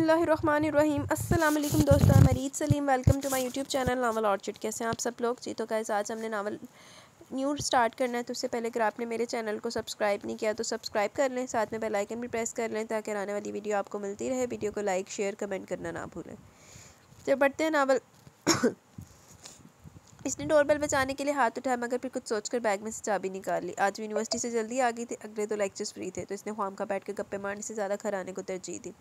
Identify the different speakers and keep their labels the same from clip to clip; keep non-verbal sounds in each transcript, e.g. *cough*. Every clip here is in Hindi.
Speaker 1: बिसमीम अल्लाम दोस्तों मैं Reet Saleem welcome to my YouTube channel novel orchid कैसे हैं आप सब लोग जी तो कैसे आज हमने नावल न्यू स्टार्ट करना है तो उससे पहले अगर आपने मेरे चैनल को सब्सक्राइब नहीं किया तो सब्सक्राइब कर लें साथ में बेल आइकन भी प्रेस कर लें ताकि आने वाली वीडियो आपको मिलती रहे वीडियो को लाइक शेयर कमेंट करना ना भूलें जब बढ़ते हैं नावल *coughs* इसने डोरबेल बचाने के लिए हाथ उठाया मगर फिर कुछ सोचकर बैग में से चाबी निकाल ली आज यूनिवर्सिटी से जल्दी आ गई थी अगले दो लेक्चर्स फ्री थे तो इसने ख्वाम का बैठ कर गप्पे मारने से ज़्यादा घर आने को तरजीह दी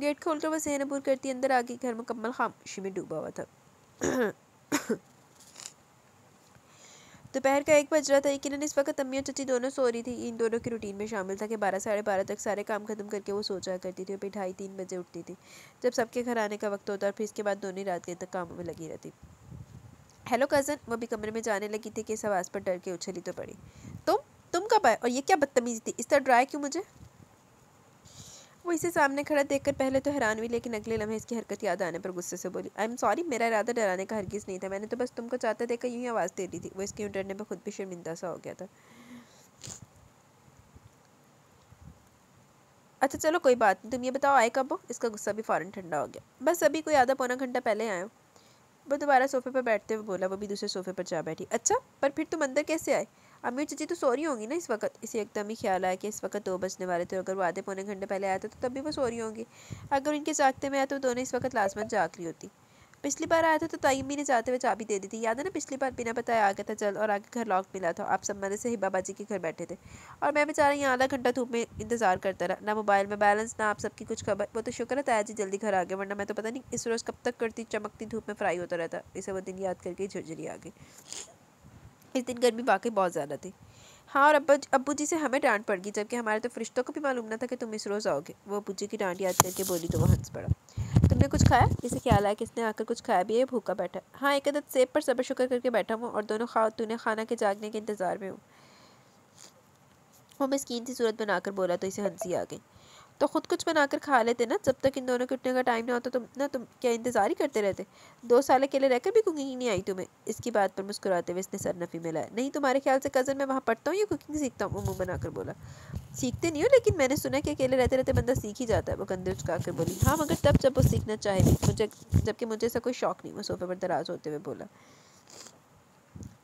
Speaker 1: गेट खोलकर वह सेहनपुर करती अंदर आके घर मुकम्मल खामोशी में डूबा हुआ था दोपहर तो का एक बज रहा था यकीन इस वक्त अम्मी और चची दोनों सो रही थी इन दोनों की रूटीन में शामिल था कि बारह साढ़े बारह तक सारे काम खत्म करके वो सो करती थी और फिर ढाई तीन बजे उठती थी जब सबके घर आने का वक्त होता और फिर इसके बाद दोनों ही रात के तक कामों में लगी रहती हेलो कज़न वो भी कमरे में जाने लगी थी कि इस आवाज़ पर डर के उछली तो पड़ी तुम तुम कब आए और ये क्या बदतमीजी थी इस तरह ड्राई क्यों मुझे वो इसे सामने खड़ा देखकर पहले तो हैरान हुई लेकिन अगले लम्हे इसकी हरकत याद आने पर गुस्से से बोली आई एम सॉरी मेरा इरादा डराने का हरगिज़ नहीं था मैंने तो बस तुमको चाहता देखकर यूँ ही आवाज़ दे दी थी वो इसके यूँ डरने पर खुद भी शर्मिंदा सा हो गया था अच्छा चलो कोई बात नहीं तुम ये बताओ आए कब हो इसका गुस्सा भी फ़ौरन ठंडा हो गया बस अभी कोई आधा पौना घंटा पहले आया वो दोबारा सोफे पर बैठते हुए बोला वो भी दूसरे सोफे पर जा बैठी अच्छा पर फिर तुम अंदर कैसे आए अमीर चची तो सो होंगी ना इस वक्त इसे एकदम ही ख्याल आया कि इस वक्त दो बजने वाले थे अगर वो आधे पौने घंटे पहले आया था तो तब भी वो सॉरी होंगी अगर उनके जागते में आया तो दोनों इस वक्त लाजमन जाग रही होती पिछली बार आया था तो ताइमी ने जाते हुए चाबी दे दी थी याद है ना पिछली बार बिना बताया आ गया था चल और आगे घर लॉक मिला था आप सब मजे से बाबा जी के घर बैठे थे और मैं बेचारा यहाँ आधा घंटा धूप में इंतजार करता रहा ना मोबाइल में बैलेंस ना आप सबकी कुछ खबर वो तो शुक्र है ताया जी जल्दी घर आ गए वरना मैं तो पता नहीं इस रोज़ कब तक करती चमकती धूप में फ्राई होता रहता इसे वो दिन याद करके झुरझुरी आ गई इस दिन गर्मी वाकई बहुत ज़्यादा थी हाँ और अब्बा अबू जी से हमें डांट पड़ गई जबकि हमारे तो फरिश्तों को भी मालूम ना था कि तुम इस रोज़ आओगे वो अबू जी की डांट याद करके बोली तो वो हंस पड़ा तुमने कुछ खाया इसे ख्याल आया कि इसने आकर कुछ खाया भी है भूखा बैठा हाँ एक अदत सेब पर सबर शुक्र करके बैठा हूँ और दोनों खा तूने खाना के जागने के इंतज़ार में हूँ वो मस्किन सी सूरत बनाकर बोला तो इसे हंसी आ गई तो ख़ुद कुछ बनाकर खा लेते ना जब तक इन दोनों के उठने का टाइम ना होता तुम तो ना तुम क्या इंतज़ार ही करते रहते दो साल अकेले रहकर भी कुकिंग नहीं आई तुम्हें इसकी बात पर मुस्कुराते हुए इसने सरनफी मिला नहीं तुम्हारे ख्याल से कज़न मैं वहाँ पढ़ता हूँ या कुकिंग सीखता हूँ मुँह बनाकर बोला सीखते नहीं हो लेकिन मैंने सुना कि अकेले रहते रहते बंदा सीख ही जाता है वो कंधे कर बोली हाँ मगर तब जब वो सीखना चाहे मुझे जबकि मुझे ऐसा कोई शौक नहीं वो सोफे पर दराज होते हुए बोला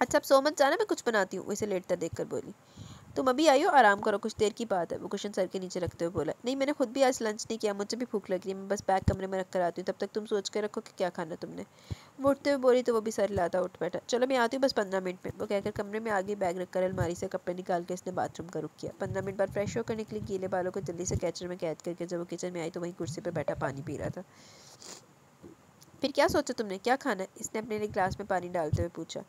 Speaker 1: अच्छा अब सो मत जाना मैं कुछ बनाती हूँ उसे लेटता देख कर बोली तुम अभी आई हो आराम करो कुछ देर की बात है वो क्वेश्चन सर के नीचे रखते हुए बोला नहीं मैंने खुद भी आज लंच नहीं किया मुझे भी भूख लग रही है मैं बस बैग कमरे में रख कर आती हूँ तब तक तुम सोच कर रखो कि क्या खाना तुमने वो उठते हुए बोली तो वो भी सर लाता उठ बैठा चलो मैं आती हूँ बस पंद्रह मिनट में वो कहकर कमरे में आगे बैग रखकर अलमारी से कपड़े निकाल के इसने बाथरूम का रुक किया पंद्रह मिनट बाद फ्रेश होकर निकली गीले बालों को जल्दी से कैचर में कैद करके जब वो किचन में आई तो वहीं कुर्सी पर बैठा पानी पी रहा था फिर क्या सोचा तुमने क्या खाना है इसने अपने लिए ग्लास में पानी डालते हुए पूछा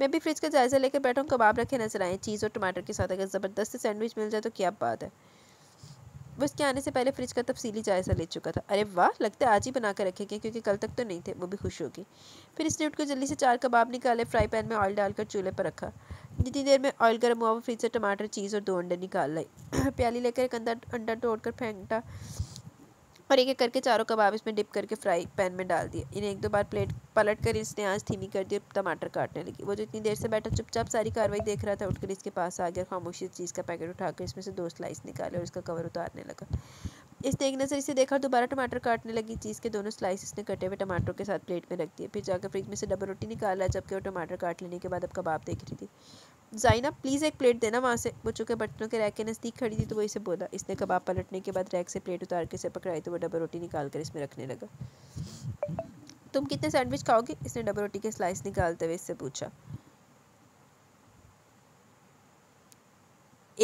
Speaker 1: मैं भी फ्रिज का जायज़ा लेकर बैठा हूँ कबाब रखे नजर आए चीज़ और टमाटर के साथ अगर ज़बरदस्त सैंडविच मिल जाए तो क्या बात है वो इसके आने से पहले फ्रिज का तफसीली जायज़ा ले चुका था अरे वाह लगता है आज ही बना कर रखेंगे क्योंकि कल तक तो नहीं थे वो भी खुश होगी फिर इसने उठकर जल्दी से चार कबाब निकाले फ्राई पैन में ऑयल डालकर चूल्हे पर रखा जितनी देर में ऑयल गर्म हुआ वो फ्रिज से टमाटर चीज़ और दो अंडे निकाल लाई *clears throat* प्याली लेकर एक अंदर अंडा तोड़कर फेंकटा और एक एक करके चारों कबाब इसमें डिप करके फ्राई पैन में डाल दिए इन्हें एक दो बार प्लेट पलट कर इसने आँच धीमी कर दी और टमाटर काटने लगी वो जो इतनी देर से बैठा चुपचाप सारी कार्रवाई देख रहा था उठकर इसके पास आ गया खामोशी चीज़ का पैकेट उठाकर इसमें से दो स्लाइस निकाले और इसका कवर उतारने लगा इस एक नज़र इसे देखा दोबारा टमाटर काटने लगी चीज़ के दोनों स्लाइस इसने कटे हुए टमाटरों के साथ प्लेट में रख दिए फिर जाकर फ्रिज में से डबल रोटी निकाला जबकि वो टमाटर काट लेने के बाद अब कबाब देख रही थी जाइना प्लीज़ एक प्लेट देना वहाँ से वो चुके बटनों के रैक के नज़दीक खड़ी थी तो वो इसे बोला इसने कबाब पलटने के बाद रैक से प्लेट उतार के इसे पकड़ाई तो वो डबल रोटी निकाल कर इसमें रखने लगा तुम कितने सैंडविच खाओगे इसने डबल रोटी के स्लाइस निकालते हुए इससे पूछा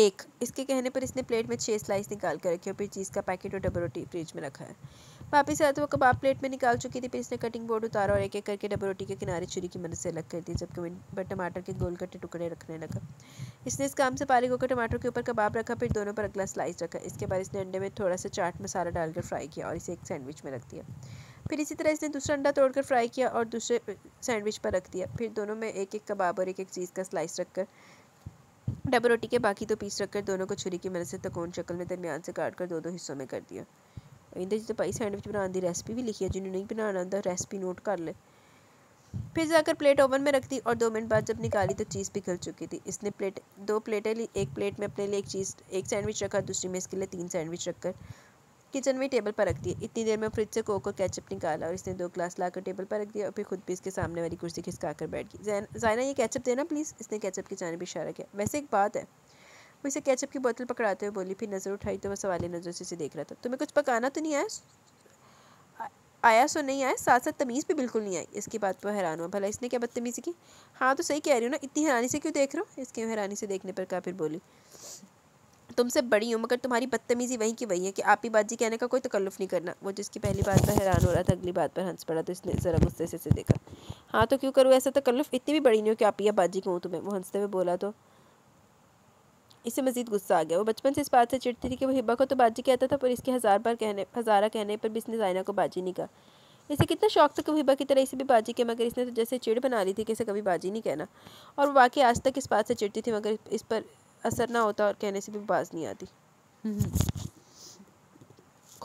Speaker 1: एक इसके कहने पर इसने प्लेट में छः स्लाइस निकाल कर रखी और फिर चीज़ का पैकेट और डबल रोटी फ्रिज में रखा है वापस से आते तो वो कबाब प्लेट में निकाल चुकी थी फिर इसने कटिंग बोर्ड उतारा और एक एक करके डबल रोटी के किनारे छुरी की मदद से अलग कर दी जबकि पर टमाटर के गोल कटे टुकड़े रखने लगा इसने इस काम से पारिक होकर टमाटर के ऊपर कबाब रखा फिर दोनों पर अगला स्लाइस रखा इसके बाद इसने अंडे में थोड़ा सा चाट मसाला डालकर फ्राई किया और इसे एक सैंडविच में रख दिया फिर इसी तरह इसने दूसरा अंडा तोड़कर फ्राई किया और दूसरे सैंडविच पर रख दिया फिर दोनों में एक एक कबाब और एक एक चीज़ का स्लाइस रखकर डबल रोटी के बाकी दो तो पीस रखकर दोनों को छुरी की मदद से तकोन शक्ल में दरमियान से काट कर दो दो हिस्सों में कर दिया इंदर जी तो भाई सैंडविच बनाने की रेसिपी भी लिखी है जिन्होंने नहीं बनाना आता रेसिपी नोट कर ले फिर जाकर प्लेट ओवन में रख दी और दो मिनट बाद जब निकाली तो चीज़ पिघल चुकी थी इसने प्लेट दो प्लेटें ली एक प्लेट में अपने लिए एक चीज़ एक सैंडविच रखा दूसरी में इसके लिए तीन सैंडविच रखकर किचन में टेबल पर रख दिए इतनी देर में फ्रिज से कोक और कैचअप निकाला और इसने दो ग्लास लाकर टेबल पर रख दिया और फिर खुद भी इसके सामने वाली कुर्सी खिसका कर बैठ गई जायना ये कैचअप देना प्लीज़ इसने कैचअप की जानब इशारा किया वैसे एक बात है वो इसे कैचअप की बोतल पकड़ाते हुए बोली फिर नज़र उठाई तो वह सवाल नज़र से इसे देख रहा था तुम्हें कुछ पकाना तो नहीं आया आया सो तो नहीं आया साथ साथ तमीज़ भी बिल्कुल नहीं आई इसकी बात वो हैरान हुआ भला इसने क्या बदतमीज़ी की हाँ तो सही कह रही हूँ ना इतनी हैरानी से क्यों देख रहा हूँ इसके हैरानी से देखने पर काफिर बोली तुमसे बड़ी हूँ मगर तुम्हारी बदतमीजी वहीं की वही है कि आप ही बाजी कहने का कोई तकल्लुफ नहीं करना वो जिसकी पहली बात पर हैरान हो रहा था अगली बात पर हंस पड़ा तो इसने ज़रा गुस्से से से देखा हाँ तो क्यों करूँ ऐसा तकल्लुफ इतनी भी बड़ी नहीं हो कि आप ही बाजी कहूँ तुम्हें वो हंसते हुए बोला तो इसे मजीद गुस्सा आ गया वो बचपन से इस बात से चिड़ती थी कि वो हिब्बा को तो बाजी कहता था पर इसके हज़ार बार कहने हज़ारा कहने पर भी इसने जायना को बाजी नहीं कहा इसे कितना शौक था कि वो हिब्बा की तरह इसे भी बाजी के मगर इसने तो जैसे चिड़ बना ली थी कि इसे कभी बाजी नहीं कहना और वाकई आज तक इस बात से चिड़ती थी मगर इस पर असर ना होता और कहने से भी बाज नहीं आती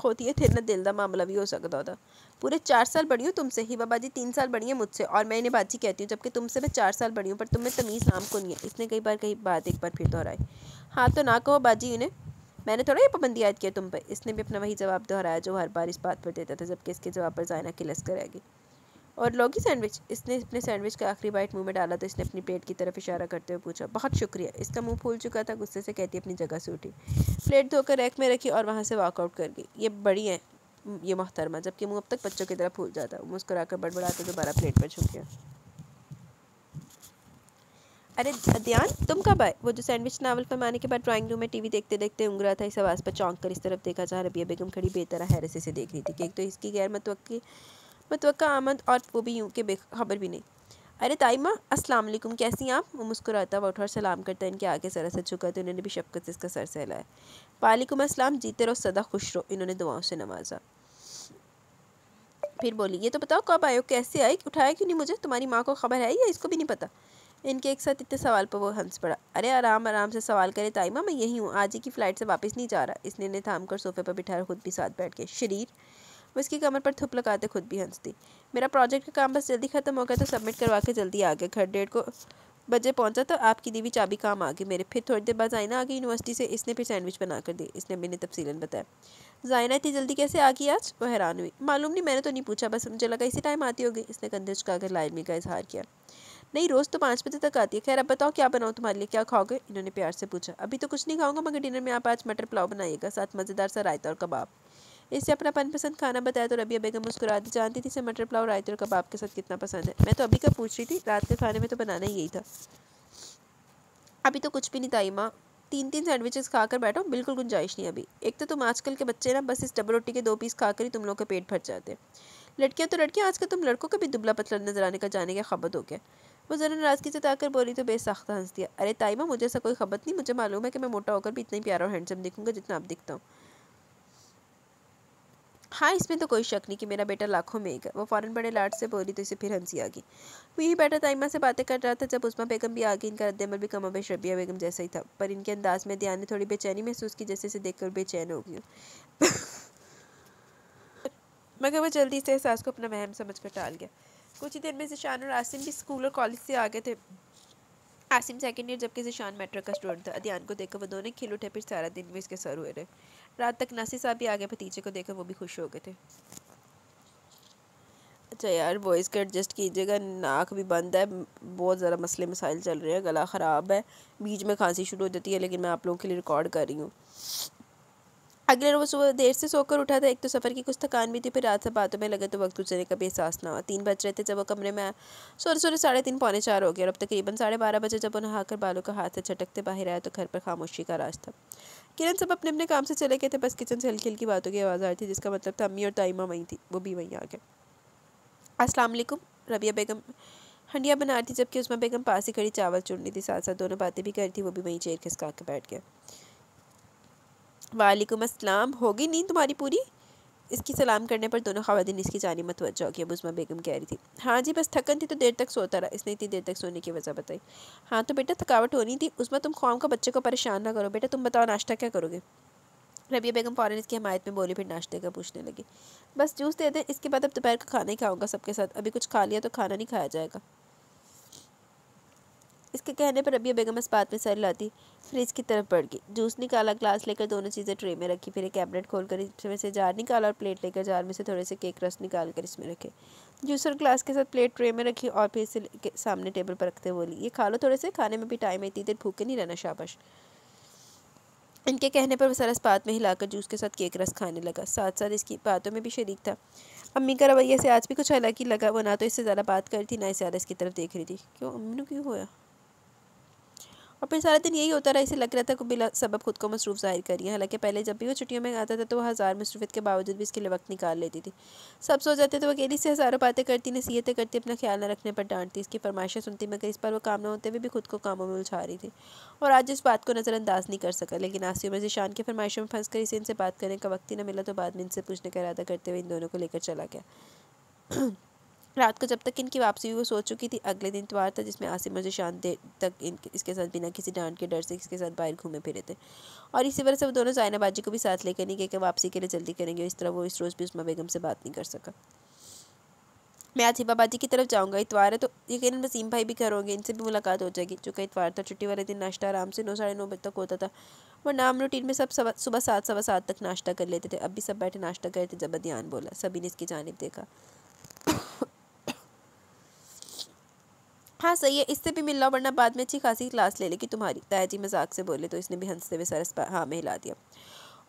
Speaker 1: होती हम्म। है ना दिल का मामला भी हो सकता होता पूरे चार साल बड़ी हूँ तुमसे बाबा बाजी तीन साल बड़ी है मुझसे और मैं इन्हें बाजी कहती हूँ जबकि तुमसे मैं चार साल बड़ी हूँ पर तुम्हें तमीज़ नाम को नहीं है इसने कई बार कही बात एक बार फिर दोहराई हाँ तो ना कहो बाजी इन्हें मैंने थोड़ा ये पाबंदी याद किया तुम पर इसने भी अपना वही जवाब दोहराया जो हर बार इस बात पर देता था जबकि इसके जवाब पर जायना किलस कर और लौकी सैंडविच इसने अपने सैंडविच का आखिरी बाइट मुंह में डाला तो इसने अपनी पेट की तरफ इशारा करते हुए पूछा बहुत शुक्रिया इसका मुंह फूल चुका था गुस्से से कहती अपनी जगह से उठी प्लेट धोकर रैक में रखी और वहाँ से वॉकआउट कर गई ये बड़ी है ये मोहतरमा जबकि मुँह अब तक बच्चों की तरह फूल जाता है मुस्करा कर कर दोबारा प्लेट पर छुप गया अरे ध्यान तुम कब आए वो जो सैंडविच नावल पर आने के बाद ड्राइंग रूम में टीवी देखते देखते उंग रहा था इस आवाज़ पर चौंक कर इस तरफ देखा जा रबिया बेगम खड़ी बेतरा हैरसे से देख रही थी कि एक तो इसकी गैर मतवक़ी मतवक़ा आमद और वो भी यूँ के बेखबर भी नहीं अरे ताइमा अस्सलाम वालेकुम कैसी हैं आप वो मुस्कुराता हुआ उठा सलाम करता है इनके आगे सरा सा झुका तो इन्होंने भी शफकत से इसका सर सहलाया वालेकुम अस्सलाम जीते रहो सदा खुश रहो इन्होंने दुआओं से नवाजा फिर बोली ये तो बताओ कब आयो कैसे आए उठाया क्यों नहीं मुझे तुम्हारी माँ को खबर है या इसको भी नहीं पता इनके एक साथ इतने सवाल पर वो हंस पड़ा अरे आराम आराम से सवाल करे ताइमा मैं यही हूँ आज ही की फ़्लाइट से वापस नहीं जा रहा इसने थाम कर सोफे पर बिठाया खुद भी साथ बैठ के शरीर वो इसकी कमर पर थुप लगाते खुद भी हंसती मेरा प्रोजेक्ट का काम बस जल्दी ख़त्म हो गया तो सबमिट करवा के जल्दी आ गया घर डेढ़ को बजे पहुंचा तो आपकी दीवी चाबी काम आ गई मेरे फिर थोड़ी देर बाद जायना आ गई यूनिवर्सिटी से इसने फिर सैंडविच बना कर दी इसने मैंने तफसीलन बताया जायना इतनी जल्दी कैसे आ गई आज वो हैरान हुई मालूम नहीं मैंने तो नहीं पूछा बस मुझे लगा इसी टाइम आती होगी इसने कंधे चुकाकर लाइमी का इजहार किया नहीं रोज़ तो पाँच बजे तक आती है खैर अब बताओ क्या बनाऊँ तुम्हारे लिए क्या खाओगे इन्होंने प्यार से पूछा अभी तो कुछ नहीं खाऊंगा मगर डिनर में आप आज मटर पुलाव बनाइएगा साथ मज़ेदार सा रायता और कबाब इससे अपना मनपसंद खाना बताया तो रबिया बेगम मुस्कुरा दी जानती थी इसे मटर पुलाव रायते और कबाब के साथ कितना पसंद है मैं तो अभी का पूछ रही थी रात के खाने में तो बनाना ही यही था अभी तो कुछ भी नहीं ताई माँ तीन तीन सैंडविचेस खाकर बैठो बिल्कुल गुंजाइश नहीं अभी एक तो तुम आजकल के बच्चे ना बस इस डबल रोटी के दो पीस खाकर ही तुम लोग का पेट भर जाते लड़कियाँ तो लड़कियाँ आजकल तुम लड़कों का भी दुबला पतला नजर आने का जाने का खबत हो गया वो ज़रा नाराज़गी से ताकर बोली तो बेसख्त हंस दिया अरे ताइमा मुझे ऐसा कोई खबत नहीं मुझे मालूम है कि मैं मोटा होकर भी इतना ही प्यारा और हैंडसम दिखूंगा जितना आप दिखता हूँ हाँ इसमें तो कोई शक नहीं कि मेरा बेटा लाखों में एक है वो फ़ौरन बड़े लाड से बोली तो इसे फिर हंसी आ गई वो यही बेटा ताइमा से बातें कर रहा था जब उस्मा बेगम भी आ गई इनका रद्दमल भी कमाबेश रबिया बेगम जैसा ही था पर इनके अंदाज में ध्यान ने थोड़ी बेचैनी महसूस की जैसे इसे देखकर बेचैन हो गई *laughs* मगर वो जल्दी से एहसास को अपना वहम समझ कर टाल गया कुछ ही देर में से शान और आसिम भी स्कूल और कॉलेज से आ गए थे आसिम सेकेंड ईयर जबकि जिशान मेट्रिक का स्टूडेंट था अदियान को देखकर वो दोनों खेल उठे फिर सारा दिन भी इसके सर हुए रहे रात तक नासिर साहब भी आगे भतीजे को देखकर वो भी खुश हो गए थे अच्छा यार वॉइस का एडजस्ट कीजिएगा नाक भी बंद है बहुत ज़्यादा मसले मसाइल चल रहे हैं गला ख़राब है बीच में खांसी शुरू हो जाती है लेकिन मैं आप लोगों के लिए रिकॉर्ड कर रही हूँ अगले रोज सुबह देर से सोकर उठा था एक तो सफ़र की कुछ थकान भी थी फिर रात से बातों में लगे तो वक्त गुजरने का भी एहसास ना हुआ तीन बज रहे थे जब वो कमरे में आया सोरे सोरे साढ़े तीन पौने चार हो गए और अब तकरीबन साढ़े बारह बजे जब वो नहाकर बालों का हाथ से छटकते बाहर आया तो घर पर खामोशी का राज था किरण सब अपने अपने काम से चले गए थे बस किचन से हल्की हल्की बातों की आवाज़ आ रही थी जिसका मतलब था अम्मी और ताइमा वहीं थी वो भी वहीं आ गए असलम रबिया बेगम हंडिया बना रही थी जबकि उसमें बेगम पास ही खड़ी चावल चुन रही थी साथ साथ दोनों बातें भी कर रही थी वो भी वहीं चेयर खिसका के बैठ गया वालेकुम अस्सलाम होगी नींद तुम्हारी पूरी इसकी सलाम करने पर दोनों खातन इसकी जानी मत वजह अब उसमा बेगम कह रही थी हाँ जी बस थकन थी तो देर तक सोता रहा इसने इतनी देर तक सोने की वजह बताई हाँ तो बेटा थकावट होनी थी उसमें तुम खाम का बच्चे को परेशान ना करो बेटा तुम बताओ नाश्ता क्या करोगे रबिया बेगम फ़ौरन इसकी हमायत में बोली फिर नाश्ते का पूछने लगी बस जूस दे दें इसके बाद अब दोपहर का खाना ही खाऊंगा सबके साथ अभी कुछ खा लिया तो खाना नहीं खाया जाएगा इसके कहने पर रबिया बेगम इस्पात में सर लाती फ्रिज की तरफ बढ़ गई जूस निकाला ग्लास लेकर दोनों चीज़ें ट्रे में रखी फिर एक कैबिनेट खोलकर इसमें से जार निकाला और प्लेट लेकर जार में से थोड़े से केक रस निकाल कर इसमें रखे जूस और ग्लास के साथ प्लेट ट्रे में रखी और फिर इसे सामने टेबल पर रखते बोली ये खा लो थोड़े से खाने में भी टाइम इतनी देर भूखे नहीं रहना शाबाश इनके कहने पर सर इस्पात में हिलाकर जूस के साथ केक रस खाने लगा साथ साथ इसकी बातों में भी शरीक था अम्मी का रवैया से आज भी कुछ हालांकि लगा वो ना तो इससे ज़्यादा बात कर रही थी ना इससे ज़्यादा इसकी तरफ देख रही थी क्यों अम्मी ने क्यों होया और फिर सारा दिन यही होता रहा इसे लग रहा था कि बिला सबब खुद को मसरूफ़ ज़ाहिर करिए हालांकि पहले जब भी वो छुट्टियों में आता था तो वह हज़ार मसरूफ़ के बावजूद भी इसके लिए वक्त निकाल लेती थी सब सो जाते तो अकेली से हज़ारों बातें करती नसीहतें करती अपना ख्याल न रखने पर डांटती इसकी फरमाइशें सुनती मगर इस पर वो काम न होते हुए भी, खुद को कामों में उलझा रही थी और आज इस बात को नज़रअंदाज नहीं कर सका लेकिन आसी उम्र शान की फरमाइशों में फंस कर इसे इनसे बात करने का वक्त ही न मिला तो बाद में इनसे पूछने का इरादा करते हुए इन दोनों को लेकर चला गया रात को जब तक इनकी वापसी हुई वो सो चुकी थी अगले दिन इतवार था जिसमें आसिम और शाम देर तक इनके इसके साथ बिना किसी डांट के डर से इसके साथ बाहर घूमे फिरे थे और इसी वजह से वो दोनों जायनाबाजी को भी साथ लेकर नहीं गए कि वापसी के लिए जल्दी करेंगे इस तरह वो इस रोज़ भी उसमा बेगम से बात नहीं कर सका मैं आज बाजी की तरफ जाऊंगा इतवार है तो यकीन वसीम भाई भी घर होंगे इनसे भी मुलाकात हो जाएगी चूँकि इतवार था छुट्टी वाले दिन नाश्ता आराम से नौ साढ़े नौ बजे तक होता था वरना नाम रूटीन में सब सुबह सात सवा सात तक नाश्ता कर लेते थे अब भी सब बैठे नाश्ता कर रहे थे जब ध्यान बोला सभी ने इसकी जानब देखा हाँ सही है इससे भी मिलना वरना बाद में अच्छी खासी क्लास ले लेगी तुम्हारी ताया जी मजाक से बोले तो इसने भी हंसते हुए सरस हाँ में हिला दिया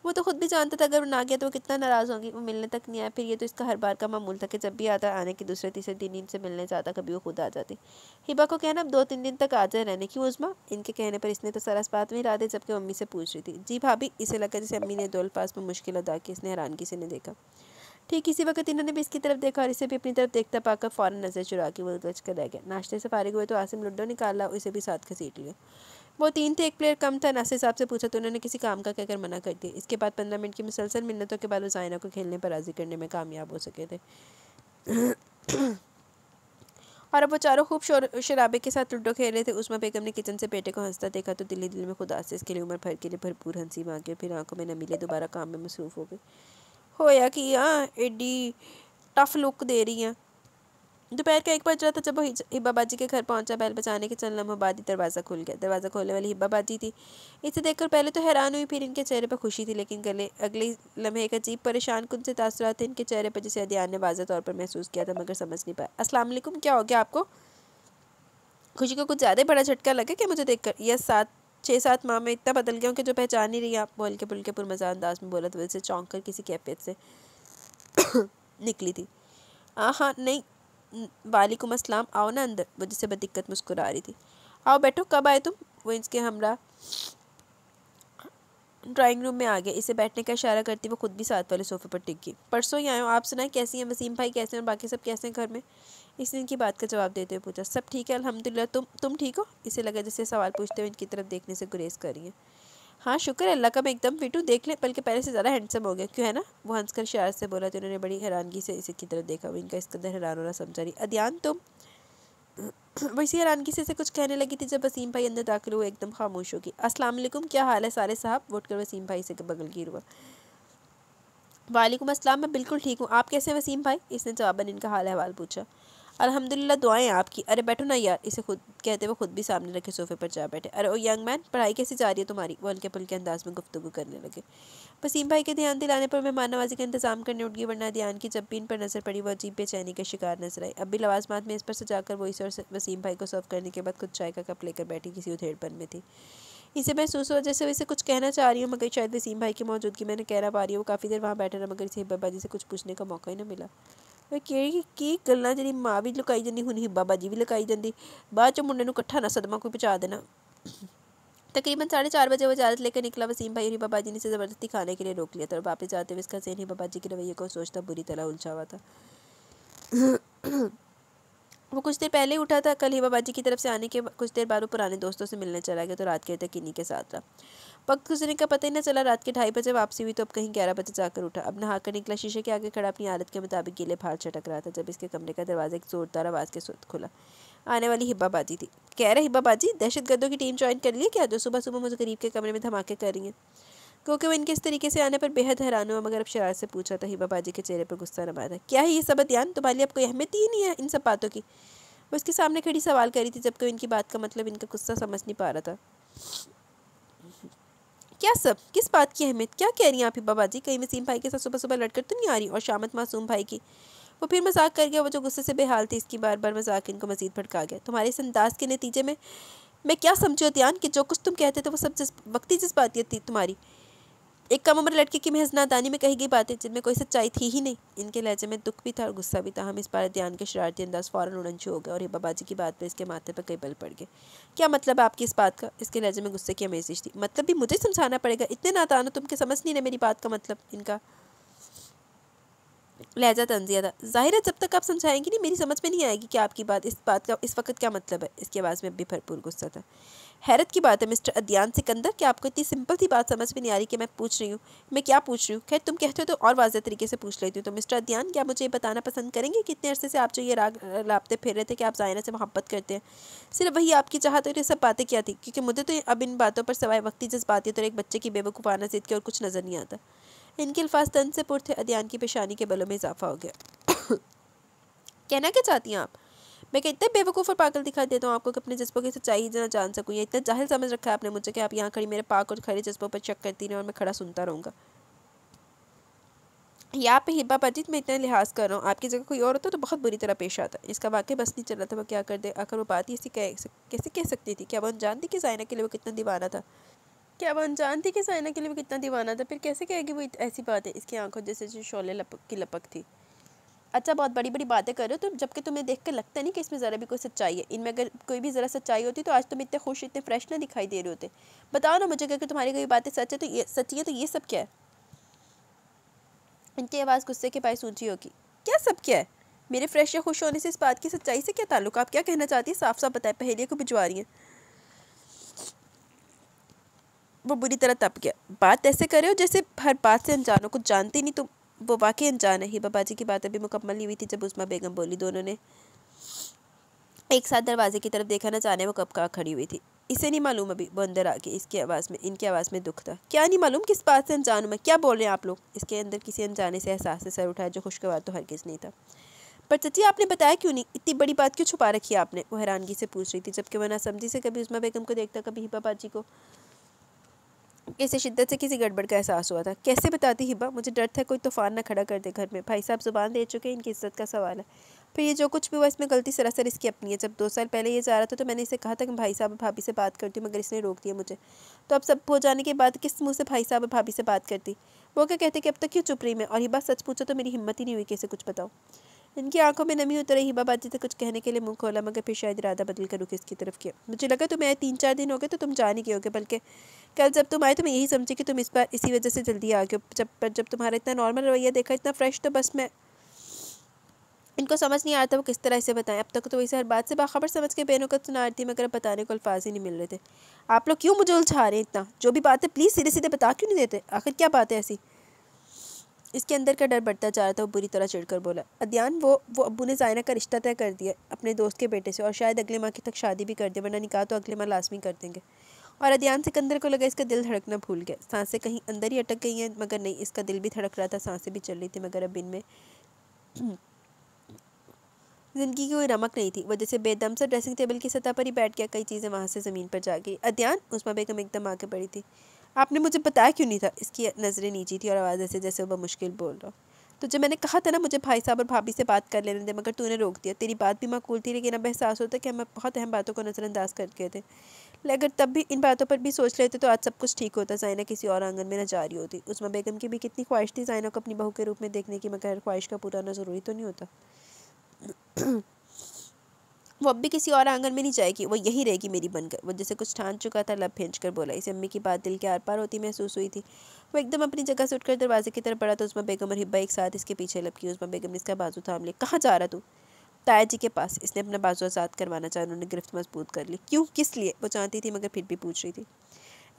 Speaker 1: वो तो खुद भी जानता था अगर वो ना गया तो वो कितना नाराज़ होगी वो मिलने तक नहीं आया फिर ये तो इसका हर बार का मामूल था कि जब भी आता आने के दूसरे तीसरे दिन इनसे मिलने जाता कभी वो खुद आ जाती हिबा को कहना अब दो तीन दिन तक आ जाए रहने की उजमा इनके कहने पर इसने तो सरस बात में हिला दी जबकि मम्मी से पूछ रही थी जी भाभी इसे लगा जैसे अम्मी ने दो अल्फाज में मुश्किल अदा की इसने हैरानगी से ने देखा ठीक इसी वक्त इन्होंने भी इसकी तरफ देखा और इसे भी अपनी तरफ देखता पाकर फ़ौरन नज़र चुरा के वो गज कर रह गया नाश्ते से फारिग हुए तो आसिम लुडो निकाला उसे भी साथ खसीट लिया वो तीन थे एक प्लेयर कम था नासिर साहब से पूछा तो उन्होंने किसी काम का कहकर मना कर दिया इसके बाद पंद्रह मिनट की मुसलसल मिन्नतों के बाद वो जायना को खेलने पर राज़ी करने में कामयाब हो सके थे और अब वो चारों खूब शराबे के साथ लुड्डो खेल रहे थे उसमें बेगम ने किचन से बेटे को हंसता देखा तो दिल्ली दिल में खुदा से इसके लिए उम्र भर के लिए भरपूर हंसी मांगी और फिर आंखों में न मिले दोबारा काम में मसरूफ़ हो गई होया कि हाँ एडी टफ लुक दे रही हैं दोपहर का एक बज रहा था जब वो हिब्बा बाजी के घर पहुंचा बैल बचाने के चलना लम्हों दरवाज़ा खुल गया दरवाज़ा खोलने वाली हिब्बा बाजी थी इसे देखकर पहले तो हैरान हुई फिर इनके चेहरे पर खुशी थी लेकिन गले अगले लम्हे एक अजीब परेशान कुन से तासरात थे इनके चेहरे पर जिसे अदियान ने वाजह तौर पर महसूस किया था मगर समझ नहीं पाया असलम क्या हो गया आपको खुशी को कुछ ज़्यादा बड़ा झटका लगा क्या मुझे देखकर यह साथ छः सात माह में इतना बदल गया हूँ कि जो पहचान ही नहीं आप वो के पुल्के पुरमजा अंदाज में बोला तो वैसे चौंक कर किसी कैफियत से *coughs* निकली थी हाँ हाँ नहीं वालेकुम असलम आओ ना अंदर वो जिससे बदिक्कत मुस्कुरा रही थी आओ बैठो कब आए तुम वो इसके हमरा ड्राइंग रूम में आ गए इसे बैठने का इशारा करती वो खुद भी साथ वाले सोफे पर टिक गई परसों ही आयो आप सुनाए कैसी हैं वसीम भाई कैसे हैं और बाकी सब कैसे हैं घर में इसने इनकी बात का जवाब देते हुए पूछा सब ठीक है अलहमदिल्ला तुम तुम ठीक हो इसे लगा जैसे सवाल पूछते हुए इनकी तरफ देखने से गुरेज कर रही है हाँ शुक्र अल्लाह का मैं एकदम फिटू देख ले बल्कि पहले से ज़्यादा हैंडसम हो गया क्यों है ना वो हंसकर शार से बोला तो उन्होंने बड़ी हैरानगी से इसे की तरफ देखा वो इनका इस कदर हैरान होना समझा रही अध्यान तुम *clears throat* वो इसी हैरानगी से इसे कुछ कहने लगी थी जब वसीम भाई अंदर दाखिल हुए एकदम खामोश होगी गई वालेकुम क्या हाल है सारे साहब वोट कर वसीम भाई से बगल गिर हुआ वालेकुम असलम मैं बिल्कुल ठीक हूँ आप कैसे वसीम भाई इसने जवाबन इनका हाल अहवाल पूछा अल्हम्दुलिल्लाह दुआएं आपकी अरे बैठो ना यार इसे खुद कहते हुए खुद भी सामने रखे सोफे पर जा बैठे अरे ओ यंग मैन पढ़ाई कैसी जा रही है तुम्हारी वो हल्के के अंदाज में गुफ्तु करने लगे वसीम भाई के ध्यान दिलाने पर मेहमान नवाजी का इंतजाम करने उठ गई वरना ध्यान की जब भी इन पर नजर पड़ी वो अजीब बेचैनी का शिकार नजर आई अब भी लवाजमात में इस पर सजाकर वो इस और वसीम भाई को सर्व करने के बाद खुद चाय का कप लेकर बैठी किसी उधेड़पन में थी इसे महसूस हो जैसे वैसे कुछ कहना चाह रही हूँ मगर शायद वसीम भाई की मौजूदगी मैंने कह रहा पा रही हूँ वो काफ़ी देर वहाँ बैठे रहा मगर इसे हिब्बाबाजी से कुछ पूछने का मौका ही ना मिला कि गल् जी माँ भी लुकई जी हूँ ਹੁਣ ਹੀ भी लुकई ਵੀ बाद ਜਾਂਦੀ ਬਾਅਦ ਚ ਮੁੰਡੇ ਨੂੰ ਇਕੱਠਾ ਨਾ ਸਦਮਾ तकरीबन साढ़े चार बजे वजारत लेकर निकला वसीम भाई हरी बाबा जी ने ज़बरदस्ती खाने के लिए रोक लिया था और वापस जाते हुए इसका सेन ही बाबा जी के रवैये को सोचता बुरी तरह उलझा हुआ था वो कुछ देर पहले ही उठा था कल ही बाबा जी की तरफ से आने के कुछ देर बाद वो पुराने दोस्तों से मिलने चला गया तो रात के तक इन्हीं के साथ रहा वक्त गुजरने का पता ही ना चला रात के ढाई बजे वापसी हुई तो अब कहीं ग्यारह बजे जाकर उठा अब नहाकर निकला शीशे के आगे खड़ा अपनी आदत के मुताबिक गीले भार चटक रहा था जब इसके कमरे का दरवाज़ा एक जोरदार आवाज़ के साथ खुला आने वाली हिब्बाबाजी थी कह रहे हिब्बाबाजी गर्दों की टीम ज्वाइन कर लिए क्या जो सुबह सुबह मुझे गरीब के कमरे में धमाके कर रही है क्योंकि वो इनके इस तरीके से आने पर बेहद हैरान हुआ मगर अब शरार से पूछा था तो हिब्बाबाजी के चेहरे पर गुस्सा नबा था क्या है ये सब ध्यान तुम्हारी अब आपको अहमियत ही नहीं है इन सब बातों की उसके सामने खड़ी सवाल करी थी जबकि इनकी बात का मतलब इनका गुस्सा समझ नहीं पा रहा था क्या सब किस बात की अहमियत क्या कह रही हैं आप ही बाबा जी कहीं वसीम भाई के साथ सुबह सुबह लड़कर तो नहीं आ रही और शामत मासूम भाई की वो फिर मजाक कर गया वो जो गुस्से से बेहाल थी इसकी बार बार मजाक इनको मजीद भड़का गया तुम्हारे इस अंदाज के नतीजे में मैं क्या समझो ध्यान कि जो कुछ तुम कहते थे वो सब जिस वक्ती जज्बातियत थी तुम्हारी एक कम उम्र लड़की की महज नादानी में कही गई बातें जिनमें कोई सच्चाई थी ही नहीं इनके लहजे में दुख भी था और गुस्सा भी था हम इस बार ध्यान के शरारती अंदाज फ़ौरन उड़नछू हो गया और ये बाबाजी की बात पर इसके माथे पर कई बल पड़ गए क्या मतलब है आपकी इस बात का इसके लहजे में गुस्से की अमेजिश थी मतलब भी मुझे समझाना पड़ेगा इतने नादान हो तुम के समझ नहीं रहे मेरी बात का मतलब इनका लहजा तंजिया था ज़ाहिर है जब तक आप समझाएंगे नहीं मेरी समझ में नहीं आएगी कि आपकी बात इस बात का इस वक्त क्या मतलब है इसकी आवाज़ में भी भरपूर गुस्सा था हैरत की बात है मिस्टर अदियान सिकंदर कि आपको इतनी सिंपल सी बात समझ में नहीं आ रही कि मैं पूछ रही हूँ मैं क्या पूछ रही हूँ खैर तुम कहते हो तो और वाजह तरीके से पूछ लेती हूँ तो मिस्टर अध्यान क्या मुझे ये बताना पसंद करेंगे कितने अरसे से आप जो ये राग लापते फिर रहे थे कि आप जायरा से मोहब्बत करते हैं सिर्फ वही आपकी चाहत और ये सब बातें क्या थी क्योंकि मुझे तो अब इन बातों पर सवाए वक्ती जज्बातियत तो एक बच्चे की बेवकूफ़ाना जिद के और कुछ नज़र नहीं आता इनके अल्फाज तन से पुर थे अदियान की पेशानी के बलों में इजाफा हो गया कहना क्या चाहती हैं आप मैं क्या इतना बेवकूफ़ और पागल दिखा देता हूँ आपको कि अपने जज्बों की सच्चाई ही ना जान सकूँ या इतना जाहिल समझ रखा है आपने मुझे कि आप यहाँ खड़ी मेरे पाक और खड़े जज्बों पर चेक करती रहें और मैं खड़ा सुनता रहूँगा या पे हिब्बा बाजिद मैं इतना लिहाज कर रहा हूँ आपकी जगह कोई और होता तो बहुत बुरी तरह पेश आता इसका वाकई बस नहीं चल रहा था वो क्या कर दे आखिर वो बात ही ऐसी कह कैसे कह सकती थी क्या वो अनजान थी कि जायना के लिए वो कितना दीवाना था क्या अनजान जानती कि साइना के लिए वो कितना दीवाना था फिर कैसे कहेगी वो ऐसी बात है इसकी आंखों जैसे जो शोले लपक की लपक थी अच्छा बहुत बड़ी बड़ी बातें कर रहे हो तो जबकि तुम्हें देख कर लगता नहीं कि इसमें ज़रा भी कोई सच्चाई है इनमें अगर कोई भी ज़रा सच्चाई होती तो आज तुम इतने खुश इतने फ्रेश ना दिखाई दे रहे होते बताओ ना मुझे अगर तुम्हारी कोई बातें सच है तो ये सच्ची है तो ये सब क्या है इनकी आवाज़ गुस्से के पास ऊँची होगी क्या सब क्या है मेरे फ्रेश या खुश होने से इस बात की सच्चाई से क्या ताल्लुक आप क्या कहना चाहती है साफ साफ बताए पहले को भिजवा रही हैं वो बुरी तरह तप गया बात ऐसे करे हो जैसे हर बात से अनजानों को जानती नहीं तो वो वाकई अनजान है बाबा जी की बात अभी मुकम्मल नहीं हुई थी जब उस्मा बेगम बोली दोनों ने एक साथ दरवाजे की तरफ देखा ना जाने वो कब का खड़ी हुई थी इसे नहीं मालूम अभी वो अंदर आके इसकी आवाज़ में इनकी आवाज़ में दुख था क्या नहीं मालूम किस बात से अनजान में क्या बोल रहे हैं आप लोग इसके अंदर किसी अनजाने से एहसास से सर उठाया जो खुशगवार तो हर किसी नहीं था पर चची आपने बताया क्यों नहीं इतनी बड़ी बात क्यों छुपा रखी आपने वो हैरानगी से पूछ रही थी जबकि वह समझी से कभी उस्मा बेगम को देखता कभी हिपा बाजी को इसे शिद्दत से किसी गड़बड़ का एहसास हुआ था कैसे बताती हिबा मुझे डर था कोई तूफान ना खड़ा कर दे घर में भाई साहब जुबान दे चुके हैं इनकी इज्जत का सवाल है फिर ये जो कुछ भी हुआ इसमें गलती सरासर इसकी अपनी है जब दो साल पहले ये जा रहा था तो मैंने इसे कहा था कि भाई साहब भाभी से बात करती हूँ मगर इसने रोक दिया मुझे तो अब सब हो जाने के बाद किस मुँह से भाई साहब भाभी से बात करती वो क्या कहते कि अब तक क्यों चुप रही मैं और ये बात सच पूछो तो मेरी हिम्मत ही नहीं हुई कि कुछ बताओ इनकी आंखों में नमी उतर ही जी से कुछ कहने के लिए मुंह खोला मगर फिर शायद इरादा बदल कर रुके इसकी तरफ किया मुझे लगा तुम्हें आए तीन चार दिन हो गए तो तुम जा नहीं गए बल्कि कल जब तुम आए तो मैं यही समझी कि तुम इस बार इसी वजह से जल्दी आ गए जब पर जब तुम्हारा इतना नॉर्मल रवैया देखा इतना फ्रेश तो बस मैं इनको समझ नहीं आता वो किस तरह इसे बताएं अब तक तो इसे हर बात से बाखबर समझ के का सुना रही थी मगर बताने को अल्फाज ही नहीं मिल रहे थे आप लोग क्यों मुझे उलझा रहे हैं इतना जो भी बात है प्लीज़ सीधे सीधे बता क्यों नहीं देते आखिर क्या बात है ऐसी इसके अंदर का डर बढ़ता जा रहा था वो बुरी तरह चिड़कर बोला अध्यान वो वो अबू ने जायना का रिश्ता तय कर दिया अपने दोस्त के बेटे से और शायद अगले माह की तक शादी भी कर दे वरना निकाह तो अगले माह लाजमी कर देंगे और अदियान सिकंदर को लगा इसका दिल धड़कना भूल गया सांसें कहीं अंदर ही अटक गई हैं मगर नहीं इसका दिल भी धड़क रहा था सांसें भी चल रही थी मगर अब इनमें *clears throat* जिंदगी की कोई रमक नहीं थी वजह से बेदम सा ड्रेसिंग टेबल की सतह पर ही बैठ गया कई चीज़ें वहाँ से ज़मीन पर जा गई अध्यान उसमें बेगम एकदम आगे बढ़ी थी आपने मुझे बताया क्यों नहीं था इसकी नज़रें नीची थी और आवाज़ ऐसे जैसे वह मुश्किल बोल रहा तो जब मैंने कहा था ना मुझे भाई साहब और भाभी से बात कर लेने दे मगर तूने रोक दिया तेरी बात भी माकूल थी लेकिन अब एहसास होता कि हमें बहुत अहम बातों को नज़रअंदाज कर गए थे लेकिन तब भी इन बातों पर भी सोच लेते तो आज सब कुछ ठीक होता जाइना किसी और आंगन में न जा रही होती उसमें बेगम की भी कितनी ख्वाहिश थी जाइना को अपनी बहू के रूप में देखने की मगर ख्वाहिश का पूरा होना ज़रूरी तो नहीं होता वो अब भी किसी और आंगन में नहीं जाएगी वो यहीं रहेगी मेरी बनकर वो जैसे कुछ ठान चुका था लब फेंच कर बोला इसे अम्मी की बात दिल के आर पार होती महसूस हुई थी वो एकदम अपनी जगह से उठकर दरवाजे की तरफ पड़ा तो उसमें बेगम और हिब्बा एक साथ इसके पीछे लपकी उसमें बेगम ने इसका बाजू थाम लिया कहाँ जा रहा तू ताया जी के पास इसने अपना बाजू आज़ाद करवाना चाहा उन्होंने गिरफ्त मजबूत कर ली क्यों किस लिए वो चाहती थी मगर फिर भी पूछ रही थी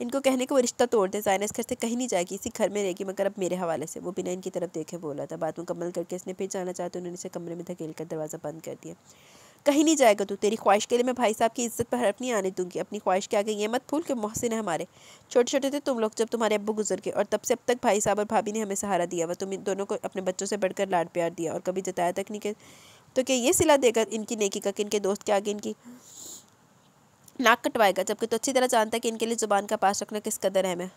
Speaker 1: इनको कहने को वो रिश्ता तोड़ दे जायना इस घर से कहीं नहीं जाएगी इसी घर में रहेगी मगर अब मेरे हवाले से वो बिना इनकी तरफ देखे बोला था बात मुकम्मल करके इसने फिर जाना चाहते तो उन्होंने इसे कमरे में धकेल कर दरवाज़ा बंद कर दिया कहीं नहीं जाएगा तू तेरी ख्वाहिश के लिए मैं भाई साहब की इज्जत पर हड़प नहीं आने दूंगी अपनी ख्वाहिश के आगे ये मत भूल कि मोहसिन है हमारे छोटे छोटे थे तुम लोग जब तुम्हारे अब्बू गुजर गए और तब से अब तक भाई साहब और भाभी ने हमें सहारा दिया हुआ तुम दोनों को अपने बच्चों से बढ़कर लाड प्यार दिया और कभी जताया तक नहीं कि तो क्या ये सिला देगा इनकी नेकी का कि इनके दोस्त के आगे इनकी नाक कटवाएगा जबकि तो अच्छी तरह जानता है कि इनके लिए ज़ुबान का पास रखना किस कदर है मैं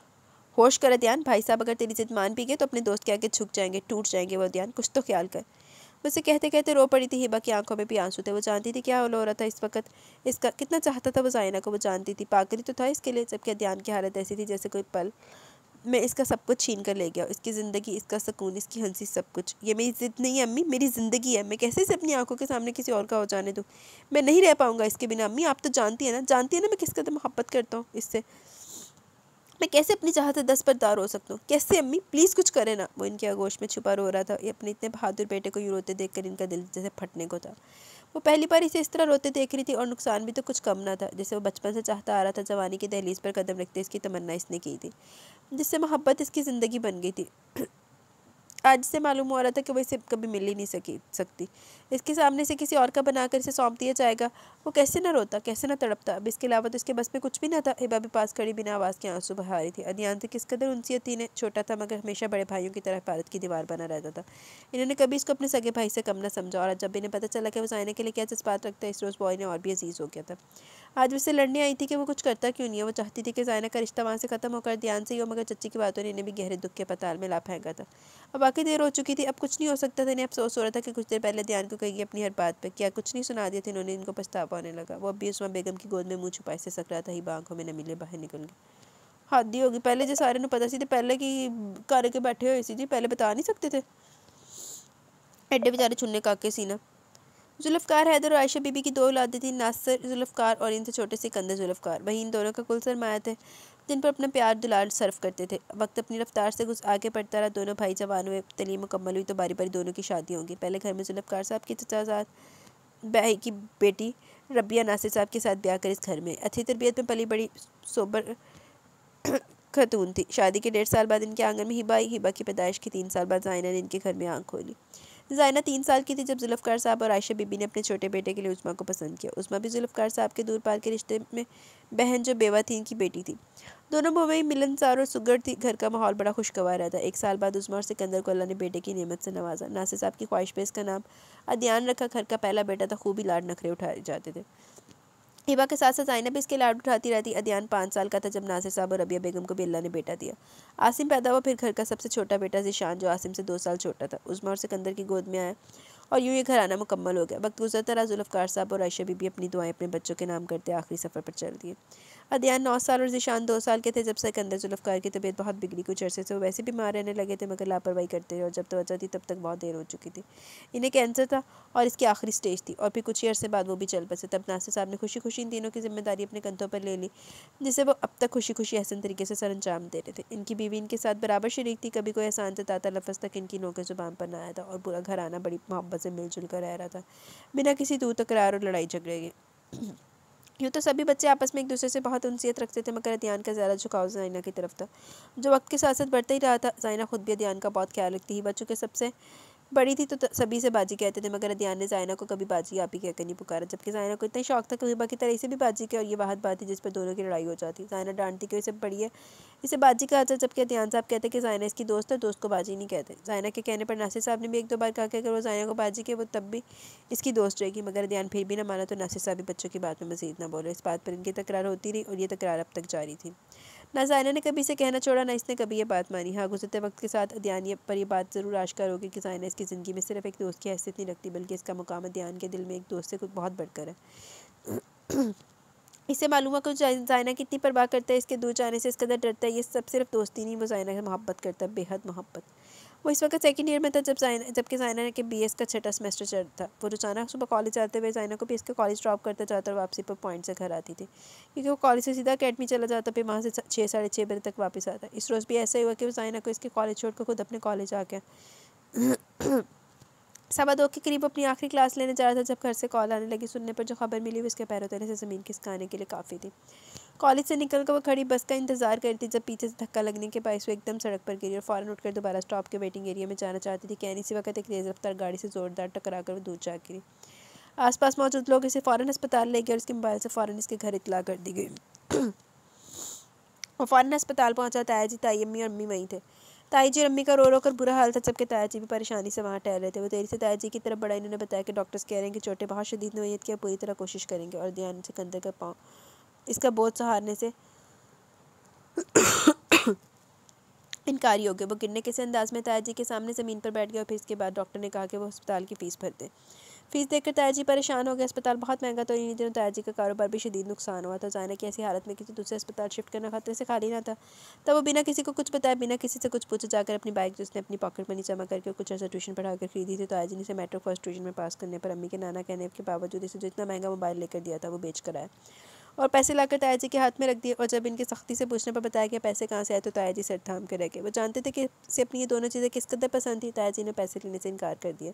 Speaker 1: होश कर ध्यान भाई साहब अगर तेरी जिद मान भी गए तो अपने दोस्त के आगे झुक जाएंगे टूट जाएंगे वो ध्यान कुछ तो ख्याल कर उसे कहते कहते रो पड़ी थी हिबा की आंखों में भी आंसू थे वो जानती थी क्या हो रहा था इस वक्त इसका कितना चाहता था वो जायना को वो जानती थी पागरी तो था इसके लिए जबकि ध्यान की हालत ऐसी थी जैसे कोई पल मैं इसका सब कुछ छीन कर ले गया इसकी ज़िंदगी इसका सुकून इसकी हंसी सब कुछ ये मेरी ज़िद नहीं है अम्मी मेरी ज़िंदगी है मैं कैसे इसे अपनी आंखों के सामने किसी और का हो जाने दूँ मैं नहीं रह पाऊँगा इसके बिना अम्मी आप तो जानती है ना जानती है ना मैं किसका तो मोहब्बत करता हूँ इससे मैं कैसे अपनी चाहत दस पर दार हो सकता हूँ कैसे अम्मी प्लीज़ कुछ करें ना वो इनके आगोश में छुपा रो रहा था ये अपने इतने बहादुर बेटे को यूँ रोते देख कर इनका दिल जैसे फटने को था वो पहली बार इसे इस तरह रोते देख रही थी और नुकसान भी तो कुछ कम ना था जैसे वो बचपन से चाहता आ रहा था जवानी की दहलीज पर कदम रखते इसकी तमन्ना इसने की थी जिससे मोहब्बत इसकी ज़िंदगी बन गई थी आज से मालूम हो रहा था कि वो इसे कभी मिल ही नहीं सकी सकती इसके सामने से किसी और का बनाकर इसे सौंप दिया जाएगा वो कैसे ना रोता कैसे ना तड़पता अब इसके अलावा तो इसके बस में कुछ भी ना था हिबा भी पास खड़ी बिना आवाज़ के आंसू बहा रही थी अनियान से किस कदर उनसी ने छोटा था मगर हमेशा बड़े भाइयों की तरह भारत की दीवार बना रहता था इन्होंने कभी इसको अपने सगे भाई से कम ना समझा और जब इन्हें पता चला कि वो जाने के लिए क्या जज्बात रखता है इस रोज़ बॉय ने और भी अजीज़ हो गया था आज उससे लड़ने आई थी कि वो कुछ करता क्यों नहीं है वो चाहती थी कि जायना का रिश्ता वहाँ से ख़त्म होकर ध्यान से ही हो मगर चच्ची की बातों ने इन्हें भी गहरे दुख के पताल में ला फेंका था अब बाकी देर हो चुकी थी अब कुछ नहीं हो सकता था इन्हें अफसोस हो रहा था कि कुछ देर पहले ध्यान को कही अपनी हर बात पर क्या कुछ नहीं सुना दिया था इन्होंने इनको पछतावा होने लगा वो अभी उसमें बेगम की गोद में मुँह छुपाई से सक रहा था ही आंखों में न मिले बाहर निकल गए हादी होगी पहले जो सारे पता सी ਨੂੰ पहले ਸੀ घर के बैठे हुए ਬੈਠੇ जी पहले बता नहीं सकते थे एडे बेचारे ਐਡੇ ਵਿਚਾਰੇ ਛੁੰਨੇ जुल्फकार हैदर और आयशा बीबी की दो औलादें थी नासर जुल्फकार और इनसे छोटे से कंदे जुल्फकार वहीं इन दोनों का कुल सरमाया थे जिन पर अपना प्यार दुलार सर्व करते थे वक्त अपनी रफ्तार से कुछ आगे बढ़ता रहा दोनों भाई जवान हुए तलीम मुकम्मल हुई तो बारी बारी दोनों की शादी होंगी पहले घर में जुल्फकार साहब की चचाजाद भाई की बेटी रबिया नासिर साहब के साथ ब्याह कर इस घर में अच्छी तरबियत में पली बड़ी सोबर *coughs* खतून थी शादी के डेढ़ साल बाद इनके आंगन में हिबा हिबा की पैदाइश के तीन साल बाद जायना ने इनके घर में आँख खोली ज़ायना तीन साल की थी जब जुल्फ़ार साहब और आयशा बीबी ने अपने छोटे बेटे के लिए उस्मा को पसंद किया उस्मा भी जुल्फ़ार साहब के दूर पार के रिश्ते में बहन जो बेवा थी इनकी बेटी थी दोनों भाई मिलनसार और सुगर थी घर का माहौल बड़ा खुशगवार रहा था एक साल बाद उस्मा और सिकंदर को अल्लाह ने बेटे की नियमत से नवाजा नासिर साहब की ख्वाहिश पे इसका नाम अध्यन रखा घर का पहला बेटा था खूब ही लाड नखरे उठाए जाते थे हिबा के साथ साथ आइना भी इसके लाड उठाती रहती अदियान पाँच साल का था जब नासिर साहब और रबिया बेगम को अल्लाह ने बेटा दिया आसिम पैदा हुआ फिर घर का सबसे छोटा बेटा जिशान जो आसिम से दो साल छोटा था उजमा और सिकंदर की गोद में आया और यूँ ये आना मुकम्मल हो गया वक्त गुजरता रहा जुल्फकार साहब और आयशा बीबी अपनी दुआएं अपने बच्चों के नाम करते आखिरी सफ़र पर चल दिए अदयान नौ साल और जिशान दो साल के थे जब सिकंदर जुल्फकार की तबीयत बहुत बिगड़ी कुछ अरसे से वो वैसे बीमार रहने लगे थे मगर लापरवाही करते रहे और जब तोज्जा थी तब तक बहुत देर हो चुकी थी इन्हें कैंसर था और इसकी आखिरी स्टेज थी और फिर कुछ ही अरसे बाद वो भी चल बसे तब नासिर साहब ने खुशी खुशी इन तीनों की जिम्मेदारी अपने कंधों पर ले ली जिसे वो अब तक खुशी खुशी अहसन तरीके से सर अंजाम दे रहे थे इनकी बीवी इनके साथ बराबर शरीक थी कभी कोई एहसान से ताता लफज तक इनकी नौकर जुबान पर ना आया था और पूरा घर आना बड़ी मोहब्बत से मिलजुल कर रह रहा था बिना किसी दूर तकरार और लड़ाई झगड़े के यूँ तो सभी बच्चे आपस में एक दूसरे से बहुत उनसीयत रखते थे मगर अध्यान का ज़्यादा झुकाव जाइना की तरफ था जो वक्त के साथ साथ बढ़ता ही रहा था जाइना खुद भी अध्यान का बहुत ख्याल रखती थी बच्चों के सबसे बड़ी थी तो सभी से बाजी कहते थे मगर अदियान ने जायना को कभी बाजी आप ही कहकर नहीं पुकारा जबकि जायना को इतना शौक था कबीबा बाकी तरह इसे भी बाजी के और ये वाहत बात थी जिस पर दोनों की लड़ाई हो जाती जायना डांटती क्यों इसे बड़ी है इसे बाजी कहा जाता जबकि अदियान साहब कहते कि जायना इसकी दोस्त है दोस्त को बाजी नहीं कहते जायना के कहने पर नासिर साहब ने भी एक दो बार कहा कि अगर वो जायना को बाजी के वो तब भी इसकी दोस्त रहेगी मगर अदियान फिर भी ना माना तो नासिर साहब भी बच्चों की बात में मजीद ना बोले इस बात पर इनकी तकरार होती रही और ये तकरार अब तक जारी थी ना सायना ने कभी इसे कहना छोड़ा ना इसने कभी ये बात मानी हाँ गुजरते वक्त के साथ अध्यान पर यह बात ज़रूर आश्कार होगी कि सायना इसकी ज़िंदगी में सिर्फ एक दोस्त की हैसियत नहीं रखती बल्कि इसका मुकाम अध्यान के दिल में एक दोस्त से कुछ बहुत बढ़कर है इसे मालूम है कि जायना कितनी परवाह करता है इसके दूर जाने से इस कदर डरता है ये सब सिर्फ दोस्ती नहीं वो जायना से मोहब्बत करता है बेहद मोहब्बत वो इस वक्त सेकेंड ईयर में था जब जाइन जबकि जाइना के बी का छठा सेमेस्टर चल था वो रोजाना तो सुबह कॉलेज जाते हुए जाइना को बी का कॉलेज ड्रॉप करता जाता और वापसी पर पॉइंट से घर आती थी क्योंकि वो कॉलेज से सीधा अकेडमी चला जाता फिर वहाँ से छः साढ़े छः बजे तक वापस आता इस रोज़ भी ऐसा ही हुआ कि वो जाइना को इसके कॉलेज छोड़कर खुद अपने कॉलेज आ गया *clears throat* सवा दो के करीब अपनी आखिरी क्लास लेने जा रहा था जब घर से कॉल आने लगी सुनने पर जो खबर मिली उसके पैरों तले से ज़मीन खिसकाने के लिए काफ़ी थी कॉलेज से निकल कर वो खड़ी बस का इंतजार करती थी जब पीछे से धक्का लगने के बायस वो एकदम सड़क पर गिरी और फ़ौरन उठकर दोबारा स्टॉप के वेटिंग एरिया में जाना चाहती थी कहने इसी वक्त एक तेज़ रफ्तार गाड़ी से ज़ोरदार टकरा कर वो दूर जा गिरी आसपास मौजूद लोग इसे फ़ौरन अस्पताल ले गए और उसके मोबाइल से फ़ौरन इसके घर इतला कर दी गई और फ़ौरन अस्पताल पहुंचा जी ताई अम्मी और अम्मी वहीं थे ताई जी और अम्मी का रो रो कर बुरा हाल था जबकि ताया जी भी परेशानी से वहाँ ठहर रहे थे वो देरी से ताया जी की तरफ बड़ा इन्होंने बताया कि डॉक्टर्स कह रहे हैं कि चोटें बहुत शदीद नोयत की पूरी तरह कोशिश करेंगे और ध्यान से कंधे का पाँव इसका बोझ सहारने से इनकारी हो गए वो गिरने के से अंदाज में ताया जी के सामने ज़मीन पर बैठ गए और फिर इसके बाद डॉक्टर ने कहा कि वो अस्पताल की फ़ीस भर दें फीस देखकर ताया जी परेशान हो गए अस्पताल बहुत महंगा तो इन्हीं दिनों ताया जी का कारोबार भी शदीद नुकसान हुआ था जाना कि ऐसी हालत में किसी दूसरे अस्पताल शिफ्ट करना खतरे से खाली ना था तब वो बिना किसी को कुछ बताए बिना किसी से कुछ पूछे जाकर अपनी बाइक जिसने अपनी पॉकेट मनी जमा करके कुछ ऐसा ट्यूशन पढ़ाकर खरीदी थी तो ताया जी ने इसे मेट्रो फर्स्ट ट्यूशन में पास करने पर अम्मी के नाना कहने के बावजूद इसे जो महंगा मोबाइल लेकर दिया था वो बेच कर आया और पैसे लाकर ताया जी के हाथ में रख दिए और जब इनके सख्ती से पूछने पर बताया गया पैसे कहाँ से आए तो ताया जी सर थाम कर रह गए वो जानते थे कि से अपनी ये दोनों चीज़ें किस कदर पसंद थी ताया जी ने पैसे लेने से इनकार कर दिया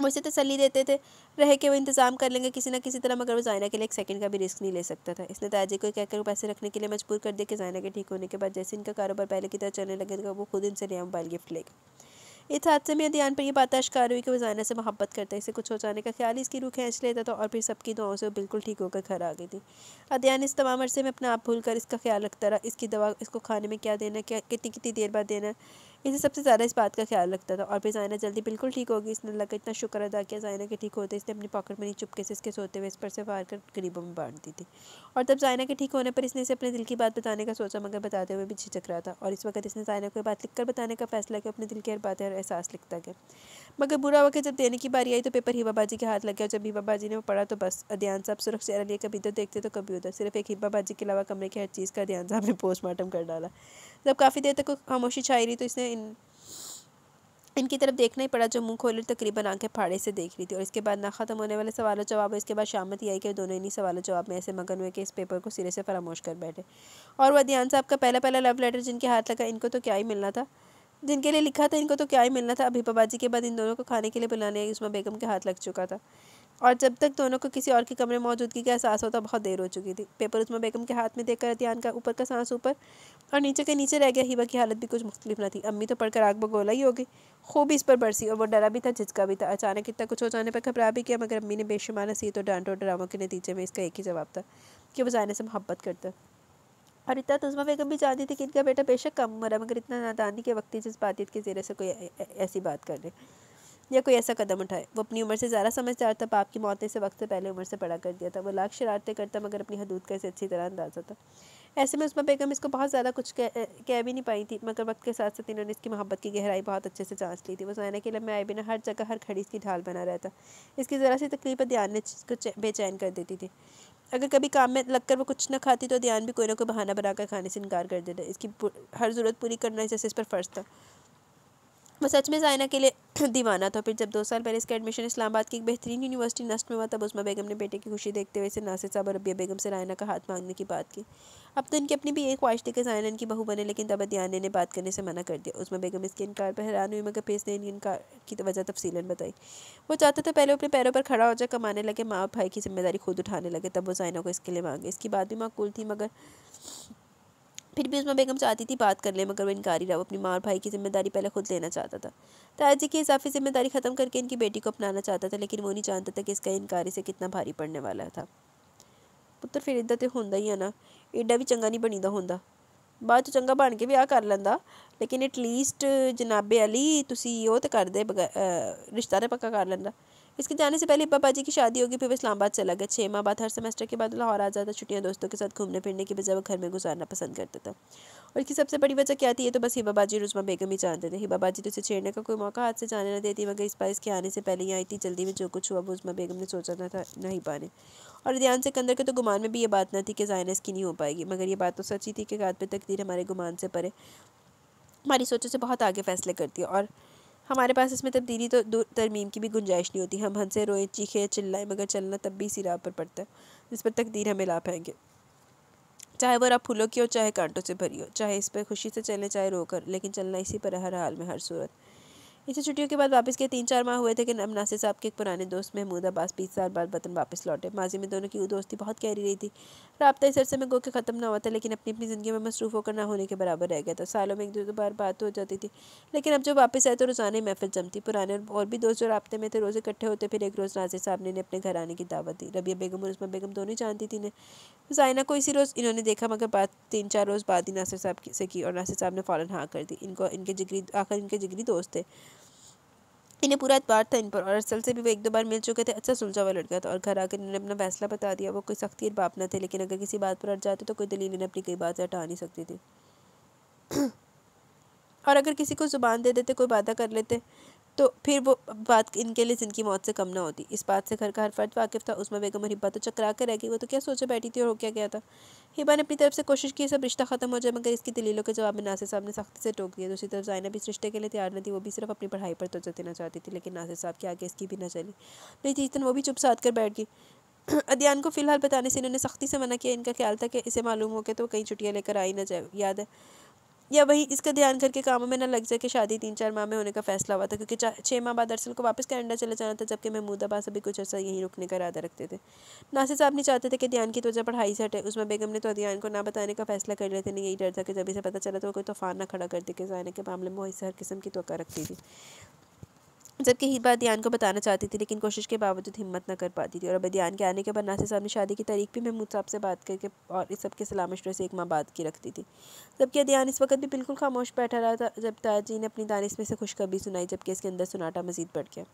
Speaker 1: वो इसे तसली देते थे रह के वो इंतज़ाम कर लेंगे किसी ना किसी तरह मगर वो जायना के लिए एक सेकंड का भी रिस्क नहीं ले सकता था इसने ताजी को कहकर पैसे रखने के लिए मजबूर कर दिया कि जायना के ठीक होने के बाद जैसे इनका कारोबार पहले की तरह चलने लगेगा वो खुद इनसे नया मोबाइल गिफ्ट लेगा इस हादसे में दियान पर यह बात आश्कार हुई कि वो जायना से मोहब्बत करता है इसे कुछ हो जाने का ख्याल इसकी रूह खींच लेता था और फिर सबकी दुआओं से वो बिल्कुल ठीक होकर घर आ गई थी अध्ययन इस तमाम अरसे में अपना आप भूल कर इसका ख्याल रखता रहा इसकी दवा इसको खाने में क्या देना क्या कितनी कितनी देर बाद देना इसे सबसे ज़्यादा इस बात का ख्याल रखता था और फिर जायना जल्दी बिल्कुल ठीक होगी इसने अल्लाह का इतना शुक्र अदा किया जायना के ठीक होते इसने अपनी पॉकेट नहीं चुपके से इसके सोते हुए इस पर से फार कर गरीबों में बांट दी थी और तब जायना के ठीक होने पर इसने इसे अपने दिल की बात बताने का सोचा मगर बताते हुए भी झिझक रहा था और इस वक्त इसने जायना को बात लिख कर बताने का फैसला किया अपने दिल की हर बातें और एहसास लिखता गया मगर बुरा वक्त जब देने की बारी आई तो पेपर हिबा बाजी के हाथ लग गया जब हिबा बाजी ने वो पढ़ा तो बस अध्ययन साहब सुरक्षा लिए कभी तो देखते तो कभी उधर सिर्फ एक हिबा बाजी के अलावा कमरे की हर चीज़ का अध्ययन साहब ने पोस्टमार्टम कर डाला जब काफ़ी देर तक खामोशी छाई रही तो इसने इन इनकी तरफ देखना ही पड़ा जो मुंह खोल तकरीबन आंखें फाड़े से देख रही थी और इसके बाद ना ख़त्म होने वाले सवालों जवाब इसके बाद शामत ही आई कि दोनों इन्हीं सवालों जवाब में ऐसे मगन हुए कि इस पेपर को सिरे से फरामोश कर बैठे और वह ध्यान साहब का पहला पहला लव लेटर जिनके हाथ लगा इनको तो क्या ही मिलना था जिनके लिए लिखा था इनको तो क्या ही मिलना था अभी बाबाजी के बाद इन दोनों को खाने के लिए बुलाने उस्मा बेगम के हाथ लग चुका था और जब तक दोनों को किसी और के कमरे मौजूदगी का एहसास होता बहुत देर हो चुकी थी पेपर उसमें बेगम के हाथ में देखकर अतियान का ऊपर का सांस ऊपर और नीचे के नीचे रह गया हीबा की हालत भी कुछ मुख्तलिफ न थी अम्मी तो पढ़कर आग बगोला ही हो गई खूब इस पर बरसी और वो डरा भी था झिझका भी था अचानक इतना कुछ हो जाने पर घबरा भी किया मगर अम्मी ने बेशुमार सी तो डांटो ड्रामों के नतीजे में इसका एक ही जवाब था कि वो जाने से मोहब्बत करता और इतना तुजमा बेगम भी जानती थी कि इनका बेटा बेशक कम उम्र है मगर इतना नादानी के वक्त जिस जज्बातियत के जेरे से कोई ऐसी बात कर ले या कोई ऐसा कदम उठाए वो अपनी उम्र से ज़्यादा समझदार था बाप की मौत ने इसे वक्त से पहले उम्र से पड़ा कर दिया था वो लाख शरारतें करता मगर अपनी हदूद का इसे अच्छी तरह अंदाजा था ऐसे में उसमें बेगम इसको बहुत ज़्यादा कुछ कह, कह भी नहीं पाई थी मगर वक्त के साथ साथ इन्होंने इसकी मोहब्बत की गहराई बहुत अच्छे से जांच ली थी वो जाना के मैं आए बिना हर जगह हर खड़ी इसकी ढाल बना रहता इसकी ज़रा सी तकलीफ ध्यान ने इसको बेचैन कर देती थी अगर कभी काम में लगकर वो कुछ ना खाती तो ध्यान भी कोई ना कोई बहाना बनाकर खाने से इनकार कर देता इसकी हर ज़रूरत पूरी करना जैसे इस पर फ़र्ज था वो सच में जायना के लिए *clears throat* दीवाना था फिर जब दो साल पहले इसका एडमिशन इस्लामाबाद की एक बेहतरीन यूनिवर्सिटी नस्ट में हुआ तब उस्मा बेगम ने बेटे की खुशी देखते हुए इसे नासिर साहब और रबिया बेगम से रायना का हाथ मांगने की बात की अब तो इनकी अपनी भी एक ख्वाहिश थी कि जायना इनकी बहू बने लेकिन तब तबदियाने ने बात करने से मना कर दिया उसमा बेगम इसके इनकार पर हैरान हुई मगर फिर इसने इनकी इनकार की तो वजह तफसीला बताई वो चाहता था पहले अपने पैरों पर खड़ा हो जाए कमाने लगे माँ भाई की जिम्मेदारी खुद उठाने लगे तब वो जायना को इसके लिए मांगे इसकी बात भी माकूल थी मगर फिर भी उसमें बेगम चाहती थी बात कर ले मगर वो इनकारी रहा अपनी मार भाई की जिम्मेदारी पहले खुद लेना चाहता था ताजी की इजाफी जिम्मेदारी ख़त्म करके इनकी बेटी को अपनाना चाहता था लेकिन वो नहीं जानता था कि इसका इनकारी से कितना भारी पड़ने वाला था पुत्र फिर इदा तो होंगे ही है ना एडा भी चंगा नहीं बनी होंगे ਬਾਅਦ ਚ ਚੰਗਾ ਬਣ कर ਵਿਆਹ लेकिन एटलीस्ट जनाबे ਐਟਲੀਸਟ तुम वो तो कर दे बगै रिश्ता तो पक्का कर ਲੈਂਦਾ इसके जाने से पहले पापा जी की शादी होगी फिर वो इस्लामाबाद चला गया छः माह बाद हर सेमेस्टर के बाद लाहौर आ जाता छुट्टियाँ दोस्तों के साथ घूमने फिरने के बजाय वो घर में गुजारना पसंद करता था और इसकी सबसे बड़ी वजह क्या थी ये तो बस हिबा जी रुजमा बेगम ही जानते थे हिबा जी तो इसे छेड़ने का कोई मौका हाथ से जाने ना देती मगर इस बार इसके आने से पहले ही आई थी जल्दी में जो कुछ हुआ वो रुजमा बेगम ने सोचा ना था नहीं पाने और ध्यान से कंदर के तो गुमान में भी ये बात ना थी कि ज़ायन इसकी नहीं हो पाएगी मगर ये बात तो सच ही थी कि रात पे तकदीर हमारे गुमान से परे हमारी सोचों से बहुत आगे फैसले करती है और हमारे पास इसमें तब्दीली तो तरमीम की भी गुंजाइश नहीं होती हम हंसे रोए चीखे चिल्लाएं मगर चलना तब भी इसी राह पर पड़ता है जिस पर तकदीर हमें ला पाएंगे चाहे वो राह फूलों की हो चाहे कांटों से भरी हो चाहे इस पर खुशी से चलें चाहे रोकर लेकिन चलना इसी पर हर हाल में हर सूरत इसी छुट्टियों के बाद वापस के तीन चार माह हुए थे कि अब नासिर साहब के एक पुराने दोस्त महमूद अब्बास बीस साल बाद वतन वापस लौटे माजी में दोनों की दोस्ती बहुत गहरी रही थी रबता इस अरसे में गो के ख़त्म ना हुआ था लेकिन अपनी अपनी ज़िंदगी में मसरूफ़ होकर ना होने के बराबर रह गया था सालों में एक दो तो बार बात हो जाती थी लेकिन अब जब वापस आए तो रोज़ाना ही महफिल जमती पुराने और भी दोस्त जो रबते में थे रोज़ इकट्ठे होते फिर एक रोज़ नाजिर साहब ने अपने घर आने की दावत दी रबिया बेगम और उसमा बेगम दोनों जानती थी इन्हें जायना को इसी रोज़ इन्होंने देखा मगर बात तीन चार रोज़ बाद ही नासिर साहब से की और नासिर साहब ने फ़ौरन हाँ कर दी इनको इनके जिगरी आखिर इनके जिगरी दोस्त थे इन्हें पूरा एतबार था इन पर और असल से भी वो एक दो बार मिल चुके थे अच्छा सुलझा हुआ लड़का था और घर आकर इन्होंने अपना फैसला बता दिया वो कोई सख्ती बाप ना थे लेकिन अगर किसी बात पर अट जाते तो कोई दलील इन्हें अपनी कई बात हटा नहीं सकती थी *clears throat* और अगर किसी को ज़ुबान दे देते कोई वादा कर लेते तो फिर वो बात इनके लिए जिनकी मौत से कम ना होती इस बात से घर का हर फर्द वाकिफ था उसमें बेगम और हिब्बा तो चकरा कर रह गई वो तो क्या सोचे बैठी थी और हो क्या गया था हिब्बा ने अपनी तरफ से कोशिश की सब रिश्ता खत्म हो जाए मगर इसकी दलीलों के जवाब में नासिर साहब ने सख्ती से टोक दिया दूसरी तरफ जायना भी इस रिश्ते के लिए तैयार नहीं थी वो भी सिर्फ अपनी पढ़ाई पर तोजह देना चाहती थी लेकिन नासिर साहब के आगे इसकी भी ना चली नतीजतन वो भी चुप साध कर बैठ गई *clears throat* अदियान को फ़िलहाल बताने से इन्होंने सख्ती से मना किया इनका ख्याल था कि इसे मालूम हो गया तो कहीं छुट्टियाँ लेकर आई ना जाए याद है या वही इसका ध्यान करके कामों में ना लग जाए कि शादी तीन चार माह में होने का फैसला हुआ था क्योंकि छः माह बाद अरसल को वापस कैनेडा चले जाना था जबकि महमूद अब्बास अभी कुछ अर्सा यहीं रुकने का इरादा रखते थे नासिर साहब नहीं चाहते थे कि ध्यान की त्वजा पढ़ाई से हटे उसमें बेगम ने तो ध्यान को ना बताने का फैसला कर लेते नहीं यही डर था कि जब इसे पता चला तो कोई तूफान ना खड़ा कर दे के जाने के मामले में वही हर किस्म की तो रखती थी जबकि हिबा अदियान को बताना चाहती थी लेकिन कोशिश के बावजूद हिम्मत न कर पाती थी और अब अदियान के आने के बाद नासिर साहब ने शादी की तारीख भी महमूद साहब से बात करके और इस सब के सलाह मशरे से एक माह बात की रखती थी जबकि अदियान इस वक्त भी बिल्कुल खामोश बैठा रहा था जब ताजी ने अपनी दानिश में से खुशखबरी सुनाई जबकि इसके अंदर सुनाटा मजीद बढ़ गया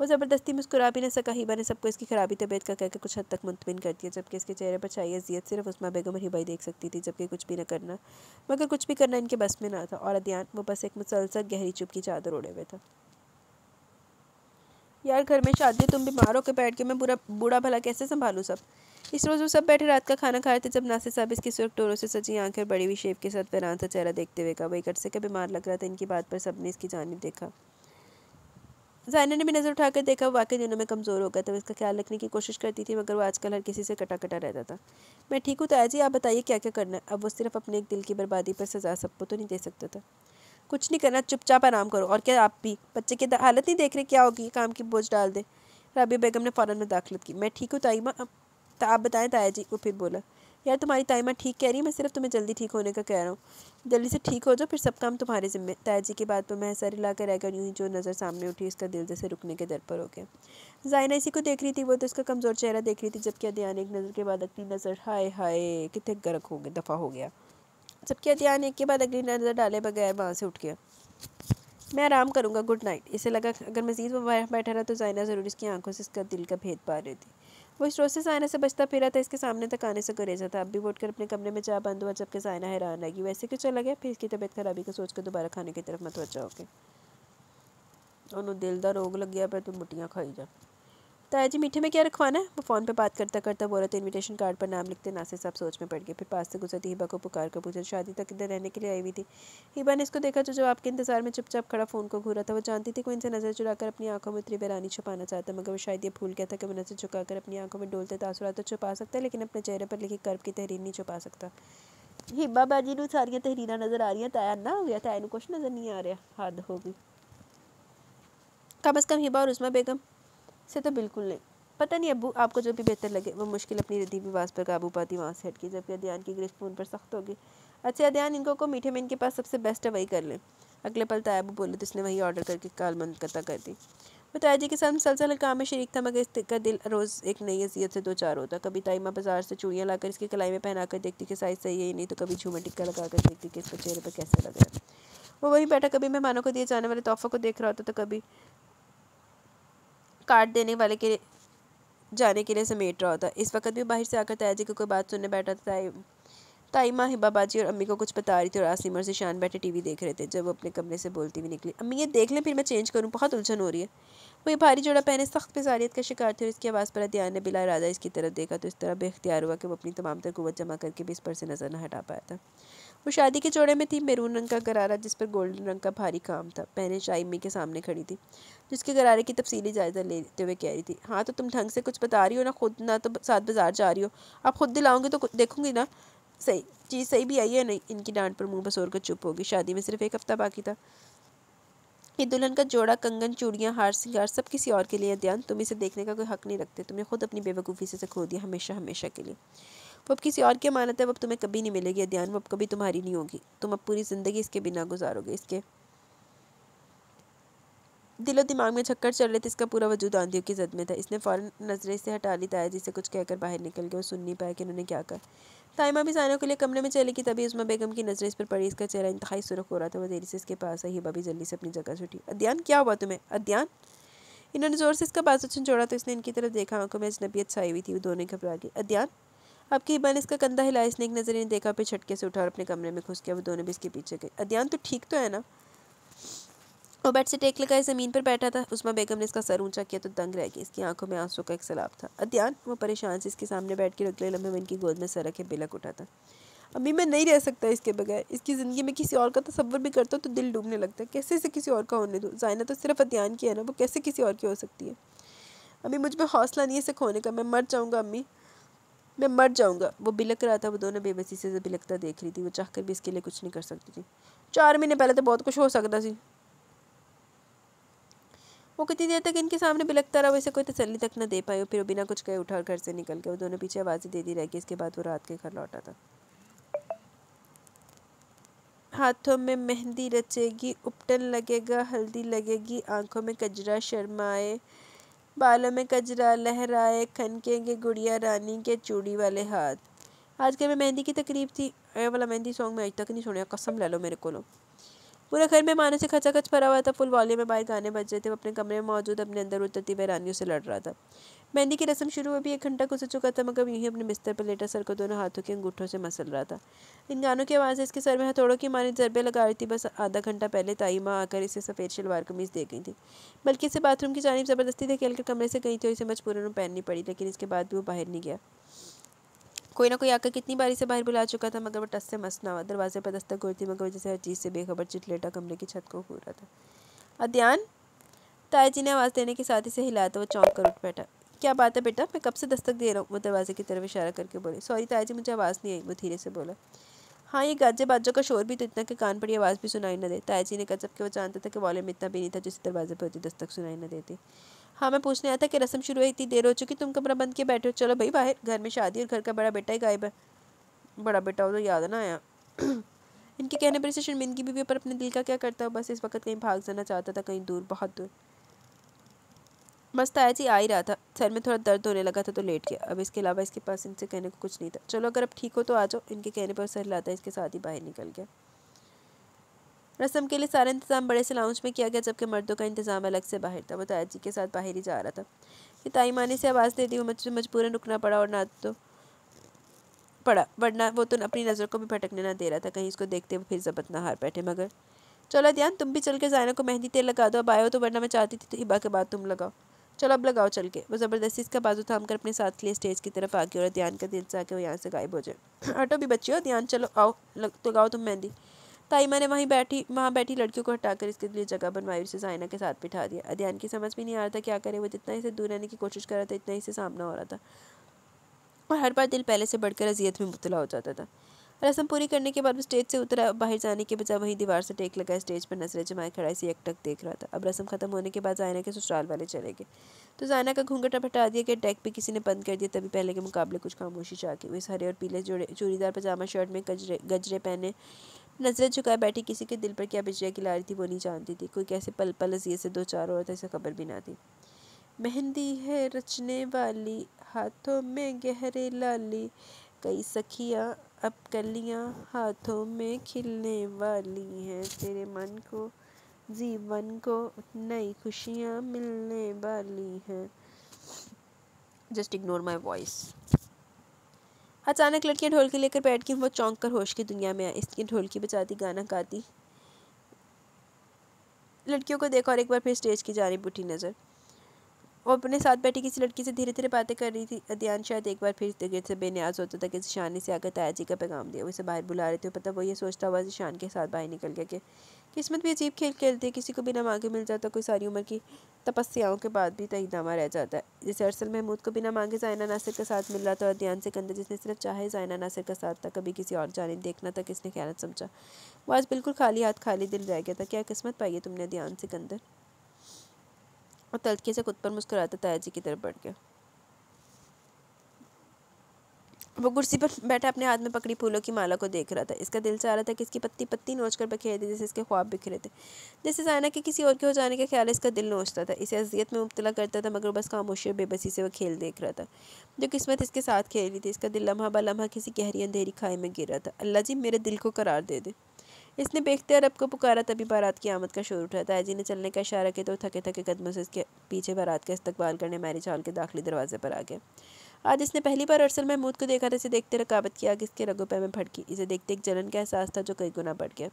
Speaker 1: वो ज़बरदस्ती मुस्कुरा भी नहीं सका हिबा ने सबको इसकी खराबी तबीयत का कहकर कुछ हद तक मुतमिन कर दिया जबकि इसके चेहरे पर चाहिए अजियत सिर्फ उस्मा बेगम और हिबा ही देख सकती थी जबकि कुछ भी न करना मगर कुछ भी करना इनके बस में ना था और अदियान वो बस एक मुसलसल गहरी चुप की चादर ओढ़े हुए था यार घर में शादी तुम बीमार होकर बैठ के मैं बुरा बूढ़ा भला कैसे संभालूँ सब इस रोज़ वो सब बैठे रात का खाना खा रहे थे जब नासिर साहब इसकी सुरख टोरों से सजी आंखें बड़ी हुई शेप के साथ वैरान सा चेहरा देखते हुए कहा वही कट से बीमार लग रहा था इनकी बात पर सब ने इसकी जानब देखा जायना ने भी नज़र उठाकर देखा वो वाकई दिनों में कमज़ोर हो गया था इसका ख्याल रखने की कोशिश करती थी मगर वो आजकल हर किसी से कटा कटा रहता था मैं ठीक हूँ ताया जी आप बताइए क्या क्या करना है अब वो सिर्फ अपने एक दिल की बर्बादी पर सज़ा सबको तो नहीं दे सकता था कुछ नहीं करना चुपचाप आराम करो और क्या आप भी बच्चे की हालत नहीं देख रहे क्या होगी काम की बोझ डाल दे राबी बेगम ने फ़ौरन में दाखलत की मैं ठीक हूँ ताइमा तो आप बताएं ताया जी वो फिर बोला यार तुम्हारी ताइमा ठीक कह रही है मैं सिर्फ तुम्हें जल्दी ठीक होने का कह रहा हूँ जल्दी से ठीक हो जाओ फिर सब काम तुम्हारे जिम्मे ताया जी की बात पर मैं सर हिला कर रह गया यूँ ही जो नज़र सामने उठी उसका दिल जैसे रुकने के दर पर हो गया जायना इसी को देख रही थी वो तो उसका कमज़ोर चेहरा देख रही थी जबकि अध्यान एक नज़र के बाद अपनी नज़र हाय हाय कितने गर्क हो गए दफ़ा हो गया सबकी ध्यान एक के बाद अगली नज़र डाले बगैर वहाँ से उठ गया मैं आराम करूँगा गुड नाइट इसे लगा अगर मजीद वो बैठा रहा तो जायना ज़रूर इसकी आंखों से इसका दिल का भेद पा रही थी वो इस रोज से जायना से बचता फिरा था इसके सामने तक आने से गुरेजा था अब भी उठकर अपने कमरे में चाह बंद हुआ जबकि जायना हैरान लगी वैसे क्यों चला गया फिर इसकी तबीयत खराबी का सोचकर दोबारा खाने की तरफ मत हो गया उन्होंने दिल का रोग लग गया पर तुम मुठियाँ खाई जा ताया जी मीठे में क्या रखवाना है वो फ़ोन पे बात करता करता बोरा तो इनविटेशन कार्ड पर नाम लिखते नासिर साहब सोच में पड़ गए फिर पास से गुजरती हिबा को पुकार कर पूछा शादी तक इधर रहने के लिए आई हुई थी हिबा ने इसको देखा जो तो आपके इंतजार में चुपचाप खड़ा फ़ोन को घूरा था वो जानती थी कोई इनसे नज़र कर अपनी आंखों में उतरी बेरानी छुपाना चाहता मगर वो शायद ये भूल गया था कि वो नज़र कर अपनी आंखों में डोलते तासुरा तो छुपा सकता है लेकिन अपने चेहरे पर लिखी कर्ब की तहरीर नहीं छुपा सकता हिबा बाजी ਨੂੰ ਸਾਰੀਆਂ तहरीर नज़र आ रही ਤਾਇਆ ਨਾ ਹੋਇਆ ਤਾਇਆ ਨੂੰ ਕੁਝ ਨਜ਼ਰ ਨਹੀਂ ਆ ਰਿਹਾ ਹੱਦ ਹੋ कम ਕਮ ਅਸ ਕਮ ਹਿਬਾ ਔਰ ਉਸਮਾ से तो बिल्कुल नहीं पता नहीं अबू आपको जो भी बेहतर लगे वो मुश्किल अपनी रदी विवास पर काबू पाती वहाँ से हट की जबकि अध्यान की गिरफ्त उन पर सख्त होगी अच्छा अध्यान इनको को मीठे में इनके पास सबसे बेस्ट है वही कर लें अगले पल तायबू बोले तो उसने वही ऑर्डर करके काल मनकता कर दी वो जी के साथ मुसलसल काम में शरीक था मगर इसका दिल रोज़ एक नई असीयत से दो चार होता कभी ताइमा बाजार से चूड़ियाँ लाकर इसकी कलाई में पहना कर देखती कि साइज़ सही है नहीं तो कभी झूमे टिक्का लगाकर देखती कि इस पर चेहरे पर कैसे लग रहा है वो वही बैठा कभी मेहमानों को दिए जाने वाले तोहफों को देख रहा होता तो कभी काट देने वाले के जाने के लिए समेट रहा होता इस वक्त भी बाहर से आकर ताया जी को कोई बात सुनने बैठा था ताई माँ हिबा बाजी और अम्मी को कुछ बता रही थी और आसिम और शान बैठे टीवी देख रहे थे जब वो अपने कमरे से बोलती हुई निकली अम्मी ये देख लें फिर मैं चेंज करूँ बहुत उलझन हो रही है वो ये भारी जोड़ा पहने सख्त पेजारियत का शिकार थी और इसकी आवाज़ पर अध्यान ने बिला राजा इसकी तरफ देखा तो इस तरह बेख्तियार हुआ कि वो अपनी तमाम तर कुत जमा करके भी इस पर से नज़र न हटा पाया था वो शादी के जोड़े में थी मेरून रंग का गरारा जिस पर गोल्डन रंग का भारी काम था पहने मी के सामने खड़ी थी जिसके गरारे की तफसीली जायजा लेते हुए कह रही थी हाँ तो तुम ढंग से कुछ बता रही हो ना खुद ना तो साथ बाजार जा रही हो आप खुद दिलाओगे तो देखूंगी ना सही चीज़ सही भी आई है नहीं इनकी डांट पर मुंह बसोर कर चुप होगी शादी में सिर्फ एक हफ्ता बाकी था ये दुल्हन का जोड़ा कंगन चूड़ियाँ हार सिंगार सब किसी और के लिए ध्यान तुम इसे देखने का कोई हक नहीं रखते तुमने खुद अपनी बेवकूफ़ी से खो दिया हमेशा हमेशा के लिए वो अब किसी और की अमानत है वो अब तुम्हें कभी नहीं मिलेगी अध्ययन वो अब कभी तुम्हारी नहीं होगी तुम अब पूरी ज़िंदगी इसके बिना गुजारोगे इसके दिलो दिमाग में छक्कर चल रहे थे इसका पूरा वजूद आंधियों की जद में था इसने फ़ौरन नजरे से हटा ली ताया जिसे कुछ कहकर बाहर निकल गया और सुन नहीं पाया कि उन्होंने क्या कहा ताइमा भी जाने के लिए कमरे में चली गई तभी उसमें बेगम की नजरें इस पर पड़ी इसका चेहरा इंतहाई सुरख हो रहा था वो देरी से इसके पास आई हिबा भी जल्दी से अपनी जगह छुटी अध्यान क्या हुआ तुम्हें अध्यान इन्होंने ज़ोर से इसका बाजू छोड़ा तो इसने इनकी तरफ देखा आंखों में अजनबियत छाई हुई थी वो दोनों घबरा गई अध्यान अब की बार इसका कंधा हिला इसने एक नज़र नहीं देखा फिर छटके से उठा और अपने कमरे में घुस गया वो दोनों भी इसके पीछे गए अदियान तो ठीक तो है ना और बेड से टेक लगाए ज़मीन पर बैठा था उसमा बेगम ने इसका सर ऊंचा किया तो दंग रह गई इसकी आंखों में आंसू का एक सलाब था अध्यान वो परेशान से इसके सामने बैठ के अगले लम्बे में इनकी गोद में सर रखे बिलक उठा था अभी मैं नहीं रह सकता इसके बगैर इसकी ज़िंदगी में किसी और का तस्वर भी करता तो दिल डूबने लगता है कैसे इसे किसी और का होने दो जायना तो सिर्फ अध्यान की है ना वो कैसे किसी और की हो सकती है अभी मुझ पर हौसला नहीं है इसे खोने का मैं मर जाऊँगा अम्मी मैं मर जाऊंगा वो बिलक रहा था वो दोनों बेबसी से बिलकता देख रही थी वो चाह कर भी इसके लिए कुछ नहीं कर सकती थी चार महीने पहले तो बहुत कुछ हो सकता सी वो कितनी देर तक इनके सामने बिलकता रहा वैसे कोई तसली तक ना दे पाए फिर वो बिना कुछ कहे उठा घर से निकल गया वो दोनों पीछे आवाज़ें दे दी रह गई इसके बाद वो रात के घर लौटा था हाथों में मेहंदी रचेगी उपटन लगेगा हल्दी लगेगी आंखों में कजरा शर्माए बालों में कजरा लहराए खनकेंगे गुड़िया रानी के चूड़ी वाले हाथ आज के मैं मेहंदी की तकरीब थी ए वाला मेहंदी सॉन्ग मैं आज तक नहीं सुनया कसम ले लो मेरे को पूरा घर में मेहमानों से खचाखच भरा हुआ था फुल वॉल्यूम में बाहर गाने बज रहे थे वो अपने कमरे में मौजूद अपने अंदर उतरती बैरानियों से लड़ रहा था मेहंदी की रस्म शुरू हुई भी एक घंटा गुजर चुका था मगर यूँ ही अपने बिस्तर पर लेटा सर को दोनों हाथों के अंगूठों से मसल रहा था इन गानों की आवाज़ इसके सर में हथौड़ों की मानी जरबे लगा रही थी बस आधा घंटा पहले ताई माँ आकर इसे सफ़ेद शलवार कमीज दे गई थी बल्कि इसे बाथरूम की जानब ज़बरदस्ती धकेल के कमरे से गई थी और इसे मजबूरन पहननी पड़ी लेकिन इसके बाद भी वो बाहर नहीं गया कोई ना कोई आकर कितनी बारी से बाहर बुला चुका था मगर वो टस से मस ना हुआ दरवाजे पर दस्तक गोई थी मगर जैसे हर चीज़ से बेखबर चिटलेटा कमरे की छत को घूर रहा था अध्यान जी ने आवाज़ देने के साथ ही से हिलाया था तो वो चौंक कर उठ बैठा क्या बात है बेटा मैं कब से दस्तक दे रहा हूँ वो दरवाजे की तरफ इशारा करके बोली सॉरी जी मुझे आवाज़ नहीं आई वो धीरे से बोला हाँ ये गाजे बाजों का शोर भी तो इतना कि कान पड़ी आवाज़ भी सुनाई न दे जी ने कहा जबकि वो जानता था कि वॉल्यूम इतना भी नहीं था जिस दरवाजे पर होती दस्तक सुनाई न देती हाँ मैं पूछने आया था कि रस्म शुरू हुई इतनी देर हो चुकी तुम कमरा बंद के बैठे हो चलो भाई बाहर घर में शादी और घर का बड़ा बेटा ही गायब है बड़ा बेटा हो तो याद ना आया *clears throat* इनके कहने पर इसे शर्मिंदगी भी, भी पर अपने दिल का क्या करता हो बस इस वक्त कहीं भाग जाना चाहता था कहीं दूर बहुत दूर मस्त आया जी आ ही रहा था सर में थोड़ा दर्द होने लगा था तो लेट गया अब इसके अलावा इसके पास इनसे कहने को कुछ नहीं था चलो अगर अब ठीक हो तो आ जाओ इनके कहने पर सर लाता इसके साथ ही बाहर निकल गया रस्म के लिए सारा इंतजाम बड़े से लाउंज में किया गया जबकि मर्दों का इंतजाम अलग से बाहर था वो तो जी के साथ बाहर ही जा रहा था कि ताई से आवाज़ दे दी वो मुझे मजबूरन रुकना पड़ा और ना तो पड़ा वरना वो तो अपनी नज़र को भी भटकने ना दे रहा था कहीं इसको देखते हुए फिर जबत ना हार बैठे मगर चलो ध्यान तुम भी चल के जायना को मेहंदी तेल लगा दो अब आयो तो वरना मैं चाहती थी तो हिबा के बाद तुम लगाओ चलो अब लगाओ चल के वो ज़बरदस्ती इसका बाजू थाम कर अपने साथ लिए स्टेज की तरफ आगे और ध्यान का दिल से आके वो यहाँ से गायब हो जाए ऑटो *clears throat* भी बच्ची हो ध्यान चलो आओ लग तो गाओ तुम मेहंदी ताइमा ने वहीं बैठी वहाँ बैठी लड़कियों को हटाकर इसके लिए जगह बनवाई उसे जायना के साथ बिठा दिया अध्ययन की समझ भी नहीं आ रहा था क्या करे वो जितना इसे दूर रहने की कोशिश कर रहा था इतना ही इसे सामना हो रहा था और हर बार दिल पहले से बढ़कर अजियत में मुबतला हो जाता था रस्म पूरी करने के बाद वो स्टेज से उतरा बाहर जाने के बजाय वहीं दीवार से टेक लगाए स्टेज पर नजरें जमाए खड़ा इसी एकटक देख रहा था अब रस्म खत्म होने के बाद जायना के ससुराल वाले चले गए तो जायना का घूंघटा हटा दिया कि डेक भी किसी ने बंद कर दिया तभी पहले के मुकाबले कुछ खामोशी छा उस हरे और पीले जोड़े चूड़ीदार पजामा शर्ट में गजरे गजरे पहने नजरें झुकाए बैठी किसी के दिल पर क्या बिजलियाँ की लारी थी वो नहीं जानती थी कोई कैसे पल पल अजिए से दो चार और ऐसा खबर भी ना थी मेहंदी है रचने वाली हाथों में गहरे लाली कई सखियाँ अब कलियाँ हाथों में खिलने वाली हैं तेरे मन को जीवन को नई खुशियाँ मिलने वाली हैं जस्ट इग्नोर माई वॉइस अचानक लड़कियाँ ढोलकी लेकर बैठ गई वो चौंक कर होश की दुनिया में आई इसलिए ढोलकी बचाती गाना गाती लड़कियों को देखा और एक बार फिर स्टेज की जा रही बुटी नज़र वो अपने साथ बैठी किसी लड़की से धीरे धीरे बातें कर रही थी अध्यान शायद एक बार फिर गिर से बेनियाज होता था कि शान से आकर ताया जी का पैगाम दिया उसे बाहर बुला रहे थे पता वो ये सोचता हुआ शान के साथ बाहर निकल गया कि किस्मत भी अजीब खेल खेलती है किसी को बिना मांगे मिल जाता कोई सारी उम्र की तपस्याओं के बाद भी तहदामा रह जाता है जैसे अरसल महमूद को बिना मांगे जायना नासिर के साथ मिल रहा था तो और ध्यान से कंधे जिसने सिर्फ चाहे जायना नासिर का साथ था कभी किसी और जाने देखना था किसने ख्याल समझा वो आज बिल्कुल खाली हाथ खाली दिल रह गया था क्या किस्मत पाई है तुमने ध्यान से कंदर और तलखी से खुद पर ताया जी की तरफ बढ़ गया वो कुर्सी पर बैठा अपने हाथ में पकड़ी फूलों की माला को देख रहा था इसका दिल चाह रहा था कि इसकी पत्ती पत्ती नोच कर बखेर दी जैसे इसके ख्वाब बिखरे थे जैसे जाना कि किसी और के हो जाने का ख्याल इसका दिल नोचता था इसे अजियत में मुबतला करता था मगर बस खामोशी और बेबसी से वह खेल देख रहा था जो किस्मत इसके साथ खेल रही थी इसका दिल लम्हा बा लम्हा किसी गहरी अंधेरी खाई में गिर रहा था अल्लाह जी मेरे दिल को करार दे दे इसने देखते अरब को पुकारा तभी बारात की आमद का शोर उठा ताजी ने चलने का इशारा किया तो थके थके कदमों से इसके पीछे बारात का इस्तकबाल करने मैरिज हॉल के दाखिली दरवाजे पर आ गए आज इसने पहली बार अरसल महमूद को देखा था इसे देखते रकाबत किया कि इसके रगों पर में भड़की इसे देखते एक जलन का एहसास था जो कई गुना बढ़ गया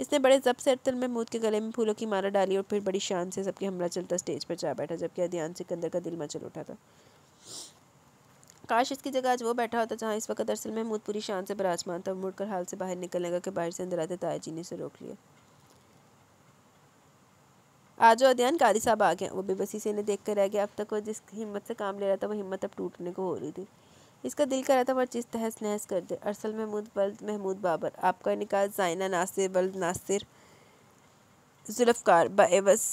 Speaker 1: इसने बड़े जब से अरसल महमूद के गले में फूलों की माला डाली और फिर बड़ी शान से सबके हमला चलता स्टेज पर जा बैठा जबकि अध्यान सिकंदर का दिल मचल उठा था काश इसकी जगह आज वो बैठा होता जहाँ इस वक्त दरअसल महमूद पूरी शान से बराजमान था मुड़कर हाल से बाहर निकलने लगा कि बाहर से अंदर आते ताया जी ने उसे रोक लिया आज अध्ययन कादी साहब आ गया वो भी बस इसे देख कर रह गया अब तक वो जिस हिम्मत से काम ले रहा था वो हिम्मत अब टूटने को हो रही थी इसका दिल कर रहा था वह चीज़ तहस नहस कर दे अरसल महमूद बल्द महमूद बाबर आपका निकास जाइना नासिर बल्द नासिर जुल्फकार बस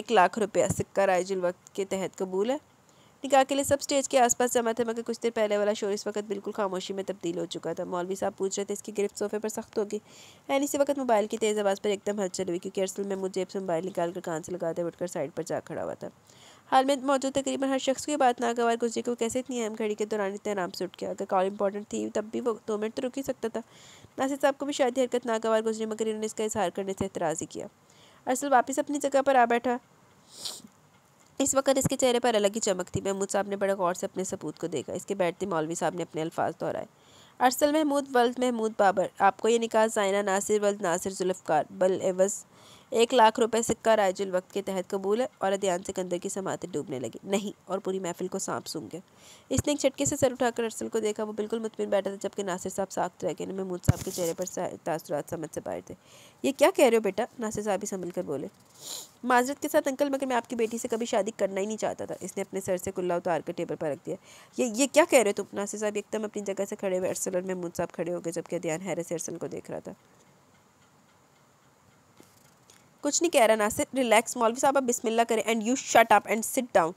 Speaker 1: एक लाख रुपया सिक्का राइजुल वक्त के तहत कबूल है निकाह के लिए सब स्टेज के आसपास जमा थे मगर कुछ देर पहले वाला शोर इस वक्त बिल्कुल खामोशी में तब्दील हो चुका था मौलवी साहब पूछ रहे थे इसकी गिरफ्त सोफे पर सख्त होगी एन इसी वक्त मोबाइल की तेज़ आवाज़ पर एकदम हलचल हुई क्योंकि अरसल में मुझे जेब से मोबाइल निकाल कर कान से लगाते उठकर साइड पर जा खड़ा हुआ था हाल में मौजूद तकरीबन हर शख्स की बात नागवार गुजरी को कैसे इतनी अहम घड़ी के दौरान इतने आराम से उठ गया अगर कॉल इंपॉर्टेंट थी तब भी वो दो मिनट तो रुक ही सकता था नासिर साहब को भी शायद हरकत नागवार गुजरी मगर इन्होंने इसका इजहार करने से एतराज़ ही किया अरसल वापस अपनी जगह पर आ बैठा इस वक्त इसके चेहरे पर अलग ही चमक थी महमूद साहब ने बड़े गौर से अपने सपूत को देखा इसके बैठते मौलवी साहब ने अपने अल्फाज दोहराए अरसल महमूद वल्द महमूद बाबर आपको ये निकाह जायना नासिर वल्द नासिर जुल्फकार बल एवज़ एक लाख रुपए सिक्का राइजुल वक्त के तहत कबूल है और अध्यान कंधे की समातें डूबने लगी नहीं और पूरी महफिल को सांप सूंघ गए इसने एक झटके से सर उठाकर अरसल को देखा वो बिल्कुल मुतमिन बैठा था जबकि नासिर साहब साख्त रह गए महमूद साहब के चेहरे पर तासरात समझ से बाहर थे ये क्या कह रहे हो बेटा नासिर साहब ही संभल कर बोले माजरत के साथ अंकल मगर मैं आपकी बेटी से कभी शादी करना ही नहीं चाहता था इसने अपने सर से कुल्ला उतार कर टेबल पर रख दिया ये ये क्या कह रहे हो तुम नासिर साहब एकदम अपनी जगह से खड़े हुए अरसल और महमूद साहब खड़े हो गए जबकि अध्यान हैरे से अरसल को देख रहा था कुछ नहीं कह रहा सिर्फ रिलैक्स मौलवी साहब आप बिस्मिल्ला करें and you shut up and sit down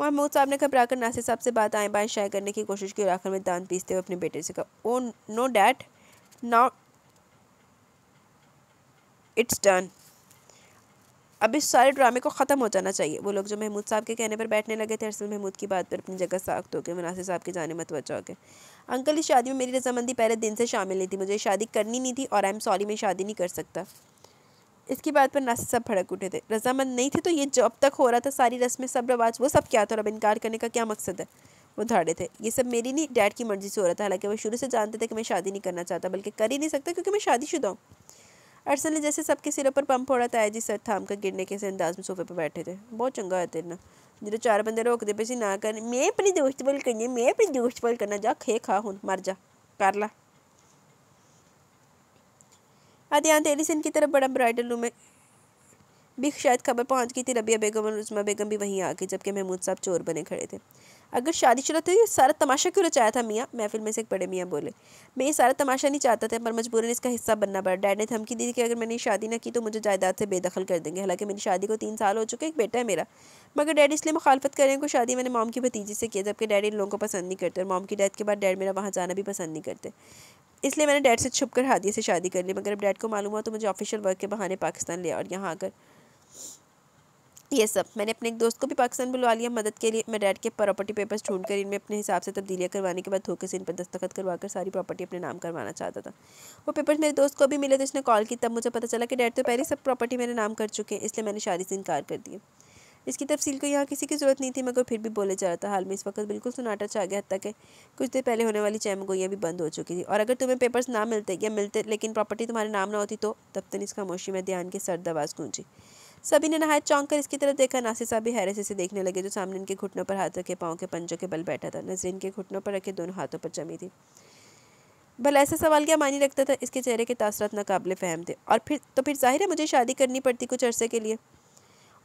Speaker 1: Mahmood साहब ने घबरा कर नासिर साहब से बात आएँ बाएँ शाय करने की कोशिश की और आखिर में दान पीसते हुए अपने बेटे से कहा oh no that now it's done अब इस सारे ड्रामे को ख़त्म हो जाना चाहिए वो लोग जो महमूद साहब के कहने पर बैठने लगे थे अरसल महमूद की बात पर अपनी जगह साख्त हो गए मनासिर साहब की जाने वजह हो गए अंकल इस शादी में मेरी रजामंदी पहले दिन से शामिल नहीं थी मुझे शादी करनी नहीं थी और आई एम सॉरी मैं शादी नहीं कर सकता इसकी बात पर नासिर सब भड़क उठे थे रजामंद नहीं थे तो ये जब तक हो रहा था सारी रस्में सब रवाज वो सब क्या था और अब इनकार करने का क्या मकसद है वो धाड़े थे ये सब मेरी नहीं डैड की मर्जी से हो रहा था हालांकि वो शुरू से जानते थे कि मैं शादी नहीं करना चाहता बल्कि कर ही नहीं सकता क्योंकि मैं शादीशुदा हूँ अरसन ने जैसे सबके सिरों पर पंप फोड़ा था जी सर थाम कर गिरने के से अंदाज में सोफे पर बैठे थे बहुत चंगा है तेरना जो तो चार बंदे रोकते पे ना कर मैं अपनी दोस्त बोल करनी मैं अपनी दोस्त बोल करना जा खे खा हूँ मर जा कर ला आदियान एलिसन इनकी तरफ बड़ा ब्राइडल रूम में भी शायद खबर पहुंच गई थी रबिया बेगम और उजमा बेगम भी वहीं आ गई जबकि महमूद साहब चोर बने खड़े थे अगर शादी शुरू तो ये सारा तमाशा क्यों रचाया था मियाँ महफिल में से एक बड़े मियाँ बोले मैं ये सारा तमाशा नहीं चाहता था पर मजबूरन इसका हिस्सा बनना पड़ा डैड ने धमकी दी कि अगर मैंने शादी ना की तो मुझे जायदाद से बेदखल कर देंगे हालांकि मेरी शादी को तीन साल हो चुके एक बेटा है मेरा मगर डैड इसलिए मुखालफत कर रहे हैं को शादी मैंने मॉम की भतीजी से किया जबकि डैड इन लोगों को पसंद नहीं करते और मॉम की डैथ के बाद डैड मेरा वहाँ जाना भी पसंद नहीं करते इसलिए मैंने डैड से छुप कर हादिया से शादी कर ली मगर अब डैड को मालूम हुआ तो मुझे ऑफिशियल वर्क के बहाने पाकिस्तान लिया और यहाँ आकर ये सब मैंने अपने एक दोस्त को भी पाकिस्तान बुलवा लिया मदद के लिए मैं डैड के प्रॉपर्टी पेपर्स ढूंढ कर इनमें अपने हिसाब से तब्दीलियाँ करवाने के बाद धोखे से इन पर दस्तखत करवा कर सारी प्रॉपर्टी अपने नाम करवाना चाहता था वो पेपर्स मेरे दोस्त को भी मिले तो इसने कॉल की तब मुझे पता चला कि डैड तो पहले सब प्रॉपर्टी मेरे नाम कर चुके हैं इसलिए मैंने शादी से इनकार कर दिया इसकी तफसील को यहाँ किसी की ज़रूरत नहीं थी मगर फिर भी बोले जा रहा था हाल में इस वक्त बिल्कुल सुनाटा छा गया तक है कुछ देर पहले होने वाली चैमगोइयाँ भी बंद हो चुकी थी और अगर तुम्हें पेपर्स ना मिलते या मिलते लेकिन प्रॉपर्टी तुम्हारे नाम ना होती तो तब तक तो इस खामोशी में ध्यान के सर्द आवाज़ गूंजी सभी ने नहाय चौंक कर इसकी तरफ देखा नासिर साहब भी हैरे से देखने लगे जो सामने इनके घुटनों पर हाथ रखे पाँव के पंजों के बल बैठा था नजर इनके घुटनों पर रखे दोनों हाथों पर जमी थी भल ऐसा सवाल क्या मानी रखता था इसके चेहरे के तासरत नाकबले फहम थे और फिर तो फिर जाहिर है मुझे शादी करनी पड़ती कुछ अरसे के लिए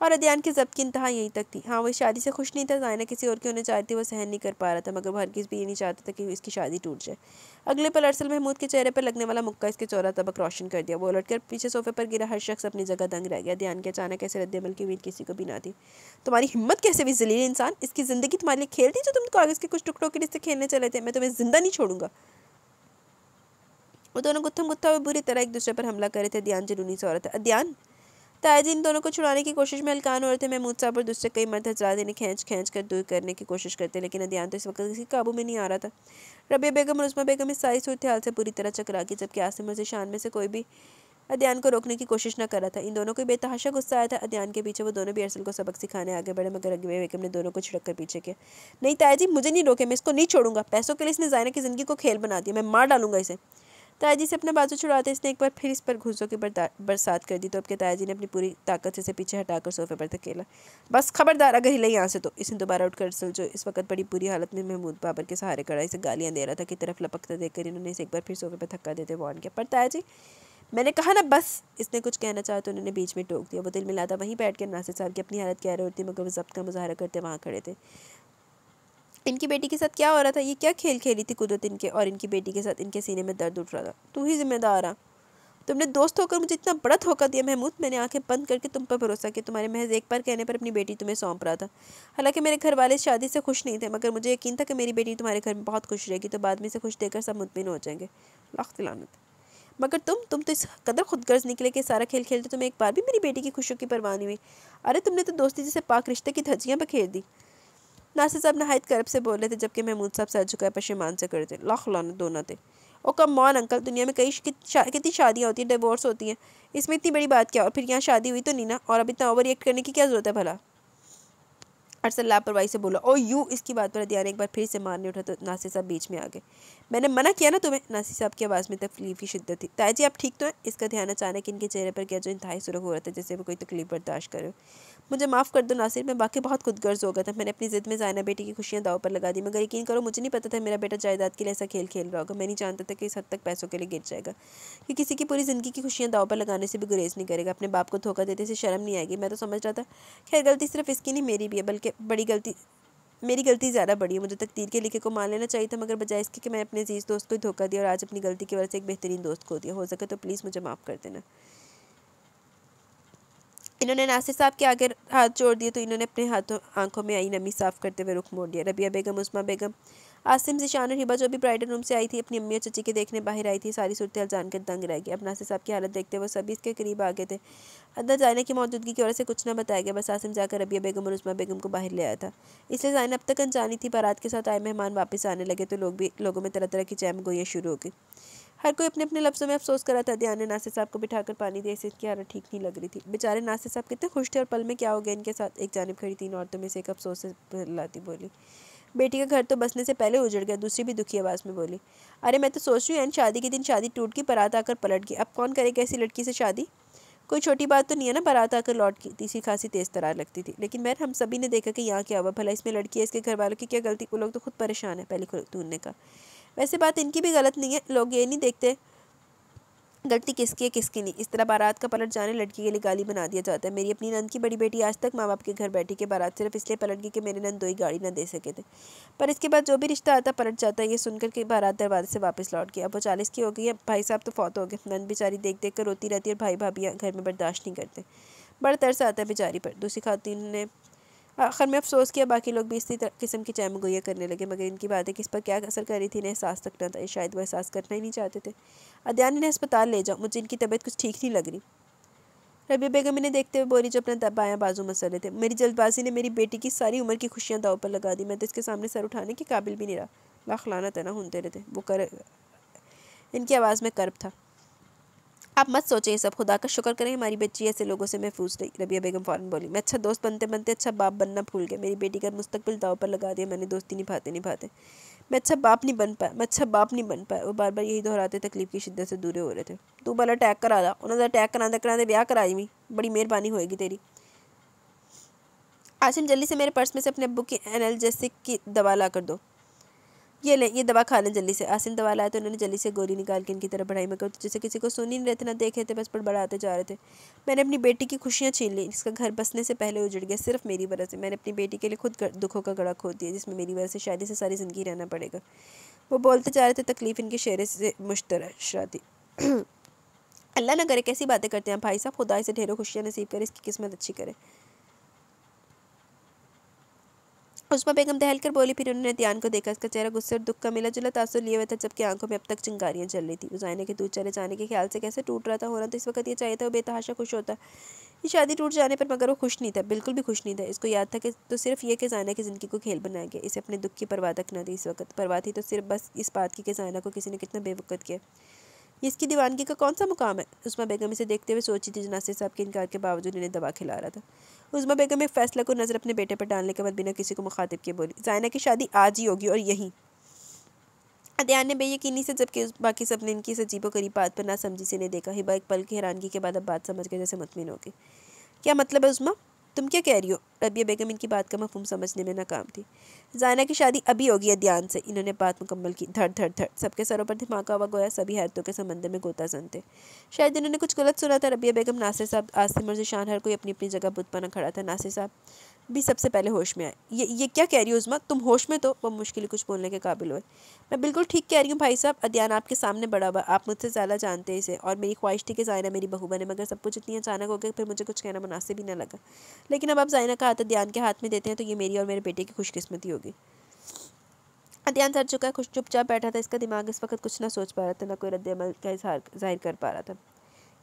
Speaker 1: और अदियान की जब्त की इंतहा यहीं तक थी हाँ वह शादी से खुश नहीं था जायना किसी और की होने चाहती वो सहन नहीं कर पा रहा था मगर हर किस भी ये नहीं चाहता था कि इसकी शादी टूट जाए अगले पल अरसल महमूद के चेहरे पर लगने वाला मुक्का इसके चौरा तबक रोशन कर दिया वो लटकर पीछे सोफे पर गिरा हर शख्स अपनी जगह दंग रह गया ध्यान के अचानक ऐसे रद्दमल की उम्मीद किसी को भी ना थी तुम्हारी हिम्मत कैसे भी जलील इंसान इसकी ज़िंदगी तुम्हारे लिए खेल थी जो तुम कागज़ के कुछ टुकड़ों के रिश्ते खेलने चले थे मैं तुम्हें ज़िंदा नहीं छोड़ूंगा वो दोनों गुत्थम गुत्था हुए बुरी तरह एक दूसरे पर हमला करे थे ध्यान जरूरी से औरत अध्यान ताज इन दोनों को छुड़ाने की कोशिश में अलकान और थे महमूद साहब और दूसरे कई मर्द हजरात इन्हें खींच खींच कर दूर करने की कोशिश करते लेकिन अधियान तो इस वक्त किसी काबू में नहीं आ रहा था रबिया बेगम और उस्मा बेगम इस सारी सूरत हाल से पूरी तरह चकरा की जबकि आसिम और शान में से कोई भी अध्यान को रोकने की कोशिश न कर रहा था इन दोनों को बेतहाशा गुस्सा आया था अध्यान के पीछे वो दोनों भी अरसल को सबक सिखाने आगे बढ़े मगर रबी बेगम ने दोनों को छिड़क कर पीछे किया नहीं ताया जी मुझे नहीं रोके मैं इसको नहीं छोड़ूंगा पैसों के लिए इसने जायना की ज़िंदगी को खेल बना दिया मैं मार डालूंगा इसे तायाजी से अपना बाजू छुड़ाते इसने एक बार फिर इस पर घुसों की बरसात कर दी तो अब के तायाजी ने अपनी पूरी ताकत से इसे पीछे हटाकर सोफे पर धकेला बस खबरदार अगर हिले यहाँ से तो इसने दोबारा उठकर असल जो इस वक्त बड़ी बुरी हालत में महमूद बाबर के सहारे खड़ा इसे गालियाँ दे रहा था कि तरफ लपकता देखकर इन्होंने इसे एक बार फिर सोफे पर धक्का देते वार्न किया पर तायाजी मैंने कहा ना बस इसने कुछ कहना चाहा तो उन्होंने बीच में टोक दिया वो दिल मिला था वहीं बैठ कर नासिर साहब की अपनी हालत कह रहे होती मगर वो जब्त का मुजाहरा करते वहाँ खड़े थे इनकी बेटी के साथ क्या हो रहा था ये क्या खेल खेली थी कुदरत इनके और इनकी बेटी के साथ इनके सीने में दर्द उठ रहा था तू ही जिम्मेदार आ तुमने दोस्त होकर मुझे इतना बड़ा धोखा दिया महमूद मैंने आंखें बंद करके तुम पर भरोसा किया तुम्हारे महज एक बार कहने पर अपनी बेटी तुम्हें सौंप रहा था हालांकि मेरे घर वाले शादी से खुश नहीं थे मगर मुझे यकीन था कि मेरी बेटी तुम्हारे घर में बहुत खुश रहेगी तो बाद में इसे खुश देकर सब मुतमिन हो जाएंगे लाख लानत मगर तुम तुम तो इस कदर खुद गर्ज निकले कि सारा खेल खेलते तुम्हें एक बार भी मेरी बेटी की खुशियों की परवाह नहीं हुई अरे तुमने तो दोस्ती जैसे पाक रिश्ते की धज्जियाँ बखेर दी नासिर साहब नहाय करब से बोल रहे थे जबकि महमूद साहब सर झुकाए पशेमान से करते लख लान दोनों थे ओ कम मॉन अंकल दुनिया में कई कितनी शादियाँ होती हैं डिवोर्स होती हैं इसमें इतनी बड़ी बात क्या और फिर यहाँ शादी हुई तो नहीं ना और अब इतना ओवर रिएक्ट करने की क्या ज़रूरत है भला अरसल लापरवाही से बोला ओ यू इसकी बात पर ध्यान एक बार फिर से मारने उठा तो नासिर साहब बीच में आ गए मैंने मना किया ना तुम्हें नासिर साहब की आवाज़ में तकलीफ की शिद्दत थी ताजी आप ठीक तो हैं इसका ध्यान अचानक इनके चेहरे पर गया जो इंतहाई सुरख हो रहा था जैसे वो कोई तकलीफ बर्दाश्त करो मुझे माफ़ कर दो नासिर मैं बाकी बहुत खुदगर्ज हो गया था मैंने अपनी ज़िद में जायना बेटी की खुशियाँ दाव पर लगा दी मगर यकीन करो मुझे नहीं पता था मेरा बेटा जायदाद के लिए ऐसा खेल खेल रहा होगा मैं नहीं जानता था कि इस हद तक पैसों के लिए गिर जाएगा कि किसी की पूरी ज़िंदगी की खुशियाँ दाव पर लगाने से भी गुरेज नहीं करेगा अपने बाप को धोखा देते से शर्म नहीं आएगी मैं तो समझ रहा था खैर गलती सिर्फ इसकी नहीं मेरी भी है बल्कि बड़ी गलती मेरी गलती ज़्यादा बड़ी है मुझे तकदीर के लिखे को मान लेना चाहिए था मगर बजाय इसके कि मैंने अपने अजीज़ दोस्त को धोखा दिया और आज अपनी गलती की वजह से एक बेहतरीन दोस्त को दिया हो सके तो प्लीज़ मुझे माफ़ कर देना इन्होंने नासिर साहब के आगे हाथ जोड़ दिए तो इन्होंने अपने हाथों आंखों में आई नमी साफ करते हुए रुख मोड़ दिया रबिया बेगम उस्मा बेगम आसिम जिशान और हिबा जो भी ब्राइडल रूम से आई थी अपनी अम्मी और चची के देखने बाहर आई थी सारी सूरत जानकर दंग रह गई अब नासिर साहब की हालत देखते हुए सभी इसके करीब आ गए थे अंदर जाने की मौजूदगी की वजह से कुछ ना बताया गया बस आसिम जाकर रबिया बेगम और उस्मा बेगम को बाहर ले आया था इसलिए जायना अब तक अनजानी थी बारात के साथ आए मेहमान वापस आने लगे तो लोग भी लोगों में तरह तरह की चैम गोइयाँ शुरू हो गई हर कोई अपने अपने लफ्ज़ों में अफसोस कर रहा था ध्यान ने नासिर साहब को बिठा कर पानी दिया इसकी हालत ठीक नहीं लग रही थी बेचारे नासिर साहब कितने खुश थे और पल में क्या हो गया इनके साथ एक जानब खड़ी तीन औरतों में से एक अफसोस से लाती बोली बेटी का घर तो बसने से पहले उजड़ गया दूसरी भी दुखी आवाज़ में बोली अरे मैं तो सोच रही हूँ एन शादी के दिन शादी टूट गई बारात आकर पलट गई अब कौन करेगा ऐसी लड़की से शादी कोई छोटी बात तो नहीं है ना बारात आकर लौट की तीसरी खासी तेज़ तरार लगती थी लेकिन मैं हम सभी ने देखा कि यहाँ क्या हुआ भला इसमें लड़की है इसके घर वालों की क्या गलती वो लोग तो खुद परेशान है पहले खुद ने कहा वैसे बात इनकी भी गलत नहीं है लोग ये नहीं देखते गलती किसकी है किसकी नहीं इस तरह बारात का पलट जाने लड़की के लिए गाली बना दिया जाता है मेरी अपनी नंद की बड़ी बेटी आज तक माँ बाप के घर बैठी के बारात सिर्फ इसलिए पलट गई कि मेरे नंद दो ही गाड़ी ना दे सके थे पर इसके बाद जो भी रिश्ता आता पलट जाता है ये सुनकर के बारात दरवाजे से वापस लौट गया अब वो चालीस की हो गई है भाई साहब तो फौत हो गए नंद बेचारी देख देख कर रोती रहती है और भाई भाभी घर में बर्दाश्त नहीं करते बड़ा तरस आता है बेचारी पर दूसरी खातून ने आखिर हाँ, में अफसोस किया बाकी लोग भी इसी किस्म की चैम गोया करने लगे मगर इनकी बातें इस पर क्या असर कर रही थी इन्हें एहसास तक था शायद वो एहसास करना ही नहीं चाहते थे अदयान इन्हें अस्पताल ले जाओ मुझे इनकी तबीयत कुछ ठीक नहीं लग रही रबी बेगम इन्हें देखते हुए बोली जो अपना दबाया बाजू मसले थे मेरी जल्दबाजी ने मेरी बेटी की सारी उम्र की खुशियाँ दाव पर लगा दी मैं तो इसके सामने सर उठाने के काबिल भी नहीं रहा लाखलाना तना हूं रहे थे वो कर इनकी आवाज़ में कर्ब था आप मत सोचें ये सब खुदा का शुक्र करें हमारी बच्ची ऐसे लोगों से महफूज रही रबिया बेगम फ़ौरन बोली मैं अच्छा दोस्त बनते बनते अच्छा बाप बनना भूल गया मेरी बेटी का मुस्तबिल दाव पर लगा दिया मैंने दोस्ती निभाते निभाते मैं अच्छा बाप नहीं बन पाया मैं अच्छा बाप नहीं बन पाया वो बार बार यही दोहराते तकलीफ की शिद्दत से दूर हो रहे थे तू बल अटैक करा दा उन्होंने अटैक कराते कराते ब्याह करा जी बड़ी मेहरबानी होएगी तेरी आसिम जल्दी से मेरे पर्स में से अपने अबू की एनालजेसिक की दवा ला कर दो ये ले ये दवा खा लें जल्दी से आसिन दवा लाया तो उन्होंने जल्दी से गोली निकाल के इनकी तरफ बढ़ाई में कर जैसे किसी को सुन ही नहीं रहते ना देख रहे थे बस बढ़ाते जा रहे थे मैंने अपनी बेटी की खुशियाँ छीन ली इसका घर बसने से पहले उजड़ गया सिर्फ मेरी वजह से मैंने अपनी बेटी के लिए खुद दुखों का गड़ा खो दिया जिसमें मेरी वजह से शादी से सारी ज़िंदगी रहना पड़ेगा वो बोलते जा रहे थे तकलीफ़ इनके शेरे से मुश्तरा शादी *clears throat* अल्लाह ना करे कैसी बातें करते हैं भाई साहब खुदा से ढेरों खुशियाँ नसीब करें इसकी किस्मत अच्छी करें खुशबा बेगम दहलकर बोली फिर उन्होंने ध्यान को देखा इसका चेहरा गुस्से और दुख का मिला जुला तासुर लिए हुआ था जबकि आंखों में अब तक चिंगारियाँ चल रही थी उजाइने के दूध चले जाने के ख्याल से कैसे टूट रहा था होना तो इस वक्त ये चाहिए था वो बेतहाशा खुश होता ये शादी टूट जाने पर मगर वो खुश नहीं था बिल्कुल भी खुश नहीं था इसको याद था कि तो सिर्फ ये कि जाना की ज़िंदगी को खेल बनाया गया इसे अपने दुख की परवाह तक न दी इस वक्त परवाह थी तो सिर्फ बस इस बात की कि जाना को किसी ने कितना बेवकत किया इसकी दीवानगी का कौन सा मुकाम है उस्मा बेगम इसे देखते हुए सोची थी जनासे साहब के इनकार के बावजूद इन्हें दवा खिला रहा था उस्मा बेगम एक फैसला को नज़र अपने बेटे पर डालने के बाद बिना किसी को मुखातिब किए बोली जायना की शादी आज ही होगी और यहीं अदयान ने बेयकीनी से जबकि बाकी सब ने इनकी इस करीब बात पर ना समझी से ने देखा हिबा एक पल की हैरानगी के बाद अब बात समझ गए जैसे मुतमिन हो गई क्या मतलब है उस्मा तुम क्या कह रही हो रबिया बेगम इनकी बात का मफहम समझने में नाकाम थी जायना की शादी अभी होगी है ध्यान से इन्होंने बात मुकम्मल की धड़ धड़ धड़ सबके सरों पर धमाका हुआ गोया सभी हैरतों के संबंध में गोता थे शायद इन्होंने कुछ गलत सुना था रबिया बेगम नासिर साहब आसिम और जिशान हर कोई अपनी अपनी जगह बुतपाना खड़ा था नासिर साहब भी सबसे पहले होश में आए ये ये क्या कह रही हो उज़मा तुम होश में तो वो मुश्किल कुछ बोलने के काबिल हो मैं बिल्कुल ठीक कह रही हूँ भाई साहब अध्यान आपके सामने बड़ा हुआ आप मुझसे ज़्यादा जानते हैं इसे और मेरी ख्वाहिश थी कि जायना मेरी बहू बने मगर सब कुछ इतनी अचानक हो गया फिर मुझे कुछ कहना मुनासिब ही ना लगा लेकिन अब आप जायना का हाथ अध्यान के हाथ में देते हैं तो ये मेरी और मेरे बेटे की खुशकस्मती होगी अध्यान सर चुका है खुश चुपचाप बैठा था इसका दिमाग इस वक्त कुछ ना सोच पा रहा था ना कोई रद्द अमल का इजहार जाहिर कर पा रहा था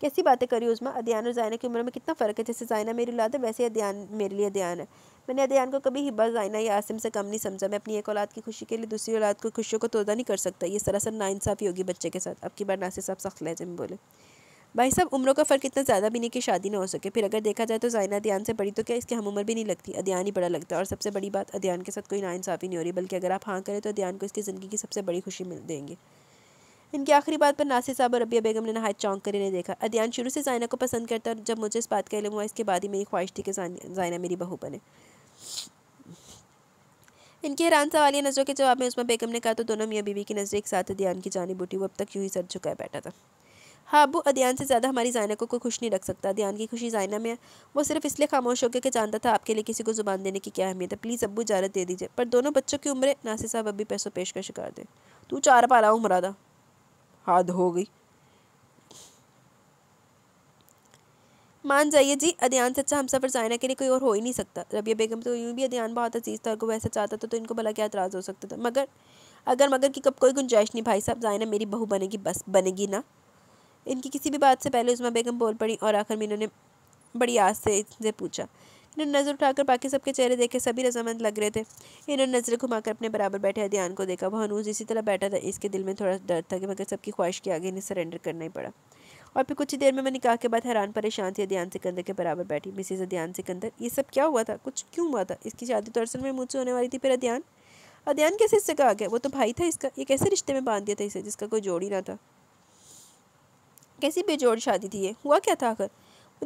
Speaker 1: कैसी बातें करी उसमें अध्ययन और जायना की उम्र में कितना फ़र्क है जैसे जायना मेरी औलाद है वैसे अध्यान मेरे लिए अध्ययन है मैंने अध्ययन को कभी हिब्बा जायना या आसिम से कम नहीं समझा मैं अपनी एक औलाद की खुशी के लिए दूसरी औलाद की खुशियों को तोदा नहीं कर सकता ये सरासर नाइंसाफ़ी होगी बच्चे के साथ अब की बार नासिर साहब सख्त लहजे में बोले भाई साहब उम्रों का फ़र्क इतना ज़्यादा भी नहीं कि शादी ना हो सके फिर अगर देखा जाए तो जायना अध्यान से बड़ी तो क्या इसकी हम उम्र भी नहीं लगती अध्ययन ही बड़ा लगता है और सबसे बड़ी बात अध्यान के साथ कोई नाइंसाफ़ी नहीं हो रही बल्कि अगर आप हाँ करें तो अध्ययन को इसकी ज़िंदगी की सबसे बड़ी खुशी मिल देंगे इनकी आखिरी बात पर नासिर साहब और रबिया बेगम ने नहाय चौंक कर इन्हें देखा अदियान शुरू से जायना को पसंद करता और जब मुझे इस बात का इलम हुआ इसके बाद ही मेरी ख्वाहिश थी कि जायना मेरी बहू बने इनकी हैरान सवालिया नज़रों के जवाब में उसमें बेगम ने कहा तो दोनों मियाँ बीवी की नज़रें एक साथ अदियान की जानी बूटी वो अब तक यूँ ही सर झुकाए बैठा था हाँ अबू अदियान से ज़्यादा हमारी जायना को कोई खुश नहीं रख सकता अदियान की खुशी जायना में है वो सिर्फ इसलिए खामोश होकर के जानता था आपके लिए किसी को ज़ुबान देने की क्या अहमियत है प्लीज़ अबू इजाज़त दे दीजिए पर दोनों बच्चों की उम्र नासिर साहब अभी पैसों पेश का शिकार दें तू चार पाला उम्र था हद हो गई मान जाइए जी अदियान सच्चा हम सफ़र जायना के लिए कोई और हो ही नहीं सकता रबिया बेगम तो यूं भी अध्ययन बहुत अजीज़ था और वैसा चाहता था तो इनको भला क्या एतराज़ हो सकता था मगर अगर मगर की कब कोई गुंजाइश नहीं भाई साहब जायना मेरी बहू बनेगी बस बनेगी ना इनकी किसी भी बात से पहले उजमा बेगम बोल पड़ी और आखिर में इन्होंने बड़ी आस से पूछा इन्होंने नज़र उठाकर बाकी सबके चेहरे देखे सभी रजामंद लग रहे थे इन्होंने नजर घुमाकर अपने बराबर बैठे अध्यान को देखा वह अनूज इसी तरह बैठा था इसके दिल में थोड़ा डर था कि मगर सबकी ख्वाहिश के आगे इन्हें सरेंडर करना ही पड़ा और फिर कुछ ही देर में मैं निकाह के बाद हैरान परेशान थी अध्यान सिकंदर के बराबर बैठी मिसिज अध्यान सिकंदर ये सब क्या हुआ था कुछ क्यों हुआ था इसकी शादी तो असल में मुझसे होने वाली थी फिर अध्यान अध्यान कैसे इससे कहा गया वो तो भाई था इसका ये कैसे रिश्ते में बांध दिया था इसे जिसका कोई जोड़ ही ना था कैसी बेजोड़ शादी थी ये हुआ क्या था आखिर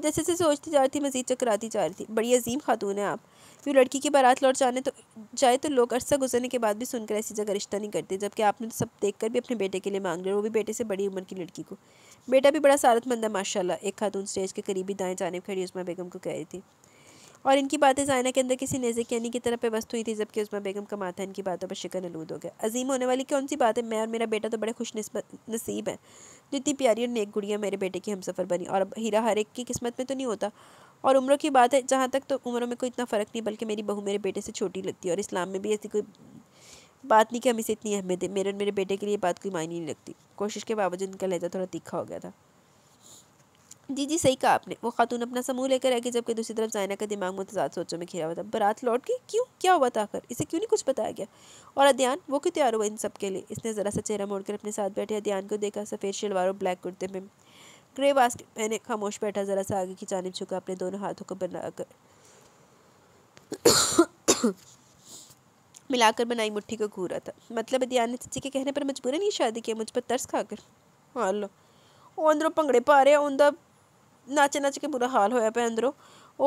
Speaker 1: जैसे जैसे सोचती जा रही थी मजीद चकराती जा रही थी बड़ी अजीम खातून है आप यूँ लड़की की बारात लौट जाने तो जाए तो लोग अरसा गुजरने के बाद भी सुनकर ऐसी जगह रिश्ता नहीं करते जबकि आपने तो सब देख कर भी अपने बेटे के लिए मांग लिया वो भी बेटे से बड़ी उम्र की लड़की को बेटा भी बड़ा सारतमंद है माशाला एक खातून स्टेज के करीबी दाएँ जाने खड़ी उस्मा बेगम को कह रही थी और इनकी बातें जायना के अंदर किसी नेजे यानी की तरफ पे वस्तु हुई थी जबकि उसमें बेगम का माथा इनकी बातों पर शिकन आलूद हो गया अजीम होने वाली कौन सी बात है मैं और मेरा बेटा तो बड़े खुश नसीब है जितनी प्यारी और नेक गुड़िया मेरे बेटे की हम सफ़र बनी और अब हीरा हर एक की किस्मत में तो नहीं होता और उम्रों की बात है जहाँ तक तो उम्रों में कोई इतना फ़र्क नहीं बल्कि मेरी बहू मेरे बेटे से छोटी लगती है और इस्लाम में भी ऐसी कोई बात नहीं कि हम इसे इतनी अहमियत है मेरे और मेरे बेटे के लिए बात कोई मायने नहीं लगती कोशिश के बावजूद इनका लहजा थोड़ा तीखा हो गया था जी जी सही कहा आपने वो खातून अपना समूह लेकर आ गई जबकि दूसरी तरफ जायना का दिमाग मुतजाद सोचों में घिरा हुआ था बरात लौट गई क्यों क्या हुआ था आखिर इसे क्यों नहीं कुछ बताया गया और अध्यान वो क्यों तैयार हुआ इन सब के लिए इसने ज़रा सा चेहरा मोड़कर अपने साथ बैठे अध्यान को देखा सफ़ेद शलवार और ब्लैक कुर्ते में ग्रे वास्ट मैंने खामोश बैठा ज़रा सा आगे की जानब छुका अपने दोनों हाथों को बनाकर *coughs* मिलाकर बनाई मुट्ठी को घूरा था मतलब अध्यान ने चीची के कहने पर मजबूरन ही शादी किया मुझ पर तरस खाकर हाँ लो ओ अंदरों भंगड़े पा रहे उनका नाचे नाच के बुरा हाल होया पै अंदरों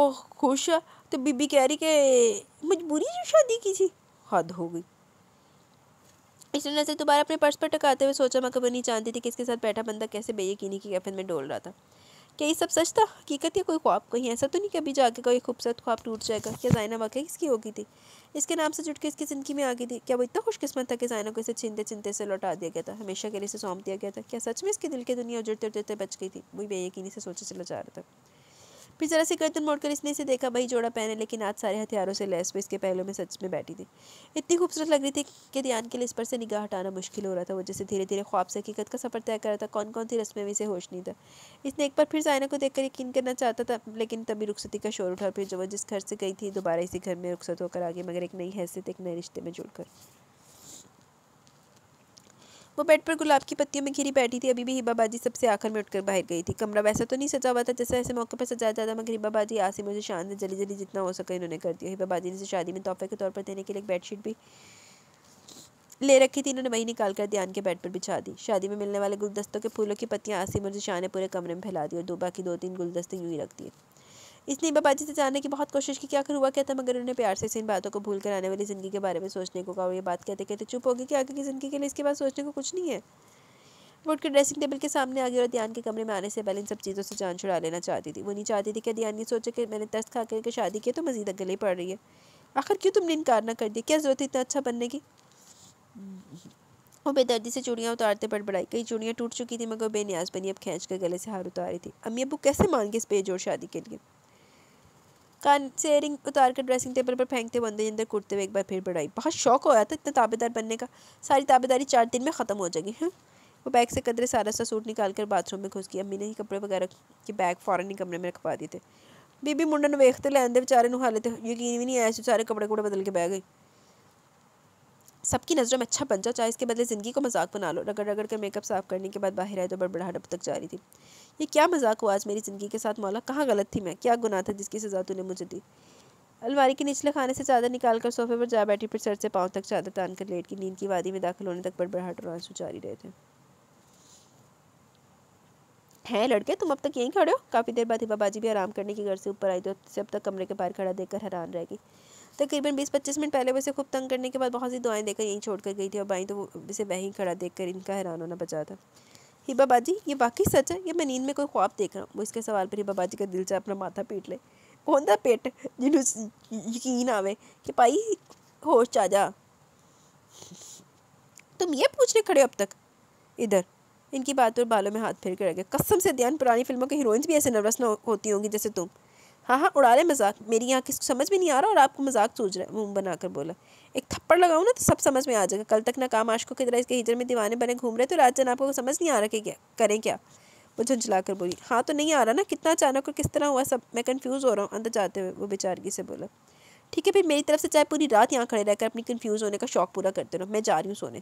Speaker 1: ओह खुश ਆ ਤੇ ਬੀਬੀ ਕਹਿ ਰਹੀ ਕਿ ਮਜਬੂਰੀ ਜੋ ਸ਼ਾਦੀ ਕੀ हद हो गई इसने नजर दोबारा अपने पर्स पर टकाते हुए सोचा मैं कभी नहीं जानती थी कि इसके साथ बैठा बंदा कैसे बेयकीनी की कैफे में डोल रहा था क्या ये सब सच था हकीकत या कोई ख्वाब कहीं ऐसा तो नहीं कि अभी जाके कोई खूबसूरत ख्वाब टूट जाएगा क्या जायना वाकई किसकी होगी थी इसके नाम से जुट के इसकी ज़िंदगी में आ गई थी क्या वो इतना खुशकस्मत था कि जायना को इसे चिंते चिंते से लौटा दिया गया था हमेशा के लिए इसे सौंप दिया गया था क्या सच में इसके दिल की दुनिया उजड़ते उजड़ते बच गई थी वही बेयकीनी से सोचे चला जा रहा था फिर ज़रा सी गर्दन मोड़कर इसने इसे देखा भाई जोड़ा पहने लेकिन आज सारे हथियारों से लैस हुए इसके पहलों में सच में बैठी थी इतनी खूबसूरत लग रही थी कि ध्यान के लिए इस पर से निगाह हटाना मुश्किल हो रहा था वो जैसे धीरे धीरे ख्वाब से हकीकत का सफ़र तय कर रहा था कौन कौन सी रस्में में इसे होश नहीं था इसने एक बार फिर जायना को देखकर यकीन करना चाहता था लेकिन तभी रुखसती का शोर उठा फिर जब वो जिस घर से गई थी दोबारा इसी घर में रुखसत होकर आ गई मगर एक नई हैसियत एक नए रिश्ते में जुड़कर वो बेड पर गुलाब की पत्तियों में घिरी बैठी थी अभी भी हिबा बाजी सबसे आखिर में उठकर बाहर गई थी कमरा वैसा तो नहीं सजा हुआ था जैसे ऐसे मौके पर सजाया जाता मगर हिबा बाजी आसिम मुझे शान जली जल्दी जल्दी जितना हो सके इन्होंने कर दिया हिबा बाजी ने शादी में तोहफे के तौर पर देने के लिए एक बेडशीट भी ले रखी थी इन्होंने वही निकाल कर ध्यान के बेड पर बिछा दी शादी में मिलने वाले गुलदस्तों के फूलों की पत्तियाँ आसिम और शाह ने पूरे कमरे में फैला दी और दो बाकी दो तीन गुलदस्ते यूं ही रख दिए इसलिए जी से जानने की बहुत कोशिश की कि आखिर हुआ क्या था मगर उन्हें प्यार से इस इन बातों को भूल कर आने वाली ज़िंदगी के बारे में सोचने को कहा और ये बात कहते कहते चुप हो गई कि आगे की ज़िंदगी के लिए इसके बाद सोचने को कुछ नहीं है वो उठकर ड्रेसिंग टेबल के सामने आ गई और ध्यान के कमरे में आने से पहले इन सब चीज़ों से जान छुड़ा लेना चाहती थी वो नहीं चाहती थी कि ध्यान ये सोचे कि मैंने तस्त खा करके शादी की तो मज़ीद ही पड़ रही है आखिर क्यों तुमने इनकार ना कर दिया क्या ज़रूरत इतना अच्छा बनने की वो बेदर्दी से चूड़ियाँ उतारते बड़बड़ाई कई चूड़ियाँ टूट चुकी थी मगर बेनियाज बनी अब खींच कर गले से हार उतारी थी अम्मी अबू कैसे मांगे इस बेजोड़ शादी के लिए कान से उतार कर ड्रेसिंग टेबल पर फेंकते बंदे जिंदर कुर्ते हुए एक बार फिर बढ़ाई बहुत शौक हो रहा था इतना ताबेदार बनने का सारी ताबेदारी चार दिन में ख़त्म हो जाएगी हैं हम्म। वो बैग से कदरे सारा सा सूट निकाल कर बाथरूम में घुस गई अम्मी ने ही कपड़े वगैरह के बैग फॉरन ही कमरे में रखवा दिए थे बीबी मुंडन वेखते लेंदे बेचारे हाले तो यकीन भी नहीं आया सारे कपड़े कूड़े बदल के बह गई सबकी नज़रों में अच्छा बन जाओ चाहे इसके बदले ज़िंदगी को मजाक बना लो रगड़ रगड़ कर मेकअप साफ करने के बाद बाहर आए तो बड़बड़ा अब तक जा रही थी ये क्या मजाक हुआ आज मेरी ज़िंदगी के साथ मौला कहाँ गलत थी मैं क्या गुना था जिसकी सज़ा तूने मुझे दी अलमारी के निचले खाने से चादर निकाल कर सोफे पर जा बैठी फिर सर से पाँव तक चादर तान कर लेट की नींद की वादी में दाखिल होने तक बड़बड़ाहट और आंसू जारी रहे थे हैं लड़के तुम अब तक यहीं खड़े हो काफ़ी देर बाद हिबाबाजी भी आराम करने की घर से ऊपर आई तो अब तक कमरे के बाहर खड़ा देखकर हैरान रह गई तकरीबन बीस पच्चीस मिनट पहले वैसे खूब तंग करने के बाद बहुत सी दुआएं देकर यहीं छोड़ कर गई थी और बाई तो वैसे वहीं खड़ा देख कर इनका हैरान होना बचा था हिबा बाजी ये बाकी सच है या मैं नींद में कोई ख्वाब देख रहा हूँ वो इसके सवाल पर हिबा बाजी का दिल से अपना माथा पीट ले कौन था पेट जिन्हें यकीन आवे कि पाई होश चा जा तुम ये पूछने खड़े अब तक इधर इनकी बात पर बालों में हाथ फेर कर रह गए कसम से ध्यान पुरानी फिल्मों के हीरोइंस भी ऐसे नर्वस ना होती होंगी जैसे तुम हाँ हाँ उड़ा रहे मजाक मेरी यहाँ किसको समझ में नहीं आ रहा और आपको मजाक सूझ रहा है मुँह बनाकर बोला एक थप्पड़ लगाओ ना तो सब समझ में आ जाएगा कल तक नाकाम आशकों की तरह इसके हिजर में दीवाने बने घूम रहे तो रात जन आपको समझ नहीं आ रहा कि क्या करें क्या वो झुंझला कर बोली हाँ तो नहीं आ रहा ना कितना अचानक और किस तरह हुआ सब मैं कन्फ्यूज़ हो रहा हूँ अंदर जाते हुए वो बेचारगी से बोला ठीक है फिर मेरी तरफ से चाहे पूरी रात यहाँ खड़े रहकर अपनी कन्फ्यूज़ होने का शौक पूरा करते रहो मैं जा रही हूँ सोने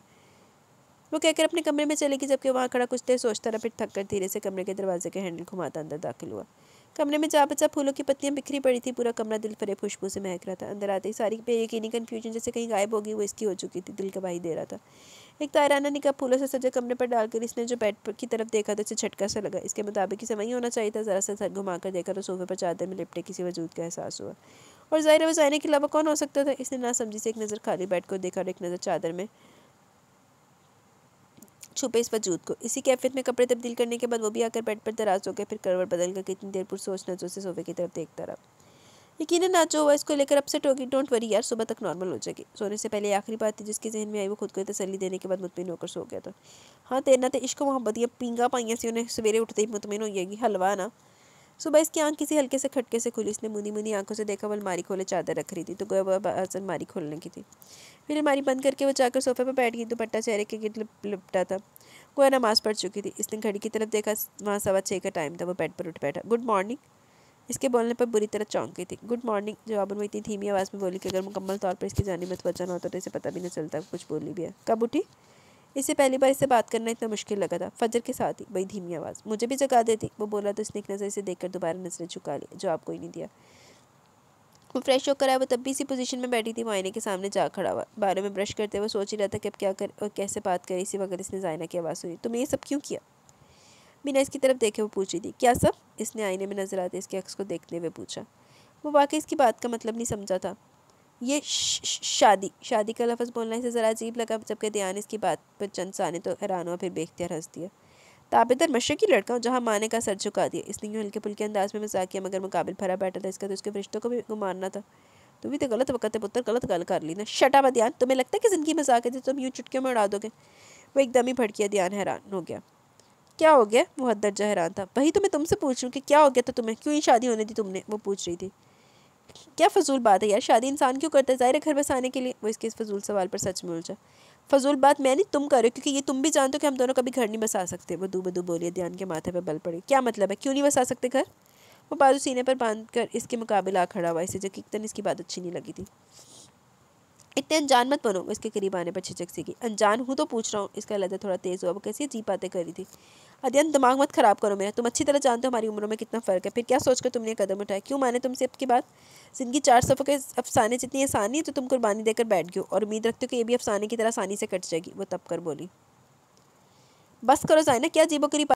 Speaker 1: वो कहकर अपने कमरे में चले गई जबकि वहाँ खड़ा कुछ देर सोचता रहा फिर थक कर धीरे से कमरे के दरवाजे के हैंडल घुमाता अंदर दाखिल हुआ कमरे में जा बचा फूलों की पत्तियाँ बिखरी पड़ी थी पूरा कमरा दिल फरे खुशबू से महक रहा था अंदर आते ही सारी बेयकीनी कन्फ्यूजन जैसे कहीं गायब होगी वो इसकी हो चुकी थी दिल गवाही दे रहा था एक तायराना निकाह फूलों से सजा कमरे पर डालकर इसने जो बेड की तरफ देखा था उसे झटका सा लगा इसके मुताबिक इसे वहीं होना चाहिए था ज़रा सा सर घुमा कर देखा तो सोफे पर चादर में लिपटे किसी वजूद का एहसास हुआ और ज़ाहिर वजायने के अलावा कौन हो सकता था इसने ना समझी से एक नज़र खाली बेड को देखा और एक नज़र चादर में छुपे इस वजूद को इसी कैफियत में कपड़े तब्दील करने के बाद वो भी आकर बेड पर दराज हो गया फिर करवट बदल कर कितनी देर सोच नजों से सोफे की तरफ देखता रहा यकीन ना जो हुआ इसको लेकर अपसेट होगी डोंट वरी यार सुबह तक नॉर्मल हो जाएगी सोने से पहले आखिरी बात थी जिसके जहन में आई वो खुद को तसली देने के बाद मुतमिन होकर सो गया था हाँ तेरना तो इश्क मोहब्बत या पींगा पाइया सी उन्हें सवेरे उठते ही मुतमिन हो जाएगी हलवा ना सुबह इसकी आंख किसी हल्के से खटके से खुली इसने मुनी मुनी आंखों से देखा वो अलमारी खोले चादर रख रही थी तो गोया वह मारी खोलने की थी फिर अलमारी बंद करके वो जाकर सोफे पर बैठ गई दुपट्टा चेहरे के गिर लिपटा था गोया नमाज पढ़ चुकी थी इसने घड़ी की तरफ देखा वहाँ सवा छः का टाइम था वो बेड पर उठ बैठा गुड मॉर्निंग इसके बोलने पर बुरी तरह चौंक गई थी गुड मॉर्निंग जवाब में इतनी धीमी आवाज़ में बोली कि अगर मुकम्मल तौर पर इसकी जानी में तवज्जा होता तो, तो इसे पता भी नहीं चलता कुछ बोली भी है कब उठी इसे पहली बार इससे बात करना इतना मुश्किल लगा था फजर के साथ ही बड़ी धीमी आवाज़ मुझे भी जगा देती वो बोला तो उसने एक नज़र से देखकर दोबारा नजरें झुका ली जवाब कोई नहीं दिया वो फ्रेश होकर आया वो तब भी इसी पोजीशन में बैठी थी वो आईने के सामने जा खड़ा हुआ बारे में ब्रश करते हुए सोच ही रहा था कि अब क्या कर और कैसे बात करें इसी वक्त इसने जायना की आवाज़ सुनी तुमने ये सब क्यों किया बिना इसकी तरफ देखे वो पूछ रही थी क्या सब इसने आईने में नजर आते इसके अक्स को देखते हुए पूछा वो वाकई इसकी बात का मतलब नहीं समझा था ये शादी शादी का लफ्ज़ बोलना इसे ज़रा अजीब लगा जबकि दयान इसकी बात पर चंद साने तो हैरान हुआ फिर बेख्तियार हंस दिया ताबेदर मशरकी लड़का जहाँ माने का सर झुका दिया इसने यूँ हल्के पुलके अंदाज में मजाक किया मगर मुकाबिल भरा बैठा था इसका तो उसके रिश्तों को भी मारना था तू भी तो गलत वक्त है पुत्र गलत गल कर ली ना शटा ध्यान तुम्हें लगता है कि ज़िंदगी मजाक है तो तुम यूँ चुटकियों में उड़ा दोगे वो एकदम ही भड़किया ध्यान हैरान हो गया क्या हो गया दर्जा हैरान था वही तो मैं तुमसे पूछ रही हूँ कि क्या हो गया था तुम्हें क्यों ही शादी होने थी तुमने वो पूछ रही थी क्या फजूल बात है यार शादी इंसान क्यों करता है ज़ाहिर है घर बसाने के लिए वो इसके इस फजूल सवाल पर सच में उलझा फजूल बात मैं नहीं तुम करो क्योंकि ये तुम भी जानते हो कि हम दोनों कभी घर नहीं बसा सकते वो दो बदू बोलिए ध्यान के माथे पर बल पड़े क्या मतलब है क्यों नहीं बसा सकते घर वो बाजू सीने पर बांध कर इसके मुकाबले आ खड़ा हुआ इसे यकीकतन इसकी बात अच्छी नहीं लगी थी इतने अनजान मत बनो इसके करीब आने पर छिचक सी की अनजान हूँ तो पूछ रहा हूँ इसका लहजा थोड़ा तेज़ हुआ वो कैसी जी बातें करी थी अध्ययन दिमाग मत खराब करो मेरा तुम अच्छी तरह जानते हो हमारी उम्रों में कितना फ़र्क है फिर क्या सोचकर तुमने कदम उठाया क्यों माने तुमसे आपकी बात जिंदगी चार सफों के अफसाने जितनी आसानी है तो तुम कुर्बानी देकर बैठ गयो और उम्मीद रखते हो कि ये भी अफसाने की तरह आसानी से कट जाएगी वो तब कर बोली बस करो जाए ना क्या जीबो करीब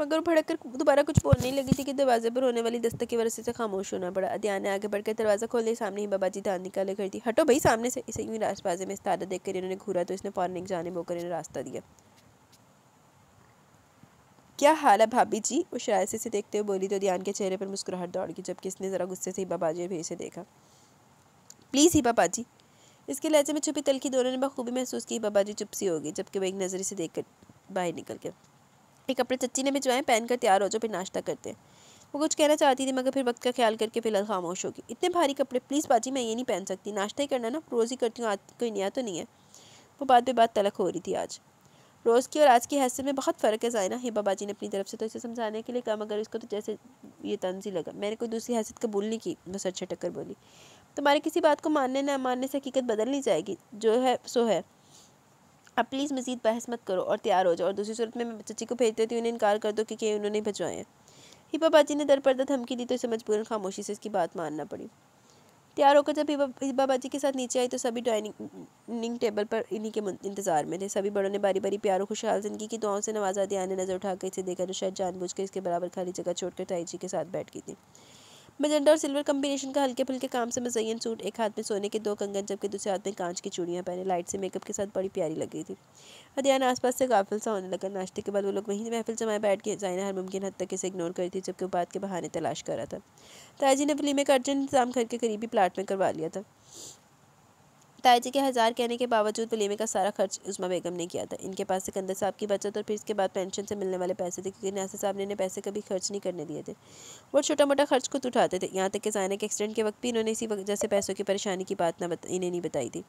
Speaker 1: मगर भड़क कर दोबारा कुछ बोलने लगी थी कि दरवाजे पर होने वाली दस्तक की वजह से खामोश होना पड़ा अदिया ने आगे बढ़कर दरवाज़ा खोलने सामने ही बाबा जी धान निकाले कर थी हटो भाई सामने से इसे यूँ राजवाजे में इस्तादा देख कर इन्होंने घूरा तो इसने फौरन एक जाने बोकर इन्हें रास्ता दिया क्या हाल है भाभी जी वो शायद से देखते हुए बोली तो ध्यान के चेहरे पर मुस्कुराहट दौड़ गई जबकि इसने ज़रा गुस्से से ही बाबाजी भी से देखा प्लीज़ ही बाबा जी इसके लहजे में छुपी तलखी दोनों ने बखूबी महसूस की बाबा जी चुप सी होगी जबकि वह एक नज़र से देख कर बाहर निकल गया ये कपड़े चच्ची ने भिजवाएं पहनकर तैयार हो जाओ फिर नाश्ता करते हैं वो कुछ कहना चाहती थी मगर फिर वक्त का ख्याल करके फिलहाल खामोश होगी इतने भारी कपड़े प्लीज़ बाजी मैं ये नहीं पहन सकती नाश्ता ही करना ना रोज़ ही करती हूँ आज कोई नया तो नहीं है वो बात पे बात तलक हो रही थी आज रोज़ की और आज की हैसियत में बहुत फ़र्क है जायना हिबा बाजी ने अपनी तरफ से तो इसे समझाने के लिए कहा मगर इसको तो जैसे ये ही लगा मैंने कोई दूसरी हैसियत कबूल नहीं की बस सर टक्कर बोली तुम्हारी किसी बात को मानने ना मानने से हकीकत बदल नहीं जाएगी जो है सो है अब प्लीज़ मज़ीद बहस मत करो और तैयार हो जाओ और दूसरी सूरत में मैं चची को भेज देती हूँ उन्हें इनकार कर दो क्योंकि उन्होंने भजवाए हैं हिपा बाजी ने दर पर्दा धमकी दी तो इसे मजबूरन खामोशी से इसकी बात मानना पड़ी तैयार होकर जब हिबा हिबा बाजी के साथ नीचे आई तो सभी डाइनिंग टेबल पर इन्हीं के इंतजार में थे सभी बड़ों ने बारी बारी प्यार और खुशहाल जिंदगी की दुआओं से नवाजा दिया आने नज़र उठाकर इसे देखा जो शायद जानबूझ कर इसके बराबर खाली जगह छोड़कर ताई जी के साथ बैठ गई थी मजेंडा और सिल्वर कम्बिनेशन का हल्के फुल्के काम से मजयन सूट एक हाथ में सोने के दो कंगन जबकि दूसरे हाथ में कांच की चूड़ियाँ पहने लाइट से मेकअप के साथ बड़ी प्यारी लग रही थी आस आसपास से गाफिल सा होने लगा नाश्ते के बाद वो लोग वहीं महफिल जमाए बैठ के जायना हर मुमकिन हद तक इसे इग्नोर करी थी जबकि वो बात के बहाने तलाश कर रहा था ताजी ने फिल्म एक अर्जेंट इंतजाम घर के करीबी प्लाट में करवा लिया था ताजी के हज़ार कहने के बावजूद वलीमे का सारा खर्च उस्मा बेगम ने किया था इनके पास सिकंदर साहब की बचत और फिर इसके बाद पेंशन से मिलने वाले पैसे थे क्योंकि नासिर साहब ने इन्हें पैसे कभी खर्च नहीं करने दिए थे वो छोटा मोटा खर्च खुद उठाते थे यहाँ तक कि जायना के एक्सीडेंट के वक्त भी इन्होंने इसी वजह से पैसों की परेशानी की बात ना इन्हें नहीं बताई थी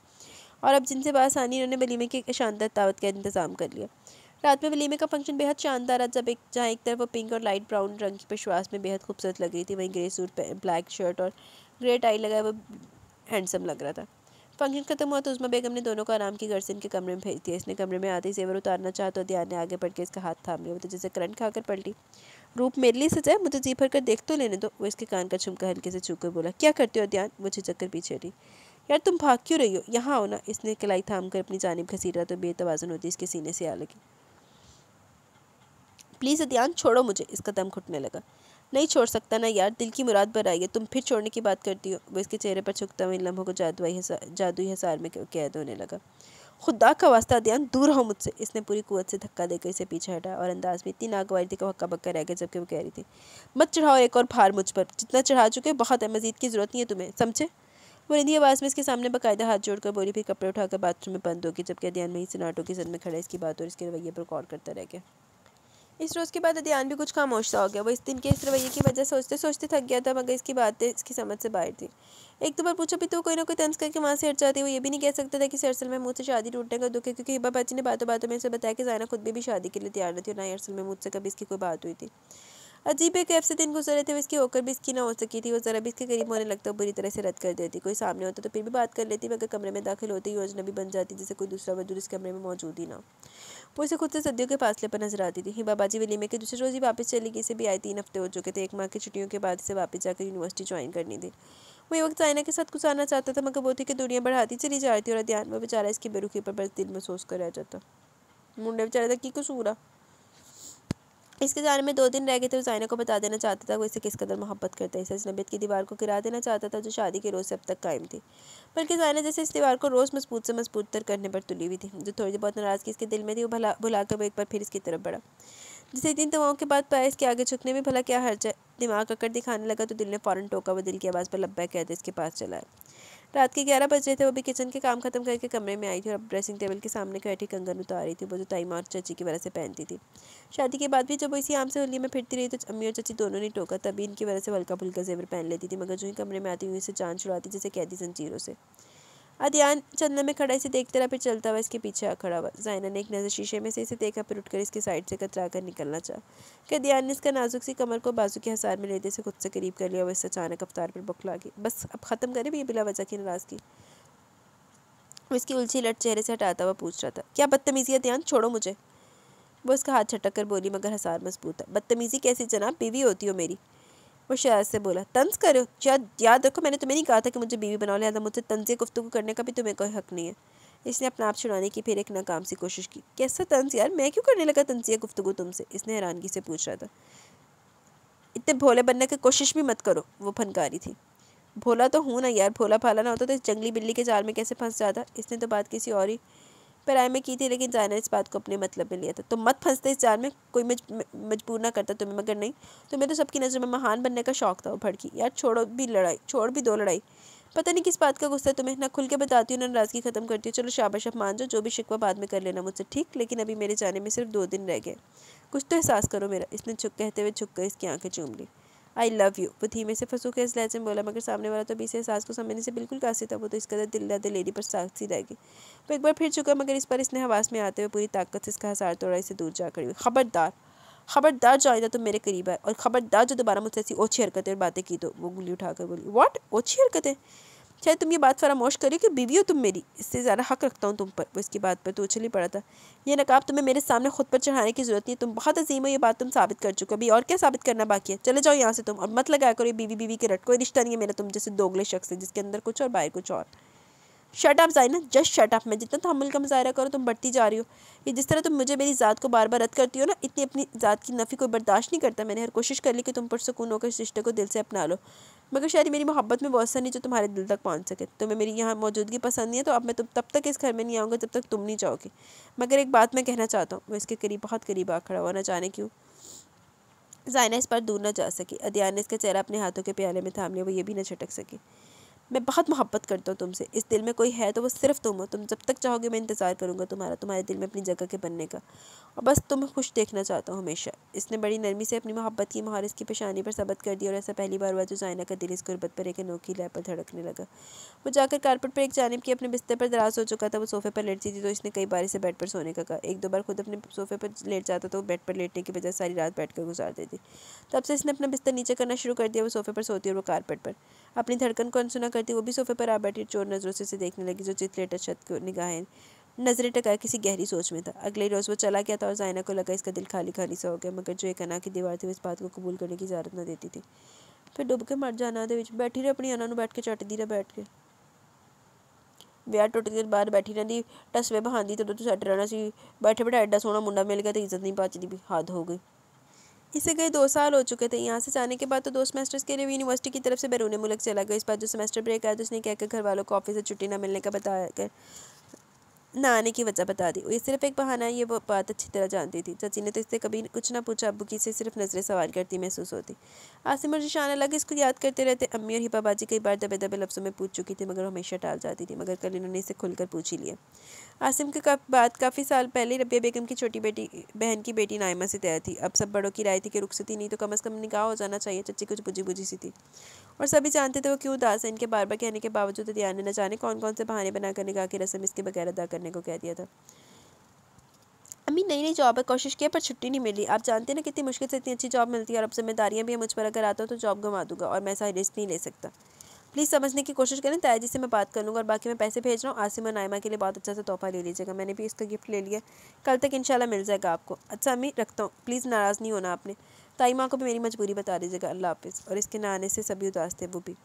Speaker 1: और अब जिनसे बासानी इन्होंने वलीमे की शानदार दावत का इंतजाम कर लिया रात में वलीमे का फंक्शन बेहद शानदार जब एक जहाँ एक तरफ वो पिंक और लाइट ब्राउन रंग की पेशवास में बेहद खूबसूरत लग रही थी वहीं ग्रे सूट ब्लैक शर्ट और ग्रे टाई लगाए वो हैंडसम लग रहा था फंक्शन खत्म हुआ तो उसमा बेगम ने दोनों को आराम की घर से इनके कमरे में भेज दिया इसने कमरे में आते ही जेवर उतारना चाहा तो अध्यान ने आगे बढ़ के इसका हाथ थाम लिया वो तो जैसे करंट खाकर पलटी रूप मेरे लिए सजाए मुझे जी भर कर देख तो लेने दो वो इसके कान का छुमका हल्के से छू कर बोला क्या करते हो ध्यान वो झिझक पीछे हटी यार तुम भाग क्यों रही हो यहाँ आओ ना इसने कलाई थाम कर अपनी जानब घसीटा तो बेतवाजन होती इसके सीने से आ लगी प्लीज़ ध्यान छोड़ो मुझे इसका दम घुटने लगा नहीं छोड़ सकता ना यार दिल की मुराद पर है तुम फिर छोड़ने की बात करती हो वो इसके चेहरे पर छुकता हुआ इन लम्हों को जादुई जादुई हसार में कैद होने लगा खुदा का वास्ता ध्यान दूर हो मुझसे इसने पूरी कुत से धक्का देकर इसे पीछे हटा और अंदाज में इतनी नागवारी थी कि हक्का बक्का रह गया जबकि वो कह रही थी मत चढ़ाओ एक और भार मुझ पर जितना चढ़ा चुके बहुत है मजीद की ज़रूरत नहीं है तुम्हें समझे वो रिंदी आवाज़ में इसके सामने बाकायदा हाथ जोड़कर बोली फिर कपड़े उठाकर बाथरूम में बंद होगी जबकि अध्ययन में ही सनाटों की जद में खड़ा इसकी बात और इसके रवैये पर गौर करता रह गया इस रोज़ के बाद अदियान भी कुछ खामोश सा हो गया वो इस दिन के इस रवैये की वजह सोचते सोचते थक गया था मगर इसकी बातें इसकी समझ से बाहर थी एक दो बार पूछो भी तो कोई ना कोई तंज करके वहाँ से हट जाती वो ये भी नहीं कह सकता था कि सरसल में से शादी टूटने का दुख है क्योंकि हिबा बच्ची ने बातों बातों में उसे बताया कि जाना खुद भी, भी शादी के लिए तैयार नहीं थी और ना अरसल महमूद से कभी इसकी कोई बात हुई थी अजीब एक ऐसे से दिन गुजर रहे थे इसकी होकर भी इसकी ना हो सकी थी वो ज़रा भी इसके करीब होने लगता तो बुरी तरह से रद्द कर देती कोई सामने होता तो फिर भी बात कर लेती मगर कमरे में दाखिल होती योजना भी बन जाती जैसे कोई दूसरा वजूद इस कमरे में मौजूद ही ना वो इसे खुद से सदियों के फासले पर नजर आती थी बाबा जी वलीमे के दूसरे रोज़ ही वापस चली गई इसे भी आए तीन हफ्ते हो चुके थे एक माह की छुट्टियों के बाद इसे वापस जाकर यूनिवर्सिटी ज्वाइन करनी थी वो वक्त आयना के साथ गुजारना चाहता था मगर वो थी कि दुनिया बढ़ाती चली जा रही थी और ध्यान में बेचारा इसकी बेरुखी पर बस दिल महसूस कर रह जाता मुंडे बेचारा था कि कसूरा इसके जाने में दो दिन रह गए थे उसाइना को बता देना चाहता था वो इसे किस कदर मोहब्बत करता है इसे अजनबियत की दीवार को गिरा देना चाहता था जो शादी के रोज़ से अब तक कायम थी बल्कि जायना जैसे इस दीवार को रोज़ मजबूत से मजबूत तर करने पर तुली हुई थी जो थोड़ी बहुत नाराज़गी इसके दिल में थी वो भला भुला कर वो एक बार फिर इसकी तरफ बढ़ा जिसे दिन दवाओं के बाद पाया इसके आगे झुकने में भला क्या हर्ज है दिमाग अकड़ दिखाने लगा तो दिल ने फ़ौरन टोका वो दिल की आवाज़ पर लब्बा कहते इसके पास चलाया रात के ग्यारह बज रहे थे वो भी किचन के काम खत्म करके कमरे में आई थी और अब ड्रेसिंग टेबल के सामने बैठी कंगन उतार रही थी वो जो ताइमा और चाची की वजह से पहनती थी शादी के बाद भी जब वो इसी आम से होली में फिरती रही तो अम्मी और चाची दोनों ने टोका तभी इनकी वजह से हल्का फुल्का जेवर पहन लेती थी मगर जो ही कमरे में आती हुई इसे जान छुड़ाती जैसे कैदी जंजीरों से अध्यान चंदन में खड़ा इसे देखते रहा फिर चलता हुआ इसके पीछे खड़ा हुआ जायना ने एक नज़र शीशे में से इसे देखा फिर उठकर इसके साइड से कतरा कर निकलना चाहा कि अध्यान ने इसका नाजुक सी कमर को बाजू के हसार में लेते से खुद से करीब कर लिया और इससे अचानक अवतार पर बुखला गई बस अब ख़त्म करें भी बिला वजह की नाराज़गी इसकी उलझी लट चेहरे से हटाता हुआ पूछ रहा था क्या बदतमीजी ध्यान छोड़ो मुझे वो इसका हाथ छटक कर बोली मगर हसार मजबूत है बदतमीज़ी कैसी जनाब बीवी होती हो मेरी और शराज से बोला तंज करो याद याद रखो मैंने तुम्हें नहीं कहा था कि मुझे बीवी बनाओ था मुझे तंज गुफ्तु करने का भी तुम्हें कोई हक नहीं है इसने अपना आप छुड़ाने की फिर एक नाकाम सी कोशिश की कैसा तंज यार मैं क्यों करने लगा तंजिया गुफ्तु तुमसे इसने हैरानगी से पूछ रहा था इतने भोले बनने की कोशिश भी मत करो वो फनकारी थी भोला तो हूँ ना यार भोला भाला ना होता तो जंगली बिल्ली के जाल में कैसे फंस जाता इसने तो बात किसी और ही पराय में की थी लेकिन जाना इस बात को अपने मतलब में लिया था तो मत फंसते इस जाल में कोई मजबूर ना करता तुम्हें मगर नहीं तुम्हें तो सबकी नज़र में महान बनने का शौक था वो भड़की यार छोड़ो भी लड़ाई छोड़ भी दो लड़ाई पता नहीं किस बात का गुस्सा तुम्हें ना खुल के बताती हूँ ना नाराज़गी ख़त्म करती हूँ चलो शाबाश अब मान जाओ जो भी शिकवा बाद में कर लेना मुझसे ठीक लेकिन अभी मेरे जाने में सिर्फ दो दिन रह गए कुछ तो एहसास करो मेरा इसने छुक कहते हुए छुक कर इसकी आंखें चूम ली आई लव यू वो धीमे से फंसू के इस लहजे में बोला मगर सामने वाला तो इसे एहसास को समझने से बिल्कुल कासी था वो तो इस कदर दिल दर्द लेडी पर साक्षी रह गई वो एक बार फिर चुका मगर इस पर इसने हवास में आते हुए पूरी ताकत से इसका हसार तोड़ा इसे दूर जा खड़ी हुई खबरदार खबरदार जो आइंदा तुम तो मेरे करीब है और खबरदार जो दोबारा मुझसे ऐसी ओछी हरकतें और बातें की तो वो गुली उठाकर बोली वॉट ओछी हरकतें चाहे तुम ये बात फरामोश करो कि बीवी हो तुम मेरी इससे ज़्यादा हक रखता हूँ तुम पर वो इसकी बात पर तो उछल ही पड़ा था यह नकाब तुम्हें मेरे सामने खुद पर चढ़ाने की जरूरत नहीं तुम बहुत अजीम हो ये बात तुम साबित कर चुके अभी और क्या साबित करना बाकी है चले जाओ यहाँ से तुम और मत लगाया करो ये बीवी बीवी के रट कोई रिश्ता नहीं है मेरा तुम जैसे दोगले शख्स है जिसके अंदर कुछ और बाहर कुछ और शर्ट आप ना जस्ट शर्ट आप मैं जितना तहमुल का मुजाहरा करो तुम बढ़ती जा रही हो ये जिस तरह तुम मुझे मेरी ज़ात को बार बार रद्द करती हो ना इतनी अपनी ज़ात की नफ़ी कोई बर्दाश्त नहीं करता मैंने हर कोशिश कर ली कि तुम पर सुकून होकर इस रिश्ते को दिल से अपना लो मगर शायद मेरी मोहब्बत में बहुत सारी जो तुम्हारे दिल तक पहुँच सके तुम्हें मेरी यहाँ मौजूदगी पसंद नहीं है तो अब मैं तुम तब तक इस घर में नहीं आऊँगा जब तक तुम नहीं जाओगे मगर एक बात मैं कहना चाहता हूँ मैं इसके करीब बहुत करीब आ खड़ा हुआ ना जाने क्यों जायना इस पर दूर ना जा सके अदिया ने इसका चेहरा अपने हाथों के प्याले में थाम लिया वो ये भी ना छटक सके मैं बहुत मोहब्बत करता हूँ तुमसे इस दिल में कोई है तो वो सिर्फ तुम हो तुम जब तक चाहोगे मैं इंतज़ार करूँगा तुम्हारा तुम्हारे दिल में अपनी जगह के बनने का और बस तुम खुश देखना चाहता हूँ हमेशा इसने बड़ी नरमी से अपनी मोहब्बत की महारस की पेशानी पर सबत कर दी और ऐसा पहली बार हुआ जो जायना का दिल इस गुरबत पर एक अनोखी लय पर धड़कने लगा वो जाकर कारपेट पर एक जानब की अपने बिस्तर पर दराज हो चुका था वो सोफे पर लेटती थी तो इसने कई बार इसे बेड पर सोने का कहा एक दो बार खुद अपने सोफे पर लेट जाता तो बेड पर लेटने की बजाय सारी रात बैठ कर गुजार देती तब से इसने अपना बिस्तर नीचे करना शुरू कर दिया वो सोफे पर सोती और वो कारपेट पर अपनी धड़कन को अनसुना कर करती वो भी सोफे पर आ बैठी चोर नज़रों से देखने लगी जो चितलेटर छत को निगाहें नजरें टका किसी गहरी सोच में था अगले रोज़ वो चला गया था और जायना को लगा इसका दिल खाली खाली सा हो गया मगर जो एक अना की दीवार थी वो इस बात को कबूल करने की इजाज़त ना देती थी फिर ਡੁੱਬ ਕੇ ਮਰ ਜਾਣਾ ਦੇ ਵਿੱਚ ਬੈਠੀ ਰਹੇ ਆਪਣੀ ਅਨਾਂ ਨੂੰ ਬੈਠ ਕੇ ਚੱਟਦੀ ਰਹੇ ਬੈਠ ਕੇ ਵਿਆਹ ਟੁੱਟ ਕੇ ਬਾਹਰ ਬੈਠੀ ਰਹਿੰਦੀ ਟਸਵੇ ਬਹਾਂਦੀ ਤੇ ਤੂੰ ਸੱਟ ਰਹਿਣਾ ਸੀ ਬੈਠੇ ਬੈਠਾ ਐਡਾ ਸੋਹਣਾ ਮੁੰਡਾ ਮਿਲ ਗਿਆ ਤੇ ਇੱਜ਼ਤ ਨਹੀਂ ਬਚਦੀ ਵੀ ਹੱਦ ਹੋ इसे गए दो साल हो चुके थे यहाँ से जाने के बाद तो दो सेमेस्टर्स के लिए यूनिवर्सिटी की तरफ से बैरून मुल्क चला गया इस बार जो सेमेस्टर ब्रेक आया तो उसने कहकर घर वालों को ऑफिस से छुट्टी ना मिलने का बताया गया ना आने की वजह बता दी ये सिर्फ एक बहाना है ये वो बात अच्छी तरह जानती थी चाची ने तो इससे कभी कुछ ना पूछा अबू की से सिर्फ नजरें सवाल करती महसूस होती आसिम और जिशान अलग इसको याद करते रहते अम्मी और हिपा बाजी कई बार दबे दबे लफ्ज़ों में पूछ चुकी थी मगर हमेशा टाल जाती थी मगर कल इन्होंने इसे खुलकर पूछ ही लिया आसिम के का बाद काफ़ी साल पहले रबिया बेगम की छोटी बेटी बहन की बेटी नायमा से तय थी अब सब बड़ों की राय थी कि रुखसती नहीं तो कम अज़ कम निकाह हो जाना चाहिए चच्ची कुछ बुझी बुझी सी थी और सभी जानते थे वो क्यों उदास है इनके बार बार कहने के बावजूद दिया ने न जाने कौन कौन से बहाने बनाकर निकाह की रस्म इसके बगैर अदा कर करने को कह दिया था अम्मी नई नई जॉब है कोशिश किया पर छुट्टी नहीं मिली आप जानते हैं ना कितनी मुश्किल से इतनी अच्छी जॉब मिलती है और अब जिम्मेदारियाँ भी मुझ पर अगर आता हूँ तो जॉब गंवा दूंगा और मैं ऐसा रिस्क नहीं ले सकता प्लीज़ समझने की कोशिश करें ताया जी से मैं बात कर लूँगा और बाकी मैं पैसे भेज रहा हूँ आसिम और नायमा के लिए बहुत अच्छा सा तोहफा ले लीजिएगा मैंने भी इसका गिफ्ट ले लिया कल तक इंशाल्लाह मिल जाएगा आपको अच्छा अम्मी रखता हूँ प्लीज़ नाराज़ नहीं होना आपने ताई माँ को भी मेरी मजबूरी बता दीजिएगा अल्लाह हाफिज़ और इसके ना आने से सभी उदास थे वो भी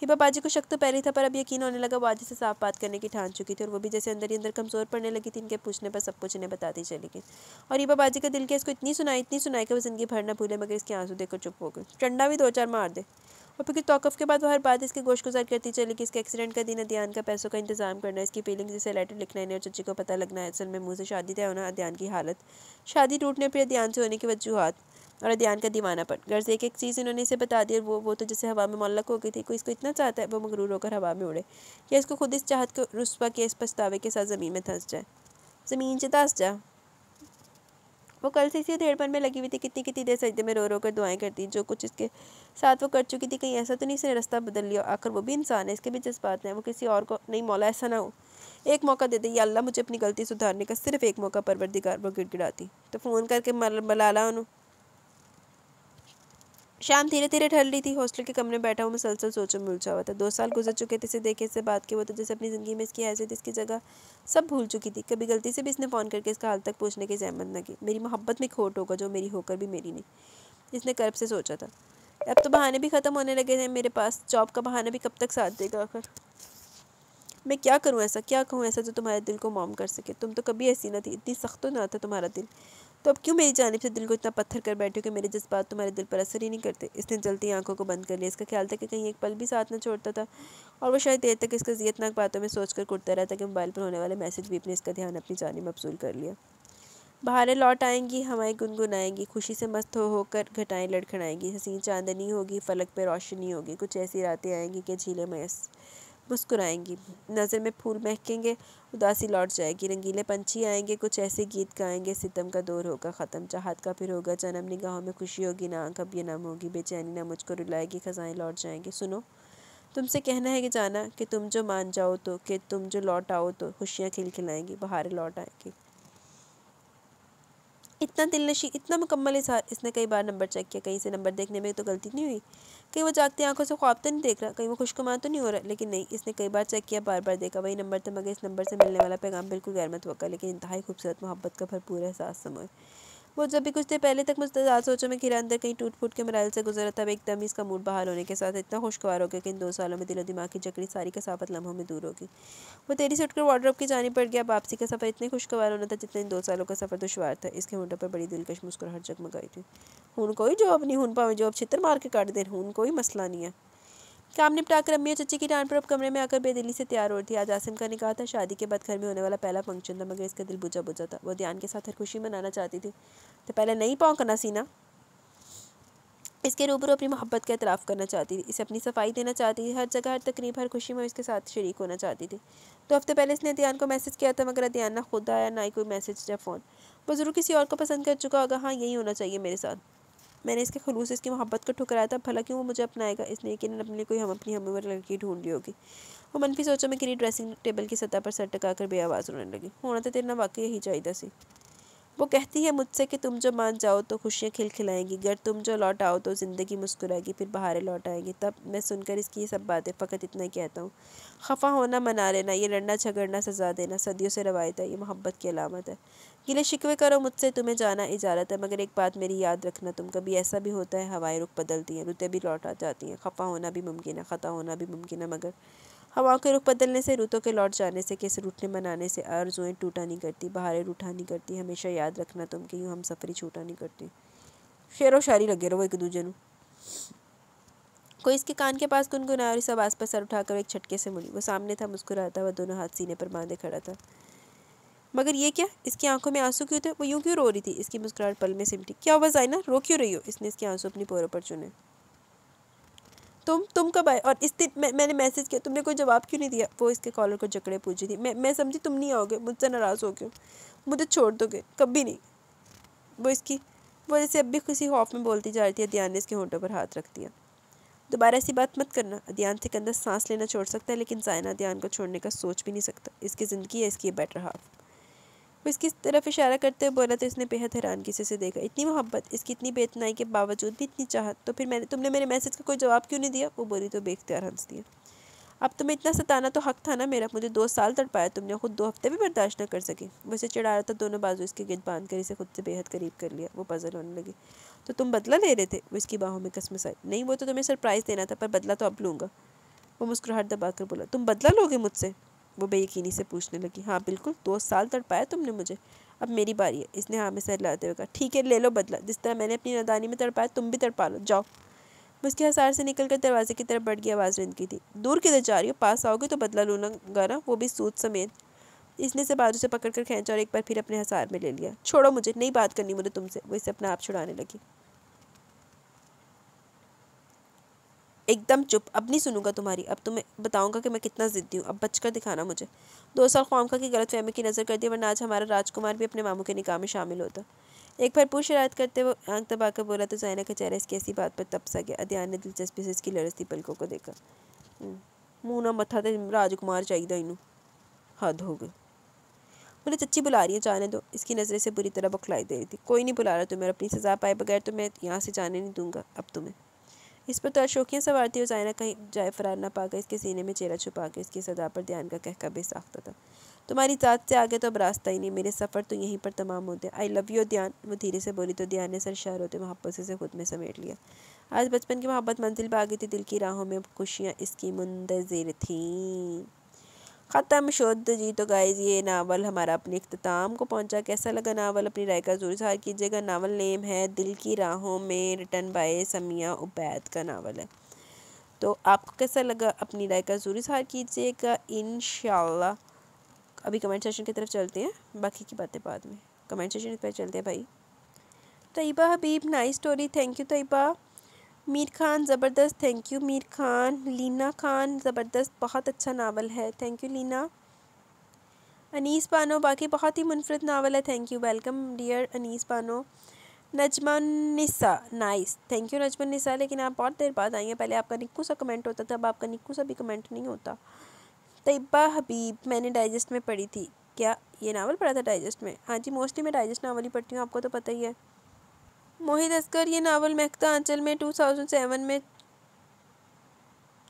Speaker 1: हिबा बाजी को शक तो पहले था पर अब यकीन होने लगा बाजी से साफ बात करने की ठान चुकी थी और वो भी जैसे अंदर ही अंदर कमज़ोर पड़ने लगी थी इनके पूछने पर सब कुछ इन्हें बताती चली गई और हिबा बाजी का दिल किया इसको इतनी सुनाई इतनी सुनाई कि वो ज़िंदगी भर ना भूले मगर इसके आंसू देखकर चुप हो गई टंडा भी दो चार मार दे और फिर तोकफ़ के बाद वो हर बात इसकी गोश गुजार करती चली कि इसके एक्सीडेंट का दिन अध्यान का पैसों का इंतजाम करना इसकी फीलिंग्स जिसे लेटर लिखना है और चची को पता लगना है असल में मुँह से शादी तय होना अध्यान की हालत शादी टूटने पर अध्यान से होने की वजूहत और अध्यान का दीवाना पट गर्ज एक एक चीज़ इन्होंने इसे बता दी वो वो तो जैसे हवा में मल्लक हो गई थी कोई इसको इतना चाहता है वो मगरूर होकर हवा में उड़े या इसको खुद इस चाहत को रुस्वा के इस पछतावे के साथ ज़मीन में धंस जाए ज़मीन से धंस जा वो कल से इसी देड़पन में लगी हुई थी कितनी कितनी देर सजदे में रो रो कर दुआएं करती जो कुछ इसके साथ वो कर चुकी थी कहीं ऐसा तो नहीं इसने रास्ता बदल लिया आखिर वो भी इंसान है इसके भी जज्बात हैं वो किसी और को नहीं मौला ऐसा ना हो एक मौका दे दे या अल्लाह मुझे अपनी गलती सुधारने का सिर्फ एक मौका परवरदिगार वो गिड़गिड़ाती तो फ़ोन करके ला उन्होंने शाम धीरे धीरे ढल रही थी हॉस्टल के कमरे में बैठा हुआ मुसलसल सोचों में हुआ था दो साल गुजर चुके थे इसे देखे इससे बात की वो तो जैसे अपनी ज़िंदगी में इसकी हैसियत इसकी जगह सब भूल चुकी थी कभी गलती से भी इसने फ़ोन करके इसका हाल तक पूछने की जहमत न की मेरी मोहब्बत में खोट होगा जो मेरी होकर भी मेरी नहीं इसने कर्ब से सोचा था अब तो बहाने भी ख़त्म होने लगे थे मेरे पास जॉब का बहाना भी कब तक साथ देगा आखिर मैं क्या करूं ऐसा क्या कहूं ऐसा जो तुम्हारे दिल को मॉम कर सके तुम तो कभी ऐसी ना थी इतनी सख्त तो ना था तुम्हारा दिल तो अब क्यों मेरी जानब से दिल को इतना पत्थर कर बैठे हो कि मेरे जज्बात तुम्हारे दिल पर असर ही नहीं करते इसने जल्दी आंखों को बंद कर लिया इसका ख्याल था कि कहीं एक पल भी साथ ना छोड़ता था और वो शायद देर तक इसका जीतनाक बातों में सोच कर कुटता रहता कि मोबाइल पर होने वाले मैसेज भी अपने इसका ध्यान अपनी जानी मबसूल कर लिया बाहर लौट आएंगी हवाएं गुनगुनाएंगी खुशी से मस्त हो होकर घटाएं लड़खड़ाएंगी हसीन चांदनी होगी फलक पर रोशनी होगी कुछ ऐसी रातें आएंगी कि झीलें मयस मुस्कुराएंगी नज़र में फूल महकेंगे उदासी लौट जाएगी रंगीले पंछी आएंगे कुछ ऐसे गीत गाएंगे सितम का दौर होगा ख़त्म चाहत का फिर होगा जन्म निगाहों में खुशी होगी ना आँख अब ये नम होगी बेचैनी ना मुझको रुलाएगी खजाएँ लौट जाएंगे सुनो तुमसे कहना है कि जाना कि तुम जो मान जाओ तो कि तुम जो लौट आओ तो खुशियाँ खिलखिलाएंगी बाहर लौट आएंगी इतना दिल नशी इतना मुकम्मल इजहार इसने कई बार नंबर चेक किया कहीं से नंबर देखने में तो गलती नहीं हुई कहीं वो जागते आंखों से ख्वाब तो नहीं देख रहा कहीं वो खुशकुमा तो नहीं हो रहा लेकिन नहीं इसने कई बार चेक किया बार बार देखा वही नंबर था मगर इस नंबर से मिलने वाला पैगाम बिल्कुल गैर हुआ लेकिन इतहाई खूबसूरत मोहब्बत का भरपूर एहसास समझ वो जब भी कुछ देर पहले तक मुझे ज़्यादा सोचों में घिरा अंदर कहीं टूट फूट के मराइल से गुजरा था एकदम ही इसका मूड बाहर होने के साथ इतना खुशगवार हो गया कि इन दो सालों में दिलो दिमाग की जकड़ी सारी कसापत लम्हों में दूर होगी वो तेरी से उठकर वार्ड्रोब की जानी पड़ गया वापसी का सफ़र इतने खुशगवार होना था जितने इन दो सालों का सफ़र दुशवार था इसके होटों पर बड़ी दिलकश मुस्कुराहट जगमगाई थी हूँ कोई जॉब नहीं हूँ पावे जॉब छितर मार के काट दे हूँ कोई मसला नहीं है काम निपटाकर अम्मी और चची की डांट पर अब कमरे में आकर बेदिली से तैयार हो रही थी आज आसिम का निकाह था शादी के बाद घर में होने वाला पहला फंक्शन था मगर इसका दिल बुझा बुझा था वो ध्यान के साथ हर खुशी मनाना चाहती थी तो पहले नहीं पौंकना सीना इसके रूबरू अपनी मोहब्बत का इतराफ़ करना चाहती थी इसे अपनी सफाई देना चाहती थी हर जगह हर तकरीब हर खुशी में इसके साथ शरीक होना चाहती थी तो हफ्ते पहले इसने दियान को मैसेज किया था मगर अदियान ना खुद आया ना ही कोई मैसेज या फ़ोन वो ज़रूर किसी और को पसंद कर चुका होगा हाँ यही होना चाहिए मेरे साथ मैंने इसके खलूस इसकी मोहब्बत को ठुकराया था भला क्यों वो मुझे अपनाएगा इसने यकीन अपने लिए कोई हम अपनी हमें लड़की ढूंढ ली होगी वो मनफी सोचों में कि ड्रेसिंग टेबल की सतह पर सर टका कर बेआवाज़ होने लगी होना तो तेरे ना वाकई यही चाहिए सी वो कहती है मुझसे कि तुम जो मान जाओ तो खुशियाँ खिलखिलाएंगी अगर तुम जो लौट आओ तो ज़िंदगी मुस्कुराएगी फिर बाहरें लौट आएंगी तब मैं सुनकर इसकी ये सब बातें फ़कत इतना कहता हूँ खफा होना मना लेना ये लड़ना झगड़ना सजा देना सदियों से रवायत है ये मोहब्बत की अलामत है गिले शिकवे करो मुझसे तुम्हें जाना इजाज़त है मगर एक बात मेरी याद रखना तुम कभी ऐसा भी होता है हवाएं रुख बदलती हैं रुतें भी लौट आ जाती हैं खफा होना भी मुमकिन है ख़ता होना भी मुमकिन है मगर हवाओं के रुख बदलने से रूतों के लौट जाने से किस रूठने मनाने से आरजुएँ टूटा नहीं करती बाहरें रूठा नहीं करती हमेशा याद रखना तुम कि यूँ हम सफ़री छूटा नहीं करते शेर व लगे रहो एक दूजे न कोई इसके कान के पास गुनगुनाया और सब आस पास सर उठाकर एक छटके से मुड़ी वो सामने था मुस्कुरा था वह दोनों हाथ सीने पर बांधे खड़ा था मगर ये क्या इसकी आंखों में आंसू क्यों थे वो यूं क्यों रो रही थी इसकी मुस्कुराहट पल में सिमटी क्या हुआ जाइना रो क्यों रही हो इसने इसके आंसू अपनी पोरों पर चुने तुम तुम कब आए और इस दिन मैं, मैंने मैसेज किया तुमने कोई जवाब क्यों नहीं दिया वो इसके कॉलर को जकड़े पूछी थी मैं मैं समझी तुम नहीं आओगे मुझसे नाराज़ हो क्यों मुझे छोड़ दोगे कभी नहीं वो इसकी वो जैसे अब भी किसी खौफ में बोलती जा रही थी अध्यान ने इसके होंठों पर हाथ रख दिया दोबारा ऐसी बात मत करना से कंधा सांस लेना छोड़ सकता है लेकिन जायना अध्यान को छोड़ने का सोच भी नहीं सकता इसकी ज़िंदगी है इसकी बेटर हाफ वो इसकी तरफ इशारा करते हुए बोला तो इसने बेहद हैरानगी से देखा इतनी मोहब्बत इसकी इतनी बेतनाई के बावजूद भी इतनी चाहत तो फिर मैंने तुमने मेरे मैसेज का कोई जवाब क्यों नहीं दिया वो बोली तो बेख्तियार हंस दिया अब तुम्हें इतना सताना तो हक था ना मेरा मुझे दो साल तड़पाया तुमने खुद दो हफ्ते भी बर्दाश्त ना कर सके वैसे चढ़ा रहा था दोनों बाजू इसके गिद बांध कर इसे खुद से बेहद करीब कर लिया वो पजल होने लगी तो तुम बदला ले रहे थे वो इसकी बाहों में कसम साई नहीं वो तो तुम्हें सरप्राइज़ देना था पर बदला तो अब लूँगा वो मुस्कुराहट दबा कर बोला तुम बदला लोगे मुझसे वो बेयकीनी से पूछने लगी हाँ बिल्कुल दो साल तड़पाया तुमने मुझे अब मेरी बारी है इसने हाँ में सर लाते हुए कहा ठीक है ले लो बदला जिस तरह मैंने अपनी नदानी में तड़पाया तुम भी तड़पा लो जाओ उसके हसार से निकल कर दरवाजे की तरफ बढ़ गई आवाज़ रिंद की थी दूर किधर जा रही हो पास आओगे तो बदला लूना ना वो भी सूद समेत इसने से बाजू से पकड़ कर खींचा और एक बार फिर अपने हसार में ले लिया छोड़ो मुझे नहीं बात करनी मुझे तुमसे वो इसे अपना आप छुड़ाने लगी एकदम चुप अब नहीं सुनूंगा तुम्हारी अब तुम्हें तो बताऊंगा कि मैं कितना ज़िद्दी हूँ अब बचकर दिखाना मुझे दो साल ख्वाम का की गलत फहमी की नज़र कर दी वरना आज हमारा राजकुमार भी अपने मामू के निकाह में शामिल होता एक पूछ शरारत करते वो आंख दबाकर बोला तो जैना का चेहरा इसकी ऐसी बात पर तपसा गया अध्यान ने दिलचस्पी से इसकी लड़सती पलकों को देखा हम्म, मुँह ना मथा तो राजकुमार चाहिए इनू हद हो गई बोले चच्ची बुला रही है जाने दो इसकी नज़रें से बुरी तरह बखलाई दे रही थी कोई नहीं बुला रहा तुम्हें अपनी सज़ा पाए बगैर तो मैं यहाँ से जाने नहीं दूंगा अब तुम्हें इस पर तो अशोकियाँ सवार थी और जायना कहीं जाए फरार ना पाकर इसके सीने में चेहरा छुपा के इसकी सदा पर ध्यान का कहका बेसाख्ता था तुम्हारी जात से आगे तो अब रास्ता ही नहीं मेरे सफ़र तो यहीं पर तमाम होते आई लव यू ध्यान वो धीरे से बोली तो ध्यान ने सर शार होते मोहब्बत से खुद में समेट लिया आज बचपन की मोहब्बत मंजिल पर आ गई थी दिल की राहों में खुशियाँ इसकी मुंतजर थीं ख़त्म शुद्ध जी तो गाइज़ ये नावल हमारा अपने अख्ताम को पहुंचा कैसा लगा नावल अपनी राय का जरूर इजहार कीजिएगा नावल नेम है दिल की राहों में रिटर्न बाय समिया उबैद का नावल है तो आपको कैसा लगा अपनी राय का जरूर इजहार कीजिएगा इन अभी कमेंट सेशन की तरफ चलते हैं बाकी की बातें बाद में कमेंट सेशन की तरफ चलते हैं भाई Tayyaba Habib nice story thank you Tayyaba Mir Khan ज़बरदस्त थैंक यू मीर खान लीना खान ज़बरदस्त बहुत अच्छा नावल है थैंक यू लीना अनीस पानो बाकी बहुत ही मुनफरद नावल है thank you welcome dear Anees Pano Najman Nisa nice thank you Najman Nisa लेकिन आप बहुत देर बाद आई हैं पहले आपका निक्कू सा कमेंट होता था अब आपका निक्कू सा भी कमेंट नहीं होता तयबा हबीब मैंने डाइजेस्ट में पढ़ी थी क्या ये नावल पढ़ा था डाइजेस्ट में हाँ जी मोस्टली मैं डाइजेस्ट नावल ही पढ़ती हूँ आपको तो पता ही है मोहित अस्कर ये नावल महकता आंचल में 2007 में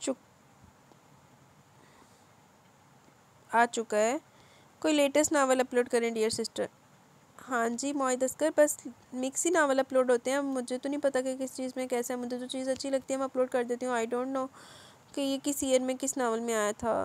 Speaker 1: चुक आ चुका है कोई लेटेस्ट नावल अपलोड करें डियर सिस्टर हाँ जी मोहित अस्कर बस मिक्स ही नावल अपलोड होते हैं मुझे तो नहीं पता कि किस चीज़ में कैसा है मुझे तो चीज़ अच्छी लगती है मैं अपलोड कर देती हूँ आई डोंट नो कि ये किस ईयर में किस नावल में आया था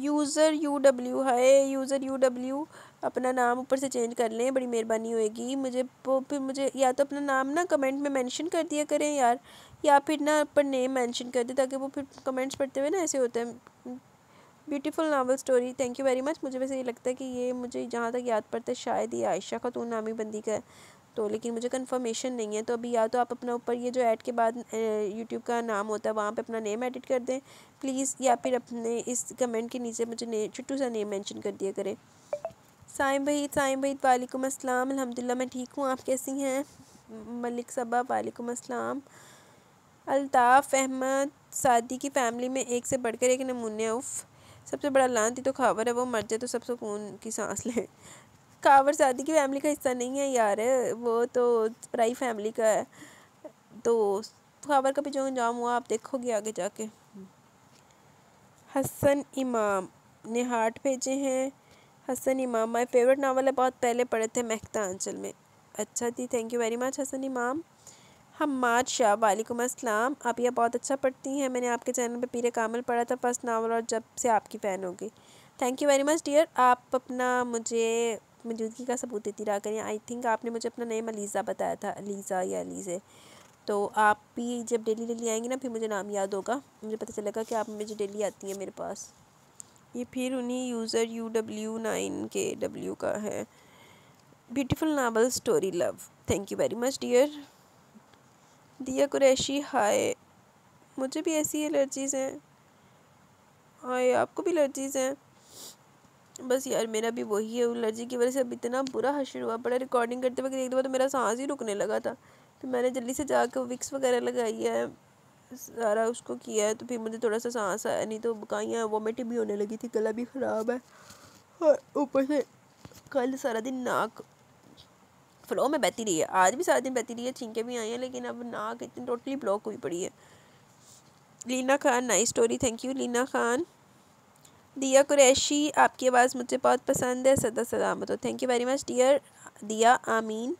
Speaker 1: यूज़र यू डब्ल्यू है यूज़र यू डब्ल्यू अपना नाम ऊपर से चेंज कर लें बड़ी मेहरबानी होएगी मुझे वो फिर मुझे या तो अपना नाम ना कमेंट में मेंशन कर दिया करें यार या फिर ना पर नेम मेंशन कर दें ताकि वो फिर कमेंट्स पढ़ते हुए ना ऐसे होते हैं beautiful novel story thank you very much मुझे वैसे ये लगता है कि ये मुझे जहाँ तक याद पड़ता है शायद ये आयशा खातून नामी बंदी का है तो लेकिन मुझे कन्फर्मेशन नहीं है तो अभी या तो आप अपना ऊपर ये जो ऐड के बाद यूट्यूब का नाम होता है वहाँ पे अपना नेम एडिट कर दें प्लीज़ या फिर अपने इस कमेंट के नीचे मुझे छुट्टू सा नेम मेंशन कर दिया करें साइम भाई साइम भाई वालेकुम अस्सलाम अल्हम्दुलिल्लाह मैं ठीक हूँ आप कैसी हैं मलिक सबा वालेकुम अस्सलाम अलताफ़ अहमद सादी की फैमिली में एक से बढ़कर एक नमूने उफ सबसे बड़ा लानती तो खावर है वो मर जाए तो सब सुकून की सांस लें खावर सादी की फैमिली का हिस्सा नहीं है यार वो तो प्राई फैमिली का है तो खावर का भी जो अंजाम हुआ आप देखोगे आगे जाके हसन इमाम ने हार्ट भेजे हैं हसन इमाम माई फेवरेट नावल है बहुत पहले पढ़े थे महकता अंचल में अच्छा जी thank you very much Hasan Imam Maad Shah वालेकुम असलम आप यह बहुत अच्छा पढ़ती हैं मैंने आपके चैनल पर पीर कामल पढ़ा था फर्स्ट नावल और जब से आपकी फ़ैन हो गई thank you very much dear आप अपना मुझे मौजूदगी का सबूत देती रहा करें आई थिंक आपने मुझे अपना नेम अलीज़ा बताया था अलीज़ा या अलीज़े तो आप भी जब डेली डेली आएंगी ना फिर मुझे नाम याद होगा मुझे पता चलेगा कि आप मुझे डेली आती हैं मेरे पास ये फिर उन्हीं user U W nine K W का है beautiful novel story love thank you very much dear Diya Qureshi हाय मुझे भी ऐसी एलर्जीज़ हैं हाय आपको भी एलर्जीज़ हैं बस यार मेरा भी वही है एलर्जी की वजह से अब इतना बुरा हशर हुआ पड़ा रिकॉर्डिंग करते वक्त एक दफ़ा तो मेरा सांस ही रुकने लगा था तो मैंने जल्दी से जाकर विक्स वगैरह लगाई है सारा उसको किया है तो फिर मुझे थोड़ा सा सांस आया नहीं तो बकाइयाँ वॉमिटिंग भी होने लगी थी गला भी ख़राब है और ऊपर से कल सारा दिन नाक फ्लो में बहती रही है आज भी सारा दिन बहती रही है छींके भी आई हैं लेकिन अब नाक इतनी टोटली ब्लॉक हुई पड़ी है Leena Khan nice story thank you Leena Khan Diya Qureshi आपकी आवाज़ मुझे बहुत पसंद है सदा सदा हो thank you very much dear Diya आमीन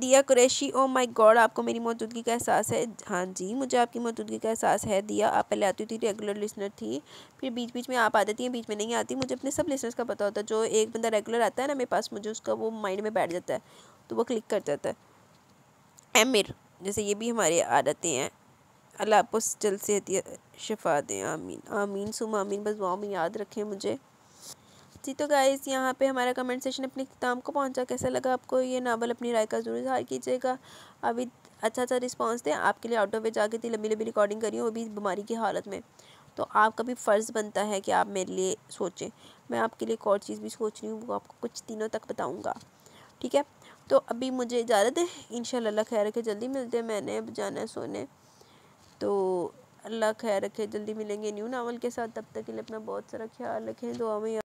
Speaker 1: दिया कुरैशी ओ माय गॉड आपको मेरी मौजूदगी का एहसास है हाँ जी मुझे आपकी मौजूदगी का एहसास है दिया आप पहले आती थी रेगुलर लिसनर थी फिर बीच बीच में आप आ जाती हैं बीच में नहीं आती मुझे अपने सब लिसनर्स का पता होता है जो एक बंदा रेगुलर आता है ना मेरे पास मुझे उसका वो माइंड में बैठ जाता है तो वो क्लिक कर जाता है एमिर जैसे ये भी हमारे आ जाते हैं अल्लाह आपको जल्द से शफा दें आमीन आमीन सुम आमीन बस वाओ में याद रखें मुझे जी तो गाइज़ यहाँ पे हमारा कमेंट सेशन अपने इख्ताम को पहुँचा कैसा लगा आपको ये नावल अपनी राय का जरूर इजहार कीजिएगा अभी अच्छा अच्छा रिस्पॉन्स दें आपके लिए आउट ऑफ वे जाके थी लंबी लंबी रिकॉर्डिंग करी हूँ वो भी बीमारी की हालत में तो आपका भी फ़र्ज़ बनता है कि आप मेरे लिए सोचें मैं आपके लिए एक और चीज़ भी सोच रही हूँ वो आपको कुछ दिनों तक बताऊँगा ठीक है तो अभी मुझे इजाज़त है इन शाला खैर रखे जल्दी मिलते हैं मैंने अब जाना सोने तो अल्लाह खैर रखे जल्दी मिलेंगे न्यू नावल के साथ तब तक के लिए अपना बहुत सारा ख्याल रखें दो हमें